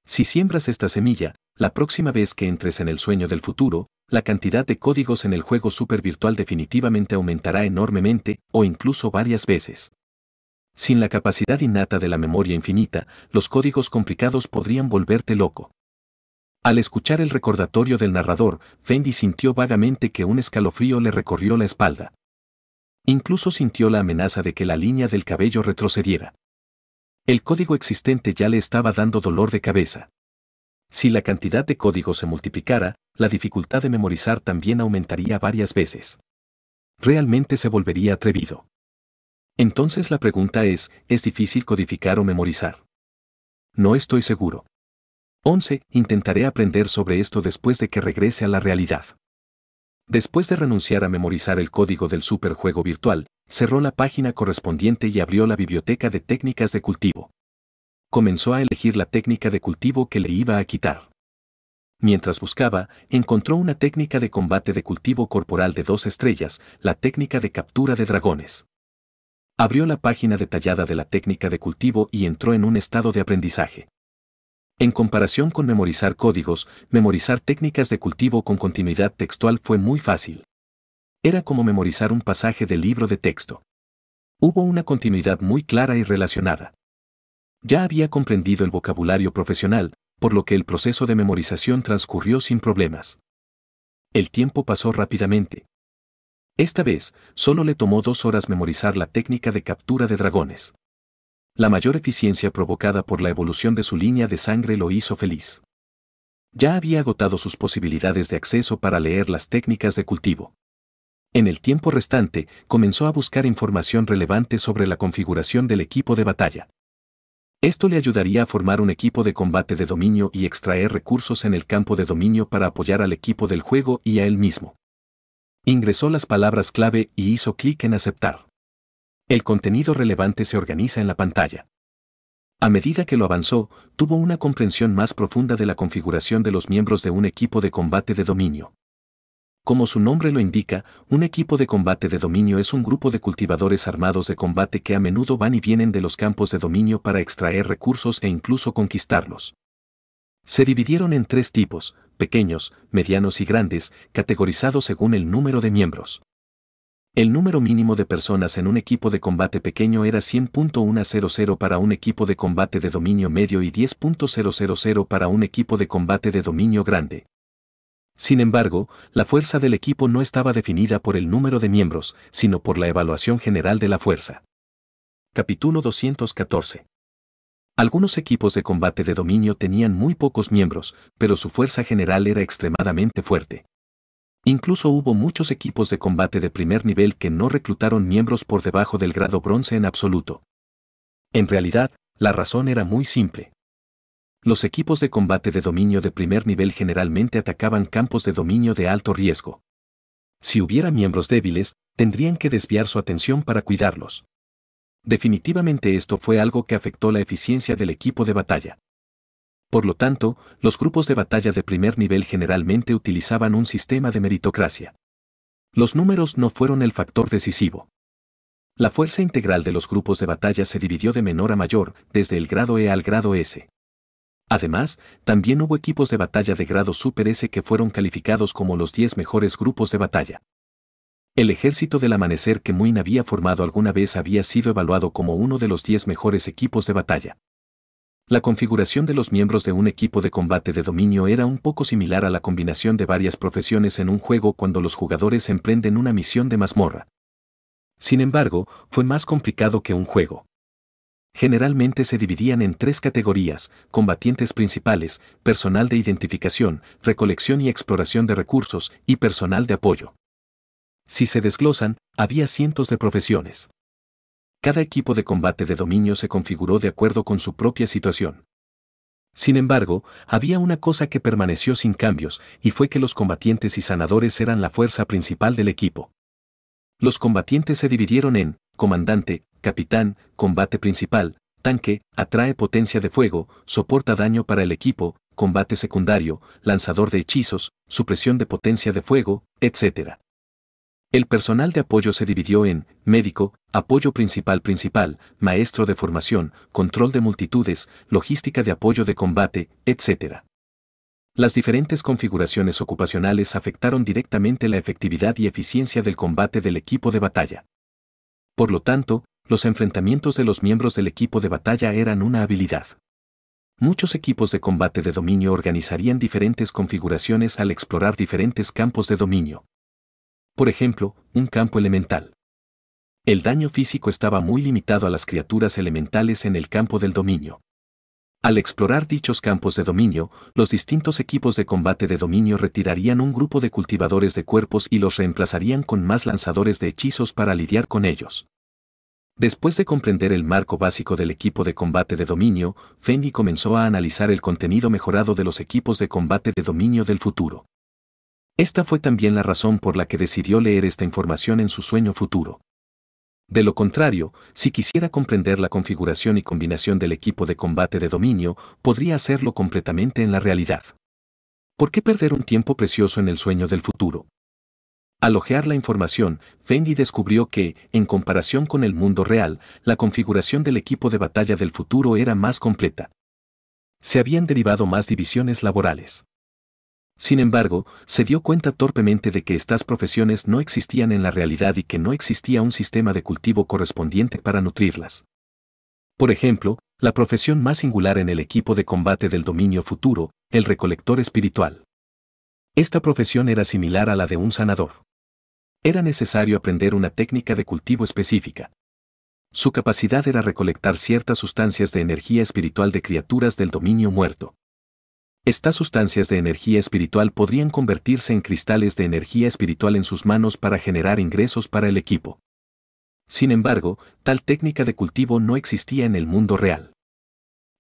Si siembras esta semilla, la próxima vez que entres en el sueño del futuro, la cantidad de códigos en el juego supervirtual definitivamente aumentará enormemente o incluso varias veces. Sin la capacidad innata de la memoria infinita, los códigos complicados podrían volverte loco. Al escuchar el recordatorio del narrador, Fendi sintió vagamente que un escalofrío le recorrió la espalda. Incluso sintió la amenaza de que la línea del cabello retrocediera. El código existente ya le estaba dando dolor de cabeza. Si la cantidad de código se multiplicara, la dificultad de memorizar también aumentaría varias veces. Realmente se volvería atrevido. Entonces la pregunta es, ¿es difícil codificar o memorizar? No estoy seguro. 11. Intentaré aprender sobre esto después de que regrese a la realidad. Después de renunciar a memorizar el código del superjuego virtual, cerró la página correspondiente y abrió la biblioteca de técnicas de cultivo. Comenzó a elegir la técnica de cultivo que le iba a quitar. Mientras buscaba, encontró una técnica de combate de cultivo corporal de dos estrellas, la técnica de captura de dragones. Abrió la página detallada de la técnica de cultivo y entró en un estado de aprendizaje. En comparación con memorizar códigos, memorizar técnicas de cultivo con continuidad textual fue muy fácil. Era como memorizar un pasaje del libro de texto. Hubo una continuidad muy clara y relacionada. Ya había comprendido el vocabulario profesional, por lo que el proceso de memorización transcurrió sin problemas. El tiempo pasó rápidamente. Esta vez, solo le tomó dos horas memorizar la técnica de captura de dragones. La mayor eficiencia provocada por la evolución de su línea de sangre lo hizo feliz. Ya había agotado sus posibilidades de acceso para leer las técnicas de cultivo. En el tiempo restante, comenzó a buscar información relevante sobre la configuración del equipo de batalla. Esto le ayudaría a formar un equipo de combate de dominio y extraer recursos en el campo de dominio para apoyar al equipo del juego y a él mismo. Ingresó las palabras clave y hizo clic en aceptar. El contenido relevante se organiza en la pantalla. A medida que lo avanzó, tuvo una comprensión más profunda de la configuración de los miembros de un equipo de combate de dominio. Como su nombre lo indica, un equipo de combate de dominio es un grupo de cultivadores armados de combate que a menudo van y vienen de los campos de dominio para extraer recursos e incluso conquistarlos. Se dividieron en tres tipos, pequeños, medianos y grandes, categorizados según el número de miembros. El número mínimo de personas en un equipo de combate pequeño era 100.100 para un equipo de combate de dominio medio y 10.000 para un equipo de combate de dominio grande. Sin embargo, la fuerza del equipo no estaba definida por el número de miembros, sino por la evaluación general de la fuerza. Capítulo 214. Algunos equipos de combate de dominio tenían muy pocos miembros, pero su fuerza general era extremadamente fuerte. Incluso hubo muchos equipos de combate de primer nivel que no reclutaron miembros por debajo del grado bronce en absoluto. En realidad, la razón era muy simple. Los equipos de combate de dominio de primer nivel generalmente atacaban campos de dominio de alto riesgo. Si hubiera miembros débiles, tendrían que desviar su atención para cuidarlos. Definitivamente esto fue algo que afectó la eficiencia del equipo de batalla. Por lo tanto, los grupos de batalla de primer nivel generalmente utilizaban un sistema de meritocracia. Los números no fueron el factor decisivo. La fuerza integral de los grupos de batalla se dividió de menor a mayor, desde el grado E al grado S. Además, también hubo equipos de batalla de grado Super S que fueron calificados como los 10 mejores grupos de batalla. El ejército del amanecer que Muin había formado alguna vez había sido evaluado como uno de los 10 mejores equipos de batalla. La configuración de los miembros de un equipo de combate de dominio era un poco similar a la combinación de varias profesiones en un juego cuando los jugadores emprenden una misión de mazmorra. Sin embargo, fue más complicado que un juego. Generalmente se dividían en tres categorías, combatientes principales, personal de identificación, recolección y exploración de recursos, y personal de apoyo. Si se desglosan, había cientos de profesiones cada equipo de combate de dominio se configuró de acuerdo con su propia situación. Sin embargo, había una cosa que permaneció sin cambios, y fue que los combatientes y sanadores eran la fuerza principal del equipo. Los combatientes se dividieron en comandante, capitán, combate principal, tanque, atrae potencia de fuego, soporta daño para el equipo, combate secundario, lanzador de hechizos, supresión de potencia de fuego, etc. El personal de apoyo se dividió en médico, apoyo principal principal, maestro de formación, control de multitudes, logística de apoyo de combate, etc. Las diferentes configuraciones ocupacionales afectaron directamente la efectividad y eficiencia del combate del equipo de batalla. Por lo tanto, los enfrentamientos de los miembros del equipo de batalla eran una habilidad. Muchos equipos de combate de dominio organizarían diferentes configuraciones al explorar diferentes campos de dominio por ejemplo, un campo elemental. El daño físico estaba muy limitado a las criaturas elementales en el campo del dominio. Al explorar dichos campos de dominio, los distintos equipos de combate de dominio retirarían un grupo de cultivadores de cuerpos y los reemplazarían con más lanzadores de hechizos para lidiar con ellos. Después de comprender el marco básico del equipo de combate de dominio, Fendi comenzó a analizar el contenido mejorado de los equipos de combate de dominio del futuro. Esta fue también la razón por la que decidió leer esta información en su sueño futuro. De lo contrario, si quisiera comprender la configuración y combinación del equipo de combate de dominio, podría hacerlo completamente en la realidad. ¿Por qué perder un tiempo precioso en el sueño del futuro? Al ojear la información, Fendi descubrió que, en comparación con el mundo real, la configuración del equipo de batalla del futuro era más completa. Se habían derivado más divisiones laborales. Sin embargo, se dio cuenta torpemente de que estas profesiones no existían en la realidad y que no existía un sistema de cultivo correspondiente para nutrirlas. Por ejemplo, la profesión más singular en el equipo de combate del dominio futuro, el recolector espiritual. Esta profesión era similar a la de un sanador. Era necesario aprender una técnica de cultivo específica. Su capacidad era recolectar ciertas sustancias de energía espiritual de criaturas del dominio muerto. Estas sustancias de energía espiritual podrían convertirse en cristales de energía espiritual en sus manos para generar ingresos para el equipo. Sin embargo, tal técnica de cultivo no existía en el mundo real.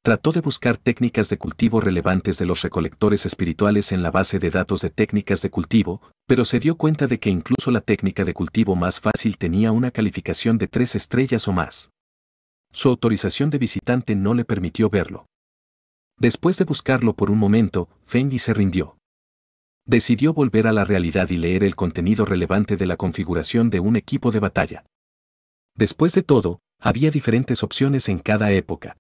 Trató de buscar técnicas de cultivo relevantes de los recolectores espirituales en la base de datos de técnicas de cultivo, pero se dio cuenta de que incluso la técnica de cultivo más fácil tenía una calificación de tres estrellas o más. Su autorización de visitante no le permitió verlo. Después de buscarlo por un momento, Fendi se rindió. Decidió volver a la realidad y leer el contenido relevante de la configuración de un equipo de batalla. Después de todo, había diferentes opciones en cada época.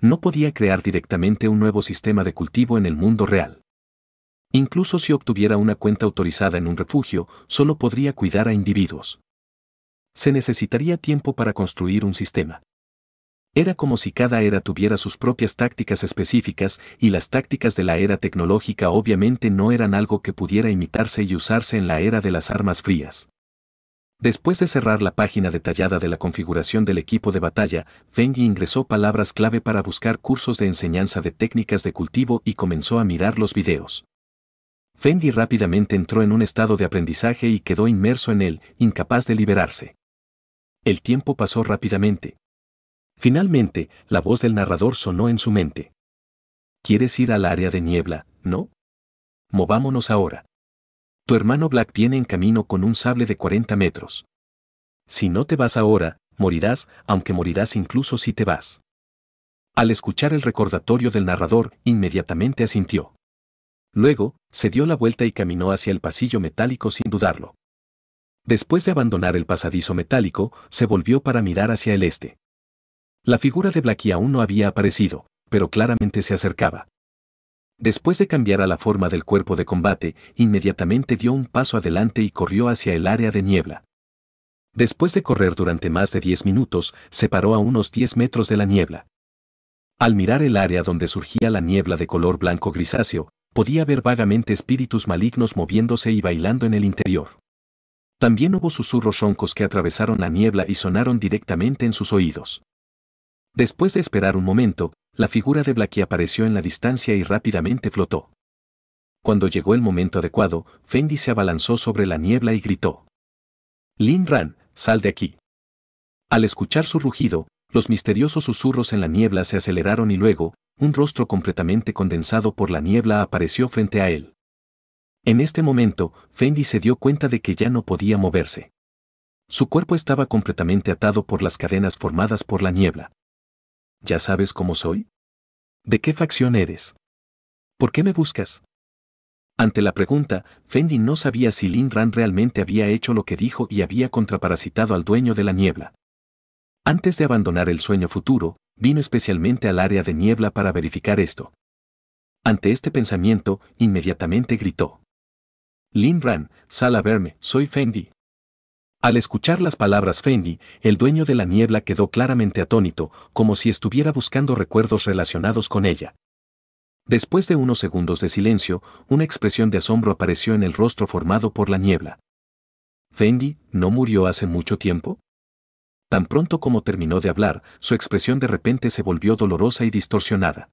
No podía crear directamente un nuevo sistema de cultivo en el mundo real. Incluso si obtuviera una cuenta autorizada en un refugio, solo podría cuidar a individuos. Se necesitaría tiempo para construir un sistema. Era como si cada era tuviera sus propias tácticas específicas y las tácticas de la era tecnológica obviamente no eran algo que pudiera imitarse y usarse en la era de las armas frías. Después de cerrar la página detallada de la configuración del equipo de batalla, Fendi ingresó palabras clave para buscar cursos de enseñanza de técnicas de cultivo y comenzó a mirar los videos. Fendi rápidamente entró en un estado de aprendizaje y quedó inmerso en él, incapaz de liberarse. El tiempo pasó rápidamente. Finalmente, la voz del narrador sonó en su mente. ¿Quieres ir al área de niebla, no? Movámonos ahora. Tu hermano Black viene en camino con un sable de 40 metros. Si no te vas ahora, morirás, aunque morirás incluso si te vas. Al escuchar el recordatorio del narrador, inmediatamente asintió. Luego, se dio la vuelta y caminó hacia el pasillo metálico sin dudarlo. Después de abandonar el pasadizo metálico, se volvió para mirar hacia el este. La figura de Blackie aún no había aparecido, pero claramente se acercaba. Después de cambiar a la forma del cuerpo de combate, inmediatamente dio un paso adelante y corrió hacia el área de niebla. Después de correr durante más de 10 minutos, se paró a unos 10 metros de la niebla. Al mirar el área donde surgía la niebla de color blanco grisáceo, podía ver vagamente espíritus malignos moviéndose y bailando en el interior. También hubo susurros roncos que atravesaron la niebla y sonaron directamente en sus oídos. Después de esperar un momento, la figura de Blackie apareció en la distancia y rápidamente flotó. Cuando llegó el momento adecuado, Fendi se abalanzó sobre la niebla y gritó. Lin Ran, sal de aquí. Al escuchar su rugido, los misteriosos susurros en la niebla se aceleraron y luego, un rostro completamente condensado por la niebla apareció frente a él. En este momento, Fendi se dio cuenta de que ya no podía moverse. Su cuerpo estaba completamente atado por las cadenas formadas por la niebla. ¿Ya sabes cómo soy? ¿De qué facción eres? ¿Por qué me buscas? Ante la pregunta, Fendi no sabía si Lin Ran realmente había hecho lo que dijo y había contraparasitado al dueño de la niebla. Antes de abandonar el sueño futuro, vino especialmente al área de niebla para verificar esto. Ante este pensamiento, inmediatamente gritó. Lin Ran, sal a verme, soy Fendi. Al escuchar las palabras Fendi, el dueño de la niebla quedó claramente atónito, como si estuviera buscando recuerdos relacionados con ella. Después de unos segundos de silencio, una expresión de asombro apareció en el rostro formado por la niebla. ¿Fendi no murió hace mucho tiempo? Tan pronto como terminó de hablar, su expresión de repente se volvió dolorosa y distorsionada.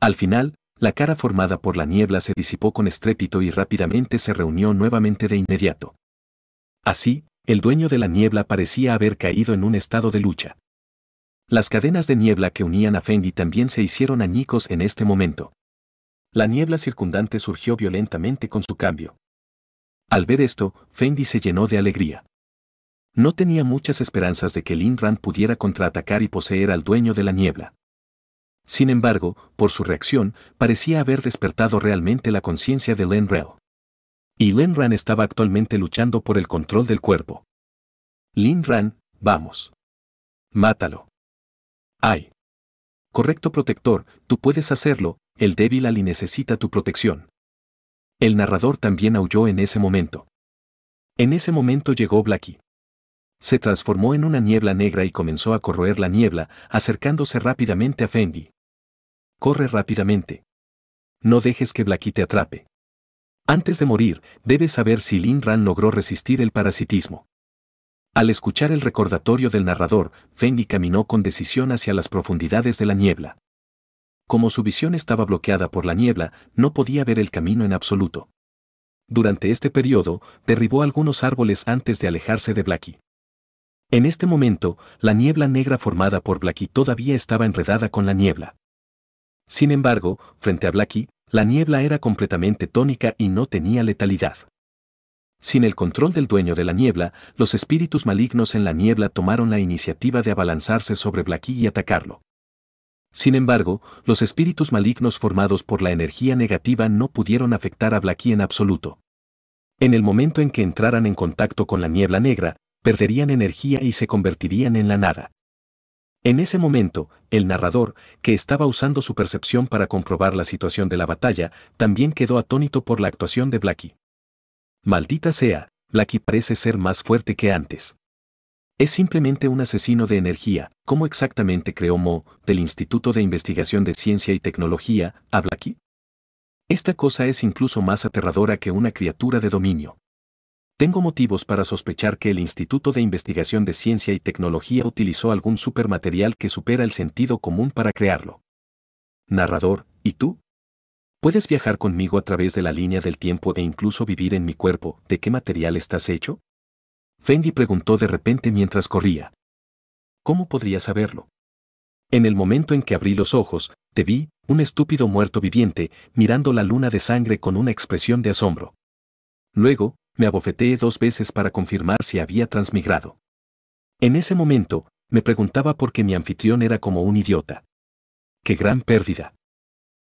Al final, la cara formada por la niebla se disipó con estrépito y rápidamente se reunió nuevamente de inmediato. Así, el dueño de la niebla parecía haber caído en un estado de lucha. Las cadenas de niebla que unían a Fendi también se hicieron añicos en este momento. La niebla circundante surgió violentamente con su cambio. Al ver esto, Fendi se llenó de alegría. No tenía muchas esperanzas de que Linran pudiera contraatacar y poseer al dueño de la niebla. Sin embargo, por su reacción, parecía haber despertado realmente la conciencia de Rel. Y Len Ran estaba actualmente luchando por el control del cuerpo. Lin Ran, vamos. Mátalo. Ay. Correcto protector, tú puedes hacerlo, el débil Ali necesita tu protección. El narrador también aulló en ese momento. En ese momento llegó Blackie. Se transformó en una niebla negra y comenzó a corroer la niebla, acercándose rápidamente a Fendi. Corre rápidamente. No dejes que Blackie te atrape. Antes de morir, debes saber si Lin Ran logró resistir el parasitismo. Al escuchar el recordatorio del narrador, Fenny caminó con decisión hacia las profundidades de la niebla. Como su visión estaba bloqueada por la niebla, no podía ver el camino en absoluto. Durante este periodo, derribó algunos árboles antes de alejarse de Blackie. En este momento, la niebla negra formada por Blackie todavía estaba enredada con la niebla. Sin embargo, frente a Blackie, la niebla era completamente tónica y no tenía letalidad. Sin el control del dueño de la niebla, los espíritus malignos en la niebla tomaron la iniciativa de abalanzarse sobre Blacky y atacarlo. Sin embargo, los espíritus malignos formados por la energía negativa no pudieron afectar a Blacky en absoluto. En el momento en que entraran en contacto con la niebla negra, perderían energía y se convertirían en la nada. En ese momento, el narrador, que estaba usando su percepción para comprobar la situación de la batalla, también quedó atónito por la actuación de Blackie. Maldita sea, Blackie parece ser más fuerte que antes. Es simplemente un asesino de energía, ¿cómo exactamente creó Mo, del Instituto de Investigación de Ciencia y Tecnología, a Blackie? Esta cosa es incluso más aterradora que una criatura de dominio. Tengo motivos para sospechar que el Instituto de Investigación de Ciencia y Tecnología utilizó algún supermaterial que supera el sentido común para crearlo. Narrador, ¿y tú? ¿Puedes viajar conmigo a través de la línea del tiempo e incluso vivir en mi cuerpo? ¿De qué material estás hecho? Fendi preguntó de repente mientras corría. ¿Cómo podría saberlo? En el momento en que abrí los ojos, te vi, un estúpido muerto viviente, mirando la luna de sangre con una expresión de asombro. Luego, me abofeteé dos veces para confirmar si había transmigrado. En ese momento, me preguntaba por qué mi anfitrión era como un idiota. ¡Qué gran pérdida!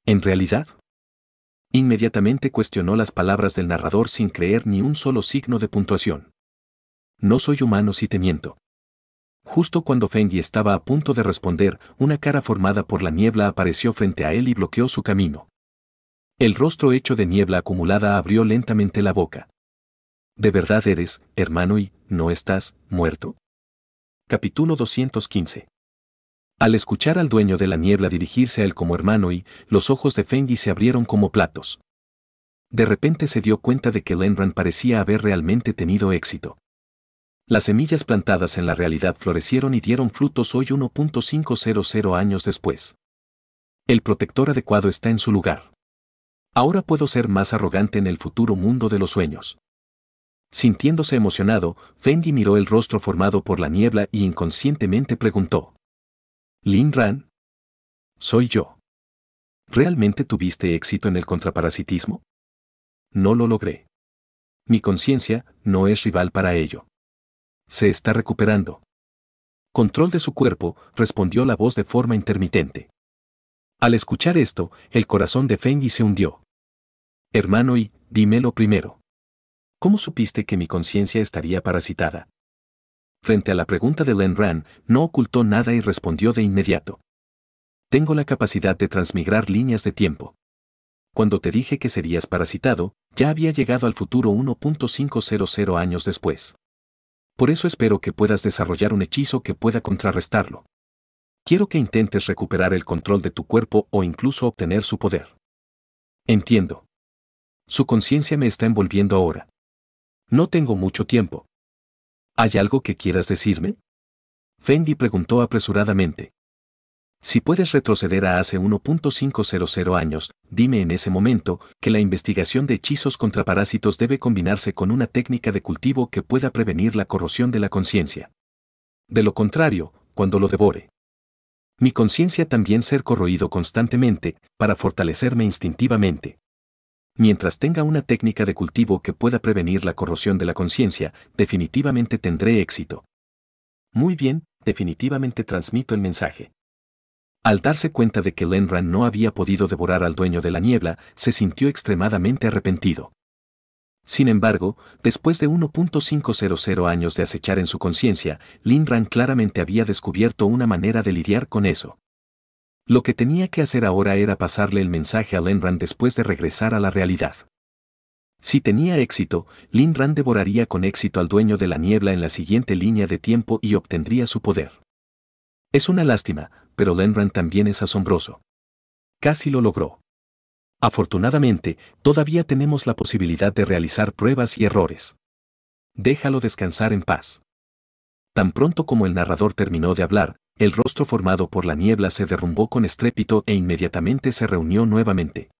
¿En realidad? Inmediatamente cuestionó las palabras del narrador sin creer ni un solo signo de puntuación. No soy humano si te miento. Justo cuando y estaba a punto de responder, una cara formada por la niebla apareció frente a él y bloqueó su camino. El rostro hecho de niebla acumulada abrió lentamente la boca de verdad eres, hermano, y no estás muerto. Capítulo 215. Al escuchar al dueño de la niebla dirigirse a él como hermano y, los ojos de Fendi se abrieron como platos. De repente se dio cuenta de que Lenran parecía haber realmente tenido éxito. Las semillas plantadas en la realidad florecieron y dieron frutos hoy 1.500 años después. El protector adecuado está en su lugar. Ahora puedo ser más arrogante en el futuro mundo de los sueños. Sintiéndose emocionado, Fendi miró el rostro formado por la niebla y inconscientemente preguntó. ¿Lin Ran? Soy yo. ¿Realmente tuviste éxito en el contraparasitismo? No lo logré. Mi conciencia no es rival para ello. Se está recuperando. Control de su cuerpo, respondió la voz de forma intermitente. Al escuchar esto, el corazón de Fendi se hundió. Hermano y, dímelo primero. ¿cómo supiste que mi conciencia estaría parasitada? Frente a la pregunta de Len Rand, no ocultó nada y respondió de inmediato. Tengo la capacidad de transmigrar líneas de tiempo. Cuando te dije que serías parasitado, ya había llegado al futuro 1.500 años después. Por eso espero que puedas desarrollar un hechizo que pueda contrarrestarlo. Quiero que intentes recuperar el control de tu cuerpo o incluso obtener su poder. Entiendo. Su conciencia me está envolviendo ahora. No tengo mucho tiempo. ¿Hay algo que quieras decirme? Fendi preguntó apresuradamente. Si puedes retroceder a hace 1.500 años, dime en ese momento que la investigación de hechizos contra parásitos debe combinarse con una técnica de cultivo que pueda prevenir la corrosión de la conciencia. De lo contrario, cuando lo devore. Mi conciencia también ser corroído constantemente, para fortalecerme instintivamente mientras tenga una técnica de cultivo que pueda prevenir la corrosión de la conciencia, definitivamente tendré éxito. Muy bien, definitivamente transmito el mensaje. Al darse cuenta de que Lenran no había podido devorar al dueño de la niebla, se sintió extremadamente arrepentido. Sin embargo, después de 1.500 años de acechar en su conciencia, Linran claramente había descubierto una manera de lidiar con eso. Lo que tenía que hacer ahora era pasarle el mensaje a Lenran después de regresar a la realidad. Si tenía éxito, Linran devoraría con éxito al dueño de la niebla en la siguiente línea de tiempo y obtendría su poder. Es una lástima, pero Lenran también es asombroso. Casi lo logró. Afortunadamente, todavía tenemos la posibilidad de realizar pruebas y errores. Déjalo descansar en paz. Tan pronto como el narrador terminó de hablar, el rostro formado por la niebla se derrumbó con estrépito e inmediatamente se reunió nuevamente.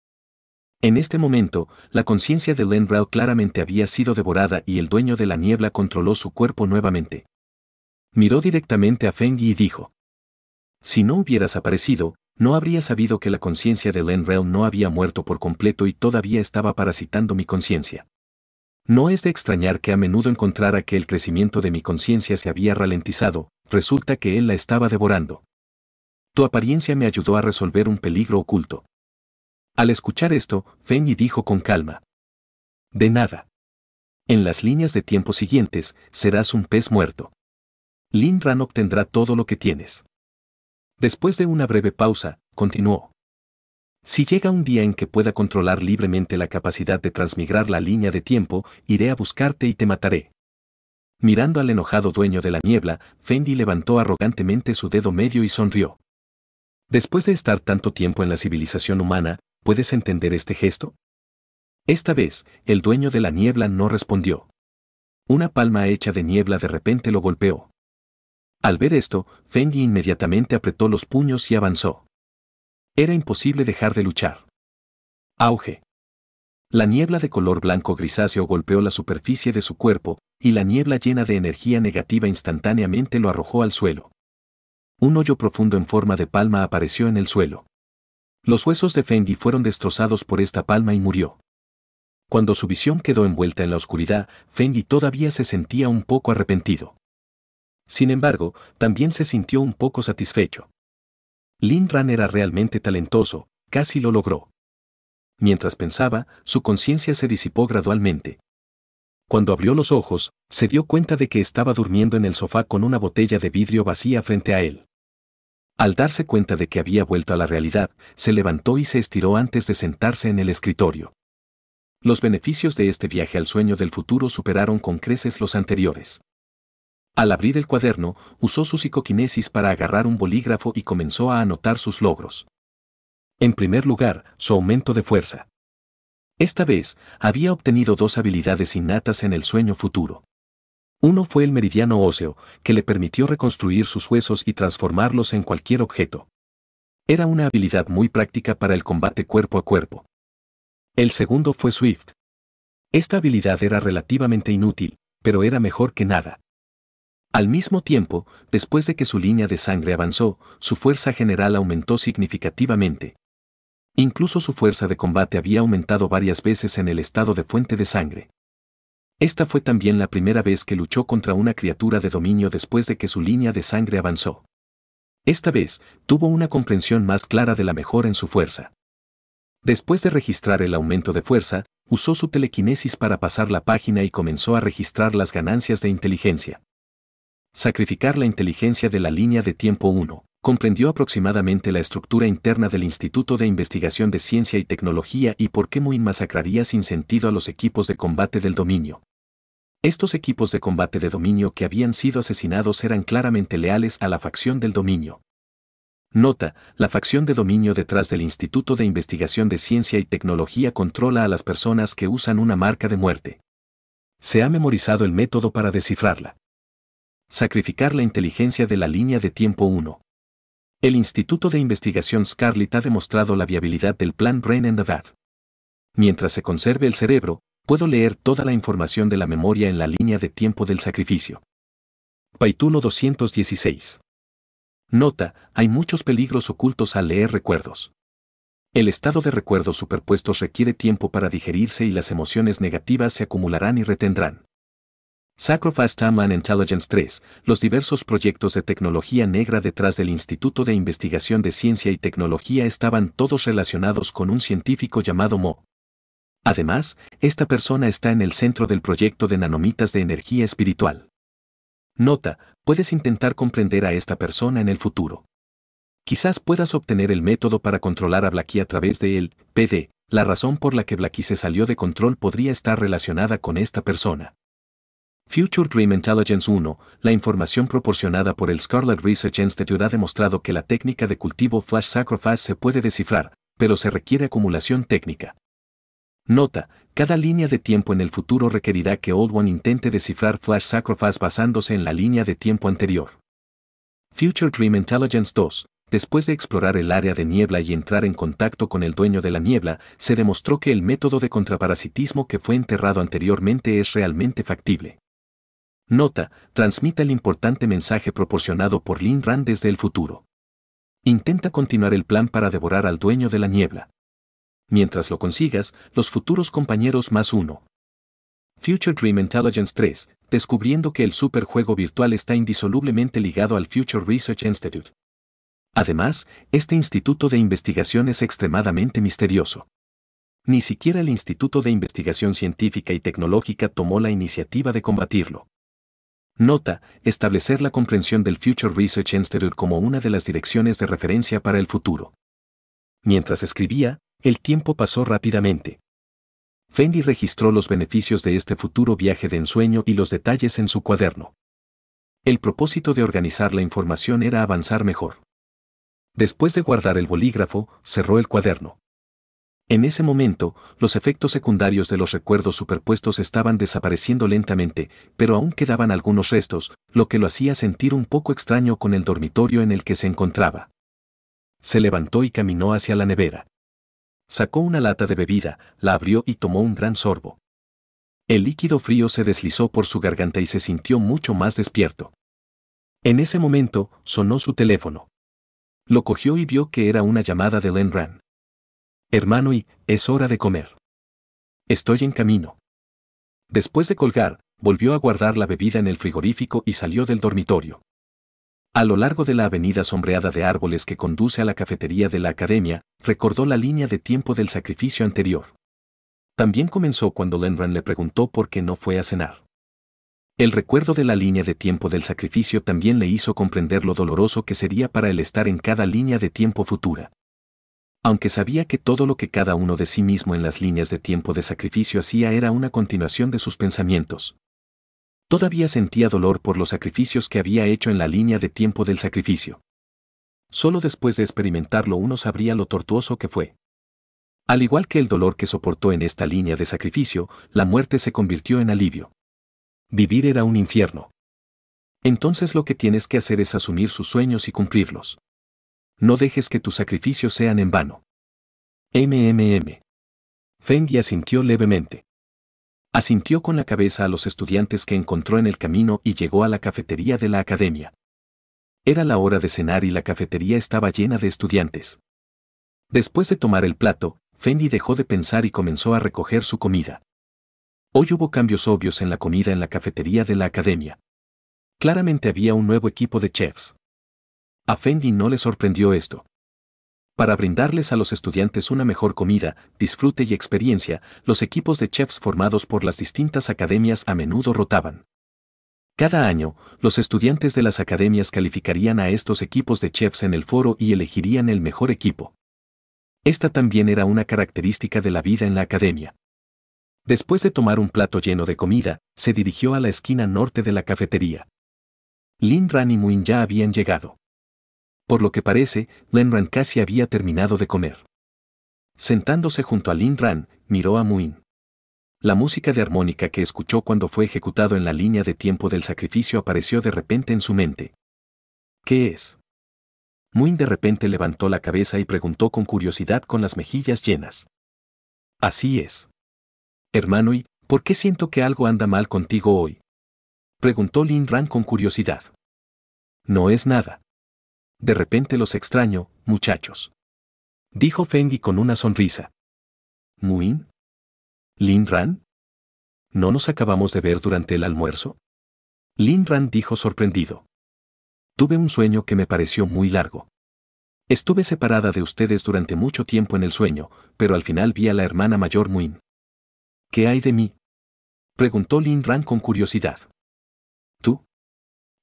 En este momento, la conciencia de Rao claramente había sido devorada y el dueño de la niebla controló su cuerpo nuevamente. Miró directamente a Feng y dijo, Si no hubieras aparecido, no habría sabido que la conciencia de Rao no había muerto por completo y todavía estaba parasitando mi conciencia. No es de extrañar que a menudo encontrara que el crecimiento de mi conciencia se había ralentizado, resulta que él la estaba devorando. Tu apariencia me ayudó a resolver un peligro oculto. Al escuchar esto, y dijo con calma. De nada. En las líneas de tiempo siguientes, serás un pez muerto. Lin Ran obtendrá todo lo que tienes. Después de una breve pausa, continuó. Si llega un día en que pueda controlar libremente la capacidad de transmigrar la línea de tiempo, iré a buscarte y te mataré. Mirando al enojado dueño de la niebla, Fendi levantó arrogantemente su dedo medio y sonrió. Después de estar tanto tiempo en la civilización humana, ¿puedes entender este gesto? Esta vez, el dueño de la niebla no respondió. Una palma hecha de niebla de repente lo golpeó. Al ver esto, Fendi inmediatamente apretó los puños y avanzó. Era imposible dejar de luchar. Auge. La niebla de color blanco grisáceo golpeó la superficie de su cuerpo, y la niebla llena de energía negativa instantáneamente lo arrojó al suelo. Un hoyo profundo en forma de palma apareció en el suelo. Los huesos de Fendi fueron destrozados por esta palma y murió. Cuando su visión quedó envuelta en la oscuridad, Fendi todavía se sentía un poco arrepentido. Sin embargo, también se sintió un poco satisfecho. Lin Ran era realmente talentoso, casi lo logró. Mientras pensaba, su conciencia se disipó gradualmente. Cuando abrió los ojos, se dio cuenta de que estaba durmiendo en el sofá con una botella de vidrio vacía frente a él. Al darse cuenta de que había vuelto a la realidad, se levantó y se estiró antes de sentarse en el escritorio. Los beneficios de este viaje al sueño del futuro superaron con creces los anteriores. Al abrir el cuaderno, usó su psicoquinesis para agarrar un bolígrafo y comenzó a anotar sus logros. En primer lugar, su aumento de fuerza. Esta vez, había obtenido dos habilidades innatas en el sueño futuro. Uno fue el meridiano óseo, que le permitió reconstruir sus huesos y transformarlos en cualquier objeto. Era una habilidad muy práctica para el combate cuerpo a cuerpo. El segundo fue Swift. Esta habilidad era relativamente inútil, pero era mejor que nada. Al mismo tiempo, después de que su línea de sangre avanzó, su fuerza general aumentó significativamente, Incluso su fuerza de combate había aumentado varias veces en el estado de fuente de sangre. Esta fue también la primera vez que luchó contra una criatura de dominio después de que su línea de sangre avanzó. Esta vez, tuvo una comprensión más clara de la mejora en su fuerza. Después de registrar el aumento de fuerza, usó su telequinesis para pasar la página y comenzó a registrar las ganancias de inteligencia. Sacrificar la inteligencia de la línea de tiempo 1 comprendió aproximadamente la estructura interna del Instituto de Investigación de Ciencia y Tecnología y por qué Muin masacraría sin sentido a los equipos de combate del dominio. Estos equipos de combate de dominio que habían sido asesinados eran claramente leales a la facción del dominio. Nota, la facción de dominio detrás del Instituto de Investigación de Ciencia y Tecnología controla a las personas que usan una marca de muerte. Se ha memorizado el método para descifrarla. Sacrificar la inteligencia de la línea de tiempo 1. El Instituto de Investigación Scarlett ha demostrado la viabilidad del plan Brain and Bad. Mientras se conserve el cerebro, puedo leer toda la información de la memoria en la línea de tiempo del sacrificio. Paitulo 216. Nota, hay muchos peligros ocultos al leer recuerdos. El estado de recuerdos superpuestos requiere tiempo para digerirse y las emociones negativas se acumularán y retendrán. Sacrofast and Intelligence 3, los diversos proyectos de tecnología negra detrás del Instituto de Investigación de Ciencia y Tecnología estaban todos relacionados con un científico llamado Mo. Además, esta persona está en el centro del proyecto de nanomitas de energía espiritual. Nota, puedes intentar comprender a esta persona en el futuro. Quizás puedas obtener el método para controlar a Blackie a través de él, PD. La razón por la que Blackie se salió de control podría estar relacionada con esta persona. Future Dream Intelligence 1, la información proporcionada por el Scarlet Research Institute ha demostrado que la técnica de cultivo Flash Sacrifice se puede descifrar, pero se requiere acumulación técnica. Nota, cada línea de tiempo en el futuro requerirá que Old One intente descifrar Flash Sacrifice basándose en la línea de tiempo anterior. Future Dream Intelligence 2, después de explorar el área de niebla y entrar en contacto con el dueño de la niebla, se demostró que el método de contraparasitismo que fue enterrado anteriormente es realmente factible. Nota, transmita el importante mensaje proporcionado por Lin Ran desde el futuro. Intenta continuar el plan para devorar al dueño de la niebla. Mientras lo consigas, los futuros compañeros más uno. Future Dream Intelligence 3, descubriendo que el superjuego virtual está indisolublemente ligado al Future Research Institute. Además, este instituto de investigación es extremadamente misterioso. Ni siquiera el Instituto de Investigación Científica y Tecnológica tomó la iniciativa de combatirlo. Nota, establecer la comprensión del Future Research Institute como una de las direcciones de referencia para el futuro. Mientras escribía, el tiempo pasó rápidamente. Fendi registró los beneficios de este futuro viaje de ensueño y los detalles en su cuaderno. El propósito de organizar la información era avanzar mejor. Después de guardar el bolígrafo, cerró el cuaderno. En ese momento, los efectos secundarios de los recuerdos superpuestos estaban desapareciendo lentamente, pero aún quedaban algunos restos, lo que lo hacía sentir un poco extraño con el dormitorio en el que se encontraba. Se levantó y caminó hacia la nevera. Sacó una lata de bebida, la abrió y tomó un gran sorbo. El líquido frío se deslizó por su garganta y se sintió mucho más despierto. En ese momento, sonó su teléfono. Lo cogió y vio que era una llamada de Len Rand. Hermano y, es hora de comer. Estoy en camino. Después de colgar, volvió a guardar la bebida en el frigorífico y salió del dormitorio. A lo largo de la avenida sombreada de árboles que conduce a la cafetería de la academia, recordó la línea de tiempo del sacrificio anterior. También comenzó cuando Lenran le preguntó por qué no fue a cenar. El recuerdo de la línea de tiempo del sacrificio también le hizo comprender lo doloroso que sería para él estar en cada línea de tiempo futura. Aunque sabía que todo lo que cada uno de sí mismo en las líneas de tiempo de sacrificio hacía era una continuación de sus pensamientos. Todavía sentía dolor por los sacrificios que había hecho en la línea de tiempo del sacrificio. Solo después de experimentarlo uno sabría lo tortuoso que fue. Al igual que el dolor que soportó en esta línea de sacrificio, la muerte se convirtió en alivio. Vivir era un infierno. Entonces lo que tienes que hacer es asumir sus sueños y cumplirlos no dejes que tus sacrificios sean en vano. MMM. Fendi asintió levemente. Asintió con la cabeza a los estudiantes que encontró en el camino y llegó a la cafetería de la academia. Era la hora de cenar y la cafetería estaba llena de estudiantes. Después de tomar el plato, Fendi dejó de pensar y comenzó a recoger su comida. Hoy hubo cambios obvios en la comida en la cafetería de la academia. Claramente había un nuevo equipo de chefs. A Fendi no le sorprendió esto. Para brindarles a los estudiantes una mejor comida, disfrute y experiencia, los equipos de chefs formados por las distintas academias a menudo rotaban. Cada año, los estudiantes de las academias calificarían a estos equipos de chefs en el foro y elegirían el mejor equipo. Esta también era una característica de la vida en la academia. Después de tomar un plato lleno de comida, se dirigió a la esquina norte de la cafetería. Lin Ran y Muin ya habían llegado. Por lo que parece, Ran casi había terminado de comer. Sentándose junto a Lin Ran, miró a Muin. La música de armónica que escuchó cuando fue ejecutado en la línea de tiempo del sacrificio apareció de repente en su mente. ¿Qué es? Muin de repente levantó la cabeza y preguntó con curiosidad con las mejillas llenas. Así es. Hermano, ¿y por qué siento que algo anda mal contigo hoy? Preguntó Lin Ran con curiosidad. No es nada. De repente los extraño, muchachos. Dijo y con una sonrisa. ¿Muin? ¿Lin Ran? ¿No nos acabamos de ver durante el almuerzo? Lin Ran dijo sorprendido. Tuve un sueño que me pareció muy largo. Estuve separada de ustedes durante mucho tiempo en el sueño, pero al final vi a la hermana mayor Muin. ¿Qué hay de mí? Preguntó Lin Ran con curiosidad. ¿Tú?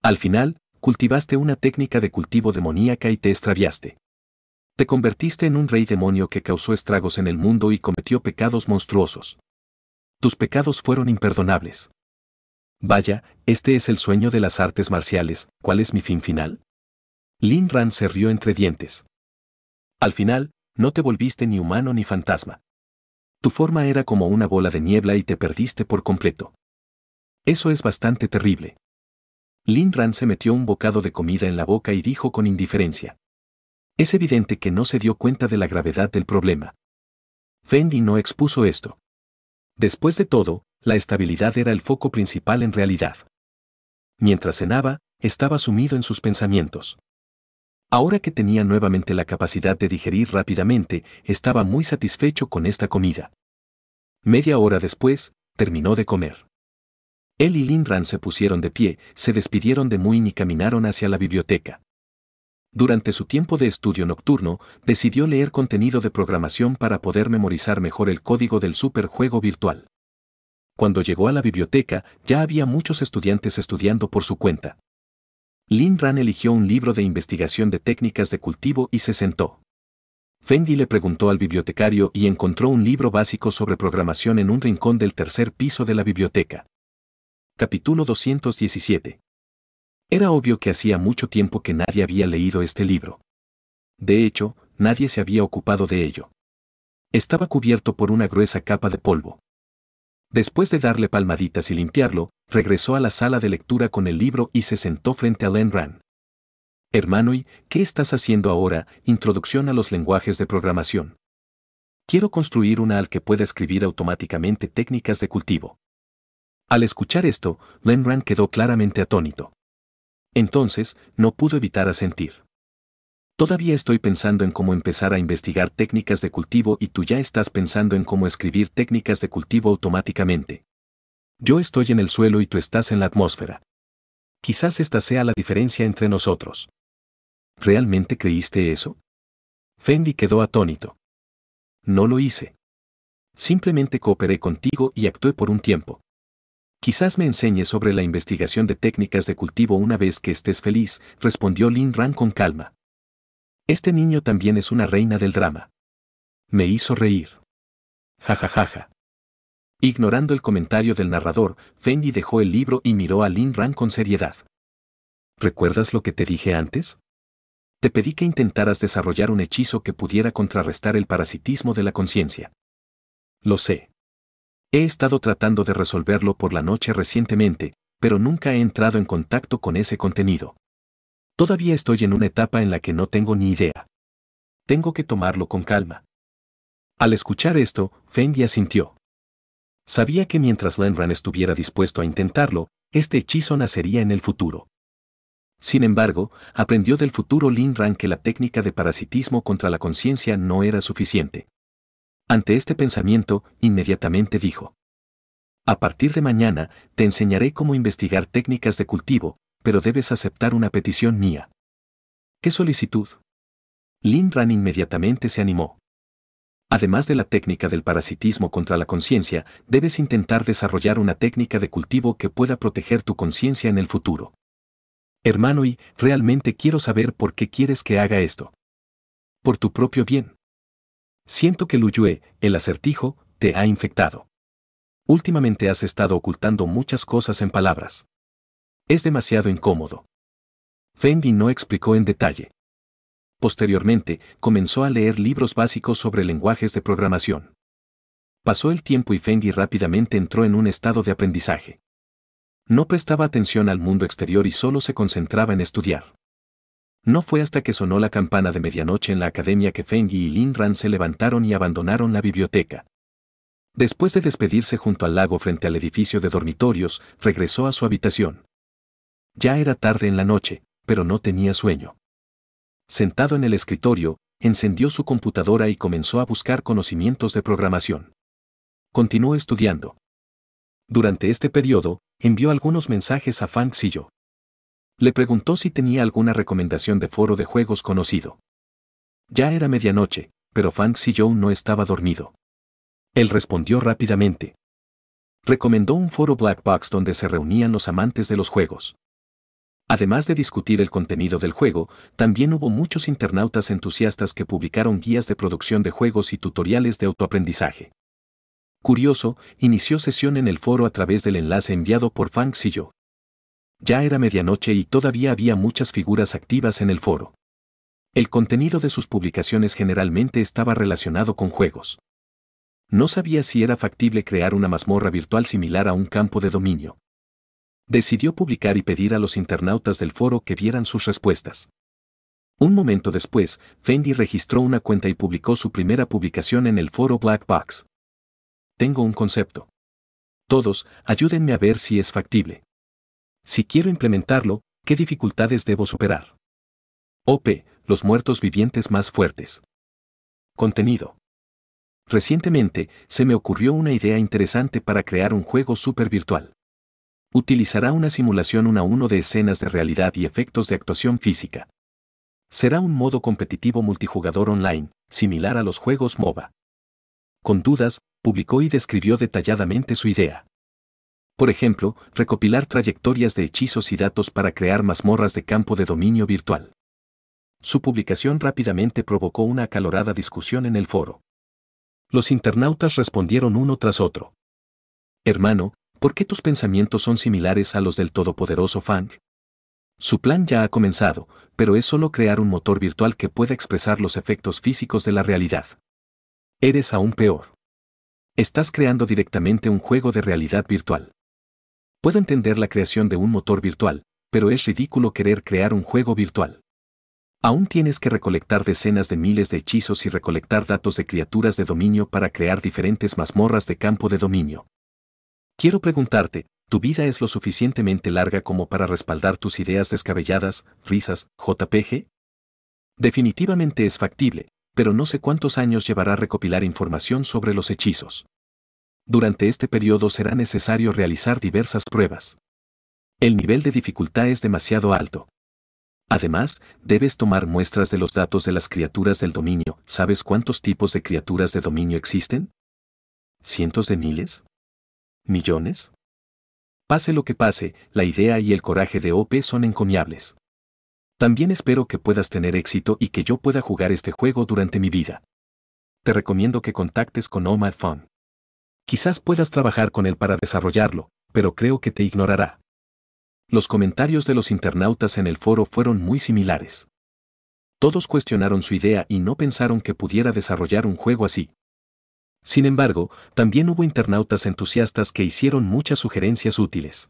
Al final, cultivaste una técnica de cultivo demoníaca y te extraviaste. Te convertiste en un rey demonio que causó estragos en el mundo y cometió pecados monstruosos. Tus pecados fueron imperdonables. Vaya, este es el sueño de las artes marciales, ¿cuál es mi fin final? Lin Ran se rió entre dientes. Al final, no te volviste ni humano ni fantasma. Tu forma era como una bola de niebla y te perdiste por completo. Eso es bastante terrible. Lin Ran se metió un bocado de comida en la boca y dijo con indiferencia. Es evidente que no se dio cuenta de la gravedad del problema. Fendi no expuso esto. Después de todo, la estabilidad era el foco principal en realidad. Mientras cenaba, estaba sumido en sus pensamientos. Ahora que tenía nuevamente la capacidad de digerir rápidamente, estaba muy satisfecho con esta comida. Media hora después, terminó de comer. Él y Lindran se pusieron de pie, se despidieron de Muin y caminaron hacia la biblioteca. Durante su tiempo de estudio nocturno, decidió leer contenido de programación para poder memorizar mejor el código del superjuego virtual. Cuando llegó a la biblioteca, ya había muchos estudiantes estudiando por su cuenta. Lin Ran eligió un libro de investigación de técnicas de cultivo y se sentó. Fendi le preguntó al bibliotecario y encontró un libro básico sobre programación en un rincón del tercer piso de la biblioteca. Capítulo 217. Era obvio que hacía mucho tiempo que nadie había leído este libro. De hecho, nadie se había ocupado de ello. Estaba cubierto por una gruesa capa de polvo. Después de darle palmaditas y limpiarlo, regresó a la sala de lectura con el libro y se sentó frente a Len Ran. Hermano, ¿y qué estás haciendo ahora? Introducción a los lenguajes de programación. Quiero construir una al que pueda escribir automáticamente técnicas de cultivo. Al escuchar esto, Lenran quedó claramente atónito. Entonces, no pudo evitar asentir. Todavía estoy pensando en cómo empezar a investigar técnicas de cultivo y tú ya estás pensando en cómo escribir técnicas de cultivo automáticamente. Yo estoy en el suelo y tú estás en la atmósfera. Quizás esta sea la diferencia entre nosotros. ¿Realmente creíste eso? Fendi quedó atónito. No lo hice. Simplemente cooperé contigo y actué por un tiempo. Quizás me enseñes sobre la investigación de técnicas de cultivo una vez que estés feliz, respondió Lin Ran con calma. Este niño también es una reina del drama. Me hizo reír. Ja ja ja Ignorando el comentario del narrador, Fendi dejó el libro y miró a Lin Ran con seriedad. ¿Recuerdas lo que te dije antes? Te pedí que intentaras desarrollar un hechizo que pudiera contrarrestar el parasitismo de la conciencia. Lo sé. He estado tratando de resolverlo por la noche recientemente, pero nunca he entrado en contacto con ese contenido. Todavía estoy en una etapa en la que no tengo ni idea. Tengo que tomarlo con calma. Al escuchar esto, Fendi asintió. Sabía que mientras Lenran estuviera dispuesto a intentarlo, este hechizo nacería en el futuro. Sin embargo, aprendió del futuro Ran que la técnica de parasitismo contra la conciencia no era suficiente. Ante este pensamiento, inmediatamente dijo, A partir de mañana, te enseñaré cómo investigar técnicas de cultivo, pero debes aceptar una petición mía. ¿Qué solicitud? Lin Ran inmediatamente se animó. Además de la técnica del parasitismo contra la conciencia, debes intentar desarrollar una técnica de cultivo que pueda proteger tu conciencia en el futuro. Hermano, y realmente quiero saber por qué quieres que haga esto. Por tu propio bien. Siento que Luyue, el acertijo, te ha infectado. Últimamente has estado ocultando muchas cosas en palabras. Es demasiado incómodo. Fendi no explicó en detalle. Posteriormente, comenzó a leer libros básicos sobre lenguajes de programación. Pasó el tiempo y Fendi rápidamente entró en un estado de aprendizaje. No prestaba atención al mundo exterior y solo se concentraba en estudiar. No fue hasta que sonó la campana de medianoche en la academia que Feng y Lin Ran se levantaron y abandonaron la biblioteca. Después de despedirse junto al lago frente al edificio de dormitorios, regresó a su habitación. Ya era tarde en la noche, pero no tenía sueño. Sentado en el escritorio, encendió su computadora y comenzó a buscar conocimientos de programación. Continuó estudiando. Durante este periodo, envió algunos mensajes a Fang yo. Le preguntó si tenía alguna recomendación de foro de juegos conocido. Ya era medianoche, pero Fang Joe no estaba dormido. Él respondió rápidamente. Recomendó un foro Black Box donde se reunían los amantes de los juegos. Además de discutir el contenido del juego, también hubo muchos internautas entusiastas que publicaron guías de producción de juegos y tutoriales de autoaprendizaje. Curioso, inició sesión en el foro a través del enlace enviado por Fang yo. Ya era medianoche y todavía había muchas figuras activas en el foro. El contenido de sus publicaciones generalmente estaba relacionado con juegos. No sabía si era factible crear una mazmorra virtual similar a un campo de dominio. Decidió publicar y pedir a los internautas del foro que vieran sus respuestas. Un momento después, Fendi registró una cuenta y publicó su primera publicación en el foro Black Box. Tengo un concepto. Todos, ayúdenme a ver si es factible. Si quiero implementarlo, ¿qué dificultades debo superar? OP, los muertos vivientes más fuertes. Contenido. Recientemente, se me ocurrió una idea interesante para crear un juego súper virtual. Utilizará una simulación uno a uno de escenas de realidad y efectos de actuación física. Será un modo competitivo multijugador online, similar a los juegos MOBA. Con dudas, publicó y describió detalladamente su idea por ejemplo, recopilar trayectorias de hechizos y datos para crear mazmorras de campo de dominio virtual. Su publicación rápidamente provocó una acalorada discusión en el foro. Los internautas respondieron uno tras otro. Hermano, ¿por qué tus pensamientos son similares a los del todopoderoso Fang? Su plan ya ha comenzado, pero es solo crear un motor virtual que pueda expresar los efectos físicos de la realidad. Eres aún peor. Estás creando directamente un juego de realidad virtual. Puedo entender la creación de un motor virtual, pero es ridículo querer crear un juego virtual. Aún tienes que recolectar decenas de miles de hechizos y recolectar datos de criaturas de dominio para crear diferentes mazmorras de campo de dominio. Quiero preguntarte, ¿tu vida es lo suficientemente larga como para respaldar tus ideas descabelladas, risas, JPG? Definitivamente es factible, pero no sé cuántos años llevará recopilar información sobre los hechizos durante este periodo será necesario realizar diversas pruebas. El nivel de dificultad es demasiado alto. Además, debes tomar muestras de los datos de las criaturas del dominio. ¿Sabes cuántos tipos de criaturas de dominio existen? ¿Cientos de miles? ¿Millones? Pase lo que pase, la idea y el coraje de OP son encomiables. También espero que puedas tener éxito y que yo pueda jugar este juego durante mi vida. Te recomiendo que contactes con Omar Fun. Quizás puedas trabajar con él para desarrollarlo, pero creo que te ignorará. Los comentarios de los internautas en el foro fueron muy similares. Todos cuestionaron su idea y no pensaron que pudiera desarrollar un juego así. Sin embargo, también hubo internautas entusiastas que hicieron muchas sugerencias útiles.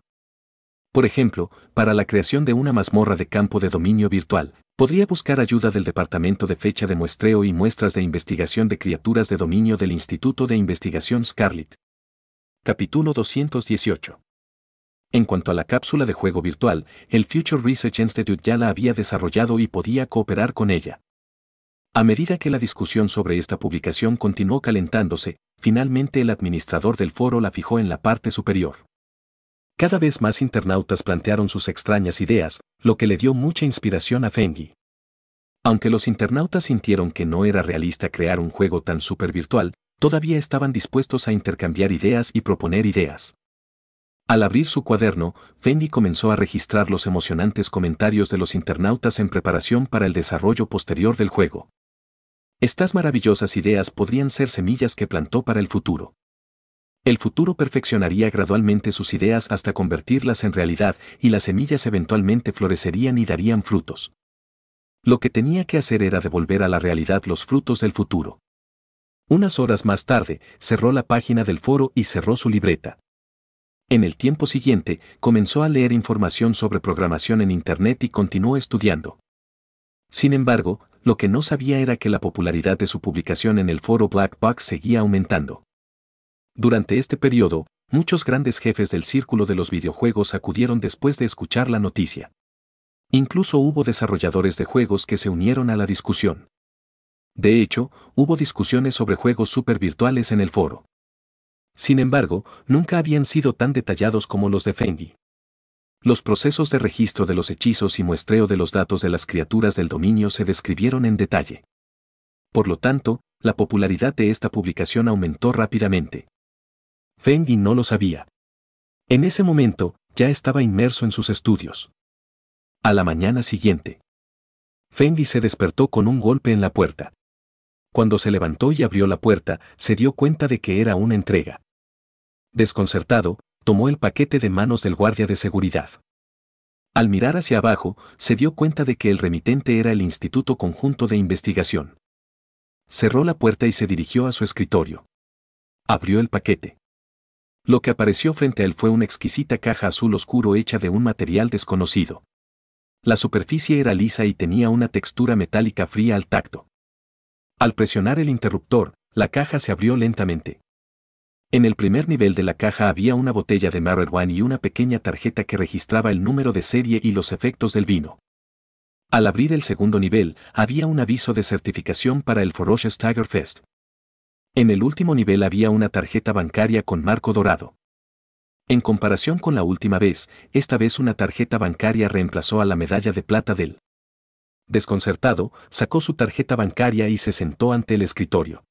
Por ejemplo, para la creación de una mazmorra de campo de dominio virtual, podría buscar ayuda del Departamento de Fecha de Muestreo y Muestras de Investigación de Criaturas de Dominio del Instituto de Investigación Scarlet. Capítulo 218. En cuanto a la cápsula de juego virtual, el Future Research Institute ya la había desarrollado y podía cooperar con ella. A medida que la discusión sobre esta publicación continuó calentándose, finalmente el administrador del foro la fijó en la parte superior. Cada vez más internautas plantearon sus extrañas ideas, lo que le dio mucha inspiración a Fengyi. Aunque los internautas sintieron que no era realista crear un juego tan súper virtual, todavía estaban dispuestos a intercambiar ideas y proponer ideas. Al abrir su cuaderno, Fendi comenzó a registrar los emocionantes comentarios de los internautas en preparación para el desarrollo posterior del juego. Estas maravillosas ideas podrían ser semillas que plantó para el futuro. El futuro perfeccionaría gradualmente sus ideas hasta convertirlas en realidad y las semillas eventualmente florecerían y darían frutos. Lo que tenía que hacer era devolver a la realidad los frutos del futuro. Unas horas más tarde, cerró la página del foro y cerró su libreta. En el tiempo siguiente, comenzó a leer información sobre programación en Internet y continuó estudiando. Sin embargo, lo que no sabía era que la popularidad de su publicación en el foro Black Box seguía aumentando. Durante este periodo, muchos grandes jefes del círculo de los videojuegos acudieron después de escuchar la noticia. Incluso hubo desarrolladores de juegos que se unieron a la discusión. De hecho, hubo discusiones sobre juegos supervirtuales en el foro. Sin embargo, nunca habían sido tan detallados como los de Fengi. Los procesos de registro de los hechizos y muestreo de los datos de las criaturas del dominio se describieron en detalle. Por lo tanto, la popularidad de esta publicación aumentó rápidamente. Fendi no lo sabía. En ese momento, ya estaba inmerso en sus estudios. A la mañana siguiente. Fendi se despertó con un golpe en la puerta. Cuando se levantó y abrió la puerta, se dio cuenta de que era una entrega. Desconcertado, tomó el paquete de manos del guardia de seguridad. Al mirar hacia abajo, se dio cuenta de que el remitente era el Instituto Conjunto de Investigación. Cerró la puerta y se dirigió a su escritorio. Abrió el paquete. Lo que apareció frente a él fue una exquisita caja azul oscuro hecha de un material desconocido. La superficie era lisa y tenía una textura metálica fría al tacto. Al presionar el interruptor, la caja se abrió lentamente. En el primer nivel de la caja había una botella de One y una pequeña tarjeta que registraba el número de serie y los efectos del vino. Al abrir el segundo nivel, había un aviso de certificación para el Ferocious Tiger Fest. En el último nivel había una tarjeta bancaria con marco dorado. En comparación con la última vez, esta vez una tarjeta bancaria reemplazó a la medalla de plata del. Desconcertado, sacó su tarjeta bancaria y se sentó ante el escritorio.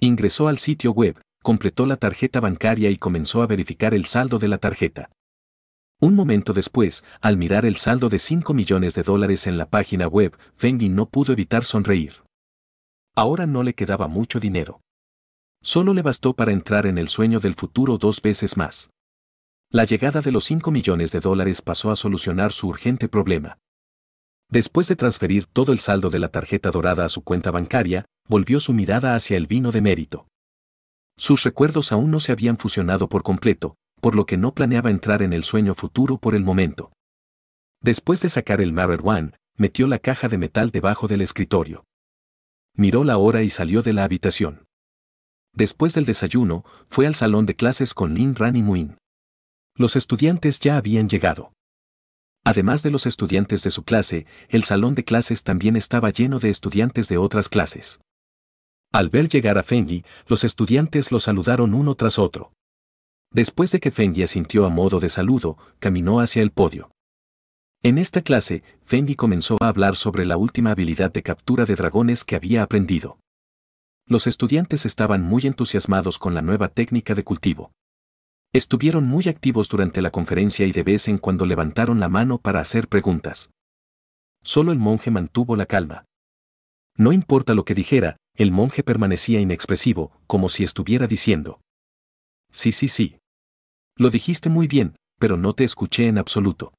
Ingresó al sitio web, completó la tarjeta bancaria y comenzó a verificar el saldo de la tarjeta. Un momento después, al mirar el saldo de 5 millones de dólares en la página web, Fengin no pudo evitar sonreír. Ahora no le quedaba mucho dinero. Solo le bastó para entrar en el sueño del futuro dos veces más. La llegada de los 5 millones de dólares pasó a solucionar su urgente problema. Después de transferir todo el saldo de la tarjeta dorada a su cuenta bancaria, volvió su mirada hacia el vino de mérito. Sus recuerdos aún no se habían fusionado por completo, por lo que no planeaba entrar en el sueño futuro por el momento. Después de sacar el Marer One, metió la caja de metal debajo del escritorio. Miró la hora y salió de la habitación. Después del desayuno, fue al salón de clases con Lin Ran y Muin. Los estudiantes ya habían llegado. Además de los estudiantes de su clase, el salón de clases también estaba lleno de estudiantes de otras clases. Al ver llegar a Fengyi, los estudiantes lo saludaron uno tras otro. Después de que Fengyi asintió a modo de saludo, caminó hacia el podio. En esta clase, Fengyi comenzó a hablar sobre la última habilidad de captura de dragones que había aprendido los estudiantes estaban muy entusiasmados con la nueva técnica de cultivo. Estuvieron muy activos durante la conferencia y de vez en cuando levantaron la mano para hacer preguntas. Solo el monje mantuvo la calma. No importa lo que dijera, el monje permanecía inexpresivo, como si estuviera diciendo. Sí, sí, sí. Lo dijiste muy bien, pero no te escuché en absoluto.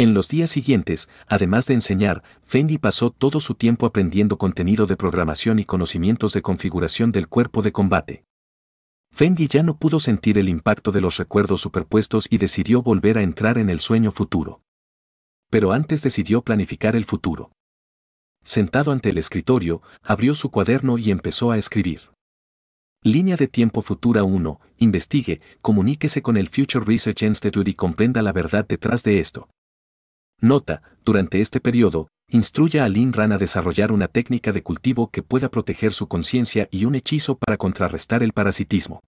En los días siguientes, además de enseñar, Fendi pasó todo su tiempo aprendiendo contenido de programación y conocimientos de configuración del cuerpo de combate. Fendi ya no pudo sentir el impacto de los recuerdos superpuestos y decidió volver a entrar en el sueño futuro. Pero antes decidió planificar el futuro. Sentado ante el escritorio, abrió su cuaderno y empezó a escribir. Línea de tiempo futura 1. Investigue, comuníquese con el Future Research Institute y comprenda la verdad detrás de esto. Nota, durante este periodo, instruya a Lin Ran a desarrollar una técnica de cultivo que pueda proteger su conciencia y un hechizo para contrarrestar el parasitismo.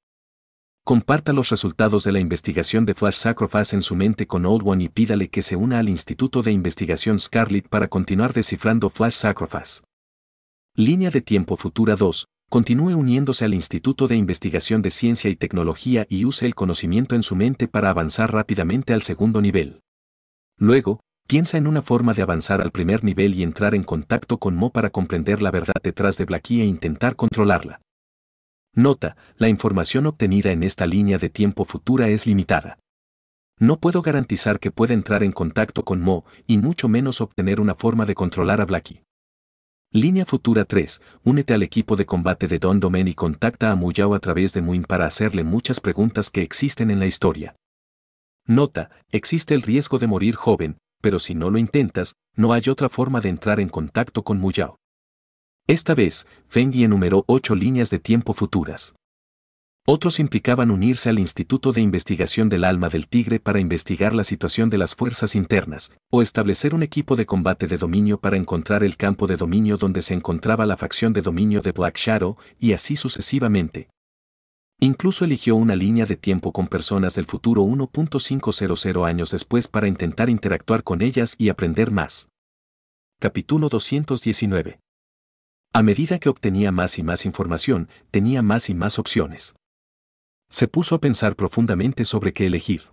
Comparta los resultados de la investigación de Flash Sacrifice en su mente con Old One y pídale que se una al Instituto de Investigación Scarlet para continuar descifrando Flash Sacrifice. Línea de tiempo futura 2. Continúe uniéndose al Instituto de Investigación de Ciencia y Tecnología y use el conocimiento en su mente para avanzar rápidamente al segundo nivel. Luego, Piensa en una forma de avanzar al primer nivel y entrar en contacto con Mo para comprender la verdad detrás de Blackie e intentar controlarla. Nota, la información obtenida en esta línea de tiempo futura es limitada. No puedo garantizar que pueda entrar en contacto con Mo, y mucho menos obtener una forma de controlar a Blackie. Línea Futura 3. Únete al equipo de combate de Don Domen y contacta a Muyao a través de Muin para hacerle muchas preguntas que existen en la historia. Nota, existe el riesgo de morir joven, pero si no lo intentas, no hay otra forma de entrar en contacto con Muyao. Esta vez, Feng Yi enumeró ocho líneas de tiempo futuras. Otros implicaban unirse al Instituto de Investigación del Alma del Tigre para investigar la situación de las fuerzas internas, o establecer un equipo de combate de dominio para encontrar el campo de dominio donde se encontraba la facción de dominio de Black Shadow, y así sucesivamente, Incluso eligió una línea de tiempo con personas del futuro 1.500 años después para intentar interactuar con ellas y aprender más. Capítulo 219. A medida que obtenía más y más información, tenía más y más opciones. Se puso a pensar profundamente sobre qué elegir.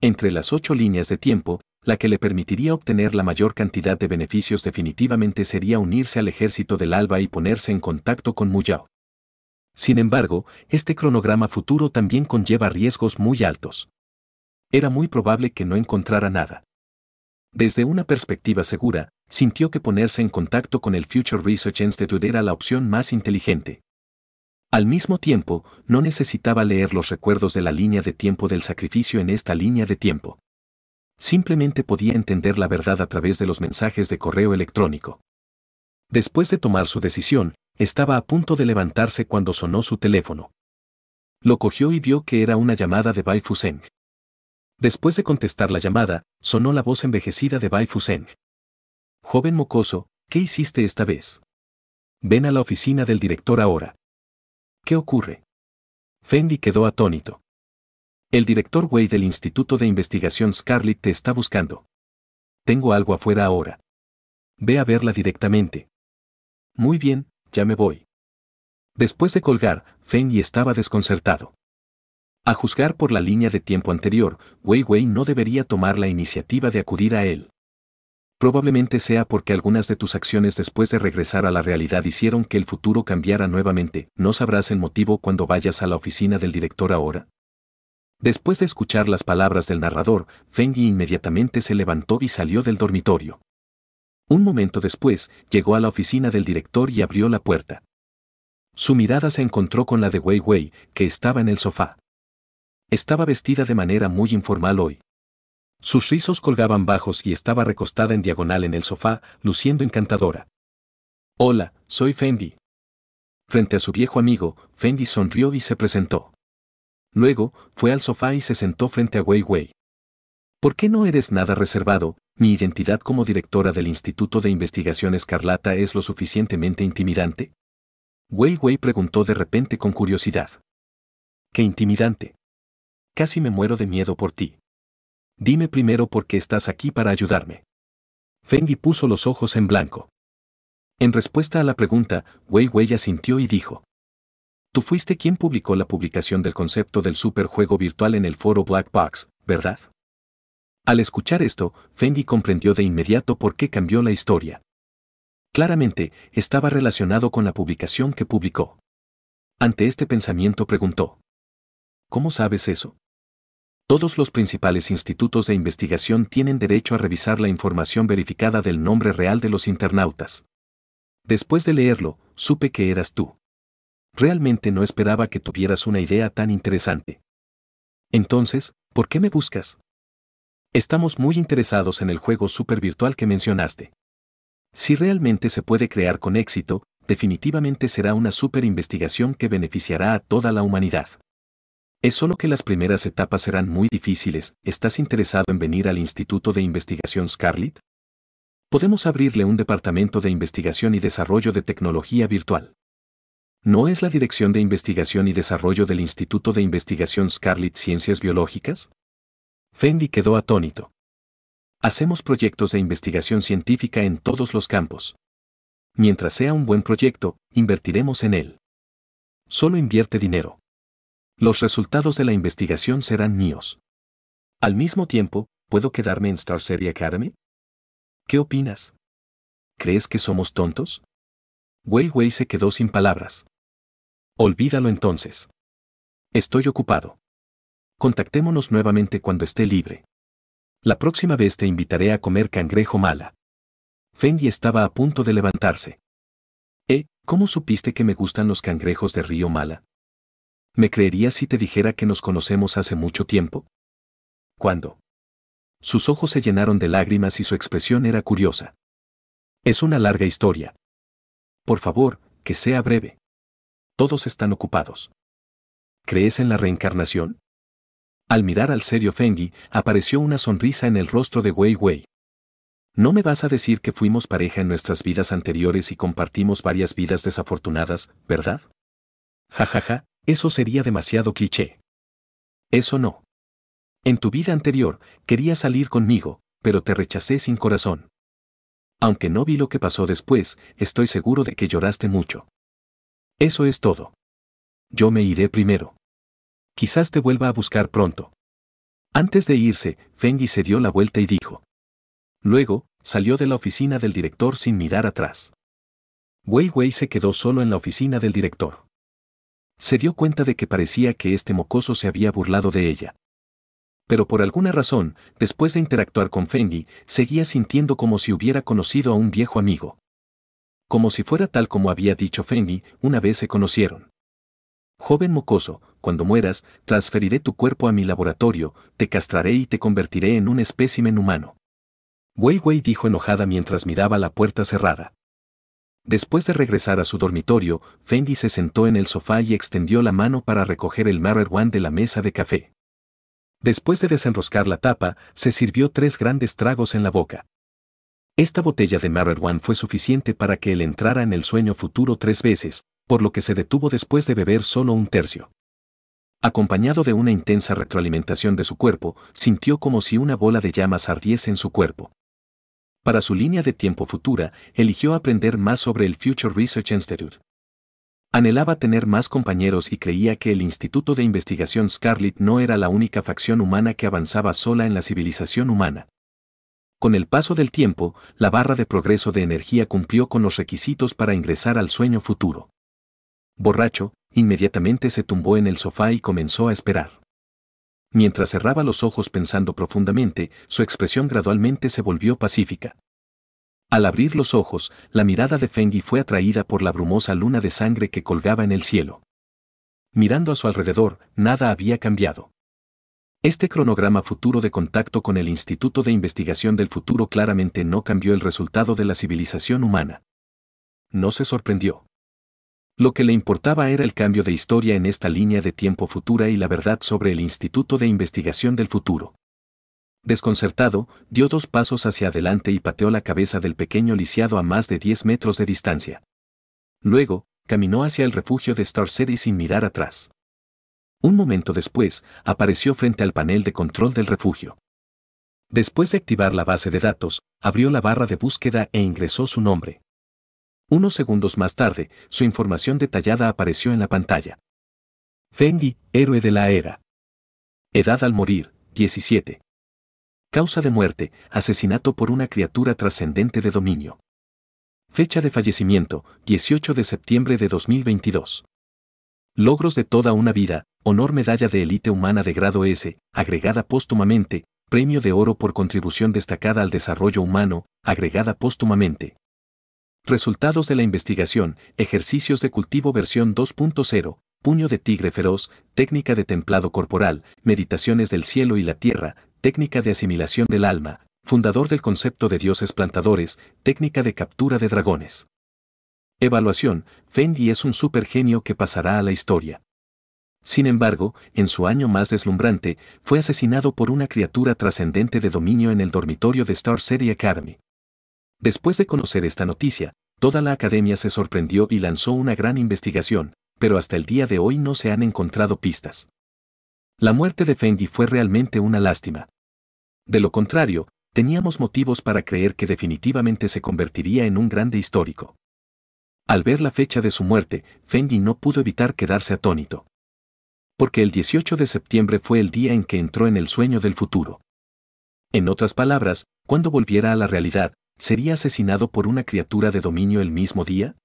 Entre las ocho líneas de tiempo, la que le permitiría obtener la mayor cantidad de beneficios definitivamente sería unirse al ejército del Alba y ponerse en contacto con Muyao. Sin embargo, este cronograma futuro también conlleva riesgos muy altos. Era muy probable que no encontrara nada. Desde una perspectiva segura, sintió que ponerse en contacto con el Future Research Institute era la opción más inteligente. Al mismo tiempo, no necesitaba leer los recuerdos de la línea de tiempo del sacrificio en esta línea de tiempo. Simplemente podía entender la verdad a través de los mensajes de correo electrónico. Después de tomar su decisión, estaba a punto de levantarse cuando sonó su teléfono. Lo cogió y vio que era una llamada de Bai Fuseng. Después de contestar la llamada, sonó la voz envejecida de Bai Fuseng. Joven mocoso, ¿qué hiciste esta vez? Ven a la oficina del director ahora. ¿Qué ocurre? Fendi quedó atónito. El director Wei del Instituto de Investigación Scarlett te está buscando. Tengo algo afuera ahora. Ve a verla directamente. Muy bien, ya me voy. Después de colgar, Feng y estaba desconcertado. A juzgar por la línea de tiempo anterior, Wei Wei no debería tomar la iniciativa de acudir a él. Probablemente sea porque algunas de tus acciones después de regresar a la realidad hicieron que el futuro cambiara nuevamente. ¿No sabrás el motivo cuando vayas a la oficina del director ahora? Después de escuchar las palabras del narrador, Feng Yi inmediatamente se levantó y salió del dormitorio. Un momento después, llegó a la oficina del director y abrió la puerta. Su mirada se encontró con la de Wei Wei, que estaba en el sofá. Estaba vestida de manera muy informal hoy. Sus rizos colgaban bajos y estaba recostada en diagonal en el sofá, luciendo encantadora. Hola, soy Fendi. Frente a su viejo amigo, Fendi sonrió y se presentó. Luego, fue al sofá y se sentó frente a Wei Wei. ¿Por qué no eres nada reservado, mi identidad como directora del Instituto de Investigación Escarlata es lo suficientemente intimidante? Wei Wei preguntó de repente con curiosidad. ¡Qué intimidante! Casi me muero de miedo por ti. Dime primero por qué estás aquí para ayudarme. y puso los ojos en blanco. En respuesta a la pregunta, Wei Wei asintió y dijo. Tú fuiste quien publicó la publicación del concepto del superjuego virtual en el foro Black Box, ¿verdad? Al escuchar esto, Fendi comprendió de inmediato por qué cambió la historia. Claramente, estaba relacionado con la publicación que publicó. Ante este pensamiento preguntó, ¿Cómo sabes eso? Todos los principales institutos de investigación tienen derecho a revisar la información verificada del nombre real de los internautas. Después de leerlo, supe que eras tú. Realmente no esperaba que tuvieras una idea tan interesante. Entonces, ¿por qué me buscas? Estamos muy interesados en el juego supervirtual que mencionaste. Si realmente se puede crear con éxito, definitivamente será una super investigación que beneficiará a toda la humanidad. Es solo que las primeras etapas serán muy difíciles. ¿Estás interesado en venir al Instituto de Investigación Scarlett? Podemos abrirle un departamento de investigación y desarrollo de tecnología virtual. ¿No es la Dirección de Investigación y Desarrollo del Instituto de Investigación Scarlett Ciencias Biológicas? Fendi quedó atónito. Hacemos proyectos de investigación científica en todos los campos. Mientras sea un buen proyecto, invertiremos en él. Solo invierte dinero. Los resultados de la investigación serán míos. Al mismo tiempo, ¿puedo quedarme en Star City Academy? ¿Qué opinas? ¿Crees que somos tontos? Wei Wei se quedó sin palabras. Olvídalo entonces. Estoy ocupado. Contactémonos nuevamente cuando esté libre. La próxima vez te invitaré a comer cangrejo mala. Fendi estaba a punto de levantarse. Eh, ¿cómo supiste que me gustan los cangrejos de río mala? ¿Me creerías si te dijera que nos conocemos hace mucho tiempo? ¿Cuándo? Sus ojos se llenaron de lágrimas y su expresión era curiosa. Es una larga historia. Por favor, que sea breve. Todos están ocupados. ¿Crees en la reencarnación? Al mirar al serio Fengi, apareció una sonrisa en el rostro de Wei Wei. ¿No me vas a decir que fuimos pareja en nuestras vidas anteriores y compartimos varias vidas desafortunadas, verdad? Jajaja, ja, ja, eso sería demasiado cliché. Eso no. En tu vida anterior, querías salir conmigo, pero te rechacé sin corazón. Aunque no vi lo que pasó después, estoy seguro de que lloraste mucho. Eso es todo. Yo me iré primero. Quizás te vuelva a buscar pronto. Antes de irse, Fengi se dio la vuelta y dijo. Luego, salió de la oficina del director sin mirar atrás. Wei Wei se quedó solo en la oficina del director. Se dio cuenta de que parecía que este mocoso se había burlado de ella. Pero por alguna razón, después de interactuar con Fengi, seguía sintiendo como si hubiera conocido a un viejo amigo. Como si fuera tal como había dicho Fengi, una vez se conocieron. Joven mocoso, cuando mueras, transferiré tu cuerpo a mi laboratorio, te castraré y te convertiré en un espécimen humano. Wei Wei dijo enojada mientras miraba la puerta cerrada. Después de regresar a su dormitorio, Fendi se sentó en el sofá y extendió la mano para recoger el Marer One de la mesa de café. Después de desenroscar la tapa, se sirvió tres grandes tragos en la boca. Esta botella de Marrer One fue suficiente para que él entrara en el sueño futuro tres veces, por lo que se detuvo después de beber solo un tercio. Acompañado de una intensa retroalimentación de su cuerpo, sintió como si una bola de llamas ardiese en su cuerpo. Para su línea de tiempo futura, eligió aprender más sobre el Future Research Institute. Anhelaba tener más compañeros y creía que el Instituto de Investigación Scarlett no era la única facción humana que avanzaba sola en la civilización humana. Con el paso del tiempo, la barra de progreso de energía cumplió con los requisitos para ingresar al sueño futuro borracho, inmediatamente se tumbó en el sofá y comenzó a esperar. Mientras cerraba los ojos pensando profundamente, su expresión gradualmente se volvió pacífica. Al abrir los ojos, la mirada de Fengi fue atraída por la brumosa luna de sangre que colgaba en el cielo. Mirando a su alrededor, nada había cambiado. Este cronograma futuro de contacto con el Instituto de Investigación del Futuro claramente no cambió el resultado de la civilización humana. No se sorprendió. Lo que le importaba era el cambio de historia en esta línea de tiempo futura y la verdad sobre el Instituto de Investigación del Futuro. Desconcertado, dio dos pasos hacia adelante y pateó la cabeza del pequeño lisiado a más de 10 metros de distancia. Luego, caminó hacia el refugio de Star City sin mirar atrás. Un momento después, apareció frente al panel de control del refugio. Después de activar la base de datos, abrió la barra de búsqueda e ingresó su nombre. Unos segundos más tarde, su información detallada apareció en la pantalla. fendi héroe de la era. Edad al morir, 17. Causa de muerte, asesinato por una criatura trascendente de dominio. Fecha de fallecimiento, 18 de septiembre de 2022. Logros de toda una vida, honor medalla de élite humana de grado S, agregada póstumamente, premio de oro por contribución destacada al desarrollo humano, agregada póstumamente. Resultados de la investigación, ejercicios de cultivo versión 2.0, puño de tigre feroz, técnica de templado corporal, meditaciones del cielo y la tierra, técnica de asimilación del alma, fundador del concepto de dioses plantadores, técnica de captura de dragones. Evaluación, Fendi es un supergenio que pasará a la historia. Sin embargo, en su año más deslumbrante, fue asesinado por una criatura trascendente de dominio en el dormitorio de Star City Academy. Después de conocer esta noticia, toda la academia se sorprendió y lanzó una gran investigación, pero hasta el día de hoy no se han encontrado pistas. La muerte de Fendi fue realmente una lástima. De lo contrario, teníamos motivos para creer que definitivamente se convertiría en un grande histórico. Al ver la fecha de su muerte, Fendi no pudo evitar quedarse atónito. Porque el 18 de septiembre fue el día en que entró en el sueño del futuro. En otras palabras, cuando volviera a la realidad, sería asesinado por una criatura de dominio el mismo día?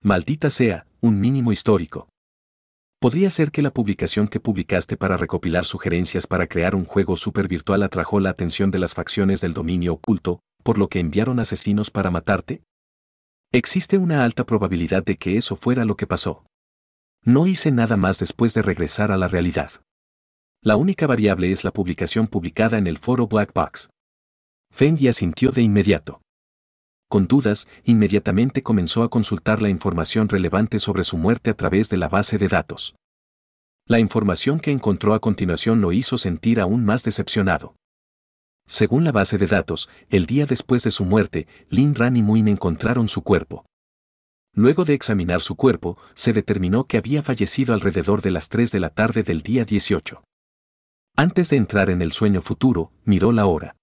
Maldita sea, un mínimo histórico. Podría ser que la publicación que publicaste para recopilar sugerencias para crear un juego súper virtual atrajo la atención de las facciones del dominio oculto, por lo que enviaron asesinos para matarte? Existe una alta probabilidad de que eso fuera lo que pasó. No hice nada más después de regresar a la realidad. La única variable es la publicación publicada en el foro Black Box. Fendi asintió de inmediato. Con dudas, inmediatamente comenzó a consultar la información relevante sobre su muerte a través de la base de datos. La información que encontró a continuación lo hizo sentir aún más decepcionado. Según la base de datos, el día después de su muerte, Lin Ran y Muin encontraron su cuerpo. Luego de examinar su cuerpo, se determinó que había fallecido alrededor de las 3 de la tarde del día 18. Antes de entrar en el sueño futuro, miró la hora.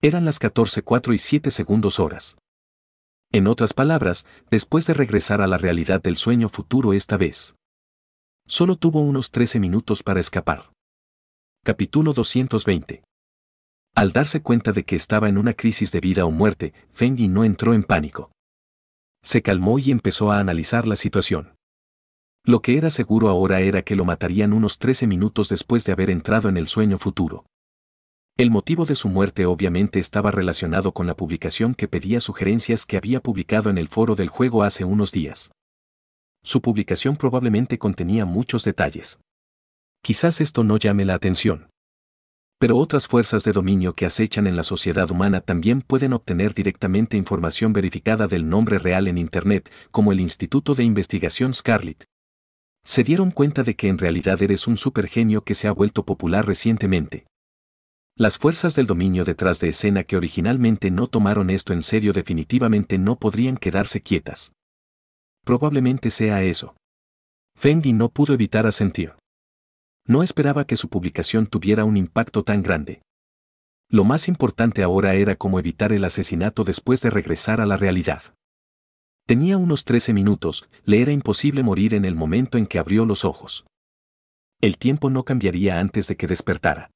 Eran las cuatro y 7 segundos horas. En otras palabras, después de regresar a la realidad del sueño futuro esta vez. Solo tuvo unos 13 minutos para escapar. Capítulo 220. Al darse cuenta de que estaba en una crisis de vida o muerte, Fengi no entró en pánico. Se calmó y empezó a analizar la situación. Lo que era seguro ahora era que lo matarían unos 13 minutos después de haber entrado en el sueño futuro. El motivo de su muerte obviamente estaba relacionado con la publicación que pedía sugerencias que había publicado en el foro del juego hace unos días. Su publicación probablemente contenía muchos detalles. Quizás esto no llame la atención. Pero otras fuerzas de dominio que acechan en la sociedad humana también pueden obtener directamente información verificada del nombre real en Internet, como el Instituto de Investigación Scarlet. Se dieron cuenta de que en realidad eres un supergenio que se ha vuelto popular recientemente. Las fuerzas del dominio detrás de escena que originalmente no tomaron esto en serio definitivamente no podrían quedarse quietas. Probablemente sea eso. Fendi no pudo evitar asentir. No esperaba que su publicación tuviera un impacto tan grande. Lo más importante ahora era cómo evitar el asesinato después de regresar a la realidad. Tenía unos 13 minutos, le era imposible morir en el momento en que abrió los ojos. El tiempo no cambiaría antes de que despertara.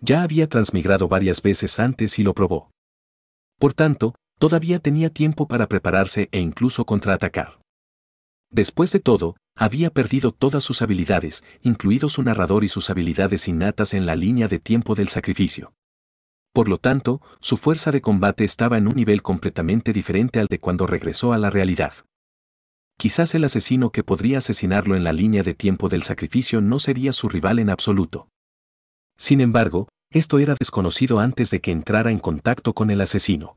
Ya había transmigrado varias veces antes y lo probó. Por tanto, todavía tenía tiempo para prepararse e incluso contraatacar. Después de todo, había perdido todas sus habilidades, incluido su narrador y sus habilidades innatas en la línea de tiempo del sacrificio. Por lo tanto, su fuerza de combate estaba en un nivel completamente diferente al de cuando regresó a la realidad. Quizás el asesino que podría asesinarlo en la línea de tiempo del sacrificio no sería su rival en absoluto. Sin embargo, esto era desconocido antes de que entrara en contacto con el asesino.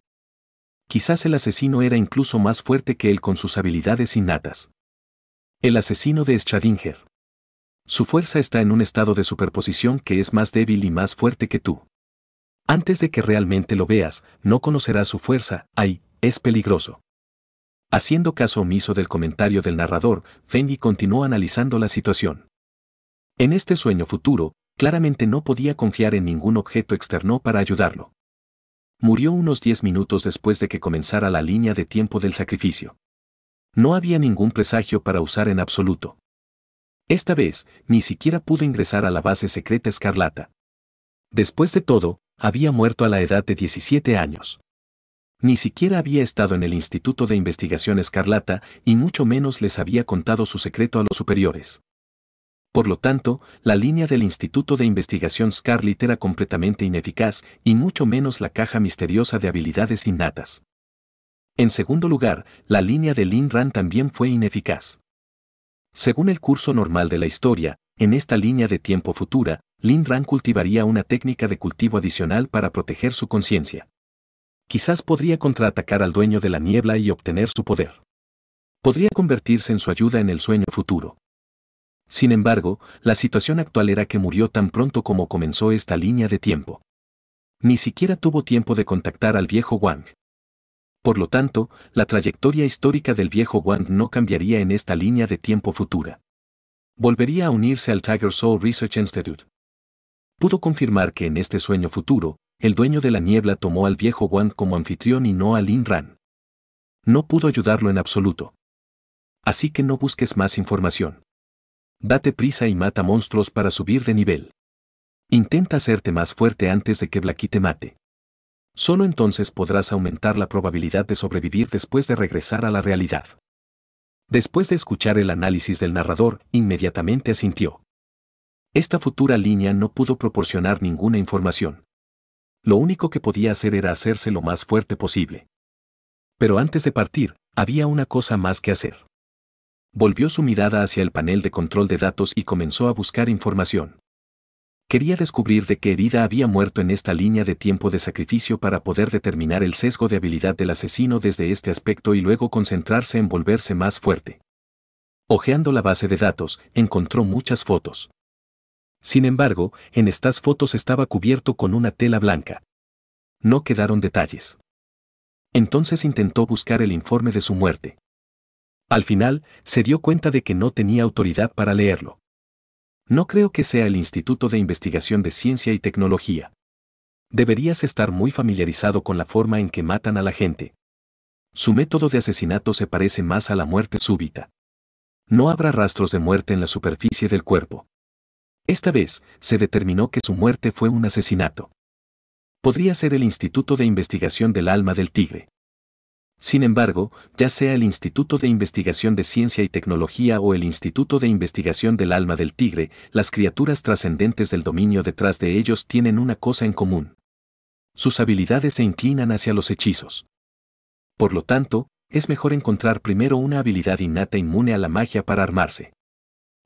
Quizás el asesino era incluso más fuerte que él con sus habilidades innatas. El asesino de Schadinger. Su fuerza está en un estado de superposición que es más débil y más fuerte que tú. Antes de que realmente lo veas, no conocerás su fuerza, Ay, es peligroso. Haciendo caso omiso del comentario del narrador, Fendi continuó analizando la situación. En este sueño futuro, claramente no podía confiar en ningún objeto externo para ayudarlo. Murió unos 10 minutos después de que comenzara la línea de tiempo del sacrificio. No había ningún presagio para usar en absoluto. Esta vez, ni siquiera pudo ingresar a la base secreta escarlata. Después de todo, había muerto a la edad de 17 años. Ni siquiera había estado en el Instituto de Investigación Escarlata y mucho menos les había contado su secreto a los superiores. Por lo tanto, la línea del Instituto de Investigación Scarlet era completamente ineficaz y mucho menos la caja misteriosa de habilidades innatas. En segundo lugar, la línea de Lin Ran también fue ineficaz. Según el curso normal de la historia, en esta línea de tiempo futura, Lin Ran cultivaría una técnica de cultivo adicional para proteger su conciencia. Quizás podría contraatacar al dueño de la niebla y obtener su poder. Podría convertirse en su ayuda en el sueño futuro. Sin embargo, la situación actual era que murió tan pronto como comenzó esta línea de tiempo. Ni siquiera tuvo tiempo de contactar al viejo Wang. Por lo tanto, la trayectoria histórica del viejo Wang no cambiaría en esta línea de tiempo futura. Volvería a unirse al Tiger Soul Research Institute. Pudo confirmar que en este sueño futuro, el dueño de la niebla tomó al viejo Wang como anfitrión y no a Lin Ran. No pudo ayudarlo en absoluto. Así que no busques más información date prisa y mata monstruos para subir de nivel. Intenta hacerte más fuerte antes de que Blacky te mate. Solo entonces podrás aumentar la probabilidad de sobrevivir después de regresar a la realidad. Después de escuchar el análisis del narrador, inmediatamente asintió. Esta futura línea no pudo proporcionar ninguna información. Lo único que podía hacer era hacerse lo más fuerte posible. Pero antes de partir, había una cosa más que hacer. Volvió su mirada hacia el panel de control de datos y comenzó a buscar información. Quería descubrir de qué herida había muerto en esta línea de tiempo de sacrificio para poder determinar el sesgo de habilidad del asesino desde este aspecto y luego concentrarse en volverse más fuerte. Ojeando la base de datos, encontró muchas fotos. Sin embargo, en estas fotos estaba cubierto con una tela blanca. No quedaron detalles. Entonces intentó buscar el informe de su muerte. Al final, se dio cuenta de que no tenía autoridad para leerlo. No creo que sea el Instituto de Investigación de Ciencia y Tecnología. Deberías estar muy familiarizado con la forma en que matan a la gente. Su método de asesinato se parece más a la muerte súbita. No habrá rastros de muerte en la superficie del cuerpo. Esta vez, se determinó que su muerte fue un asesinato. Podría ser el Instituto de Investigación del Alma del Tigre. Sin embargo, ya sea el Instituto de Investigación de Ciencia y Tecnología o el Instituto de Investigación del Alma del Tigre, las criaturas trascendentes del dominio detrás de ellos tienen una cosa en común. Sus habilidades se inclinan hacia los hechizos. Por lo tanto, es mejor encontrar primero una habilidad innata inmune a la magia para armarse.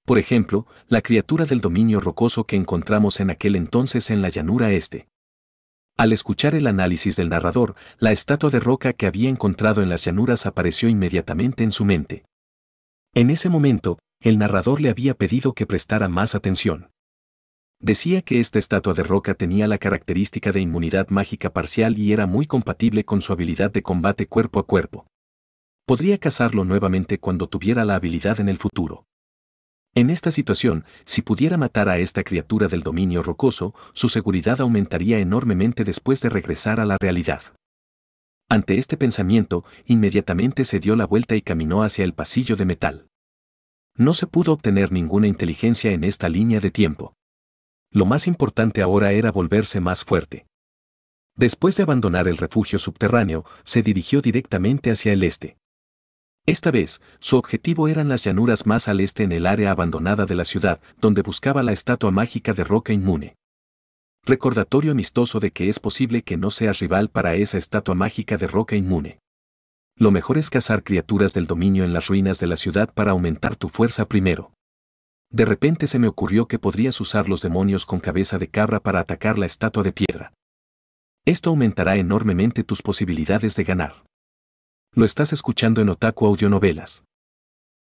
Por ejemplo, la criatura del dominio rocoso que encontramos en aquel entonces en la llanura este. Al escuchar el análisis del narrador, la estatua de roca que había encontrado en las llanuras apareció inmediatamente en su mente. En ese momento, el narrador le había pedido que prestara más atención. Decía que esta estatua de roca tenía la característica de inmunidad mágica parcial y era muy compatible con su habilidad de combate cuerpo a cuerpo. Podría cazarlo nuevamente cuando tuviera la habilidad en el futuro. En esta situación, si pudiera matar a esta criatura del dominio rocoso, su seguridad aumentaría enormemente después de regresar a la realidad. Ante este pensamiento, inmediatamente se dio la vuelta y caminó hacia el pasillo de metal. No se pudo obtener ninguna inteligencia en esta línea de tiempo. Lo más importante ahora era volverse más fuerte. Después de abandonar el refugio subterráneo, se dirigió directamente hacia el este. Esta vez, su objetivo eran las llanuras más al este en el área abandonada de la ciudad, donde buscaba la estatua mágica de Roca Inmune. Recordatorio amistoso de que es posible que no seas rival para esa estatua mágica de Roca Inmune. Lo mejor es cazar criaturas del dominio en las ruinas de la ciudad para aumentar tu fuerza primero. De repente se me ocurrió que podrías usar los demonios con cabeza de cabra para atacar la estatua de piedra. Esto aumentará enormemente tus posibilidades de ganar. Lo estás escuchando en Otaku Novelas.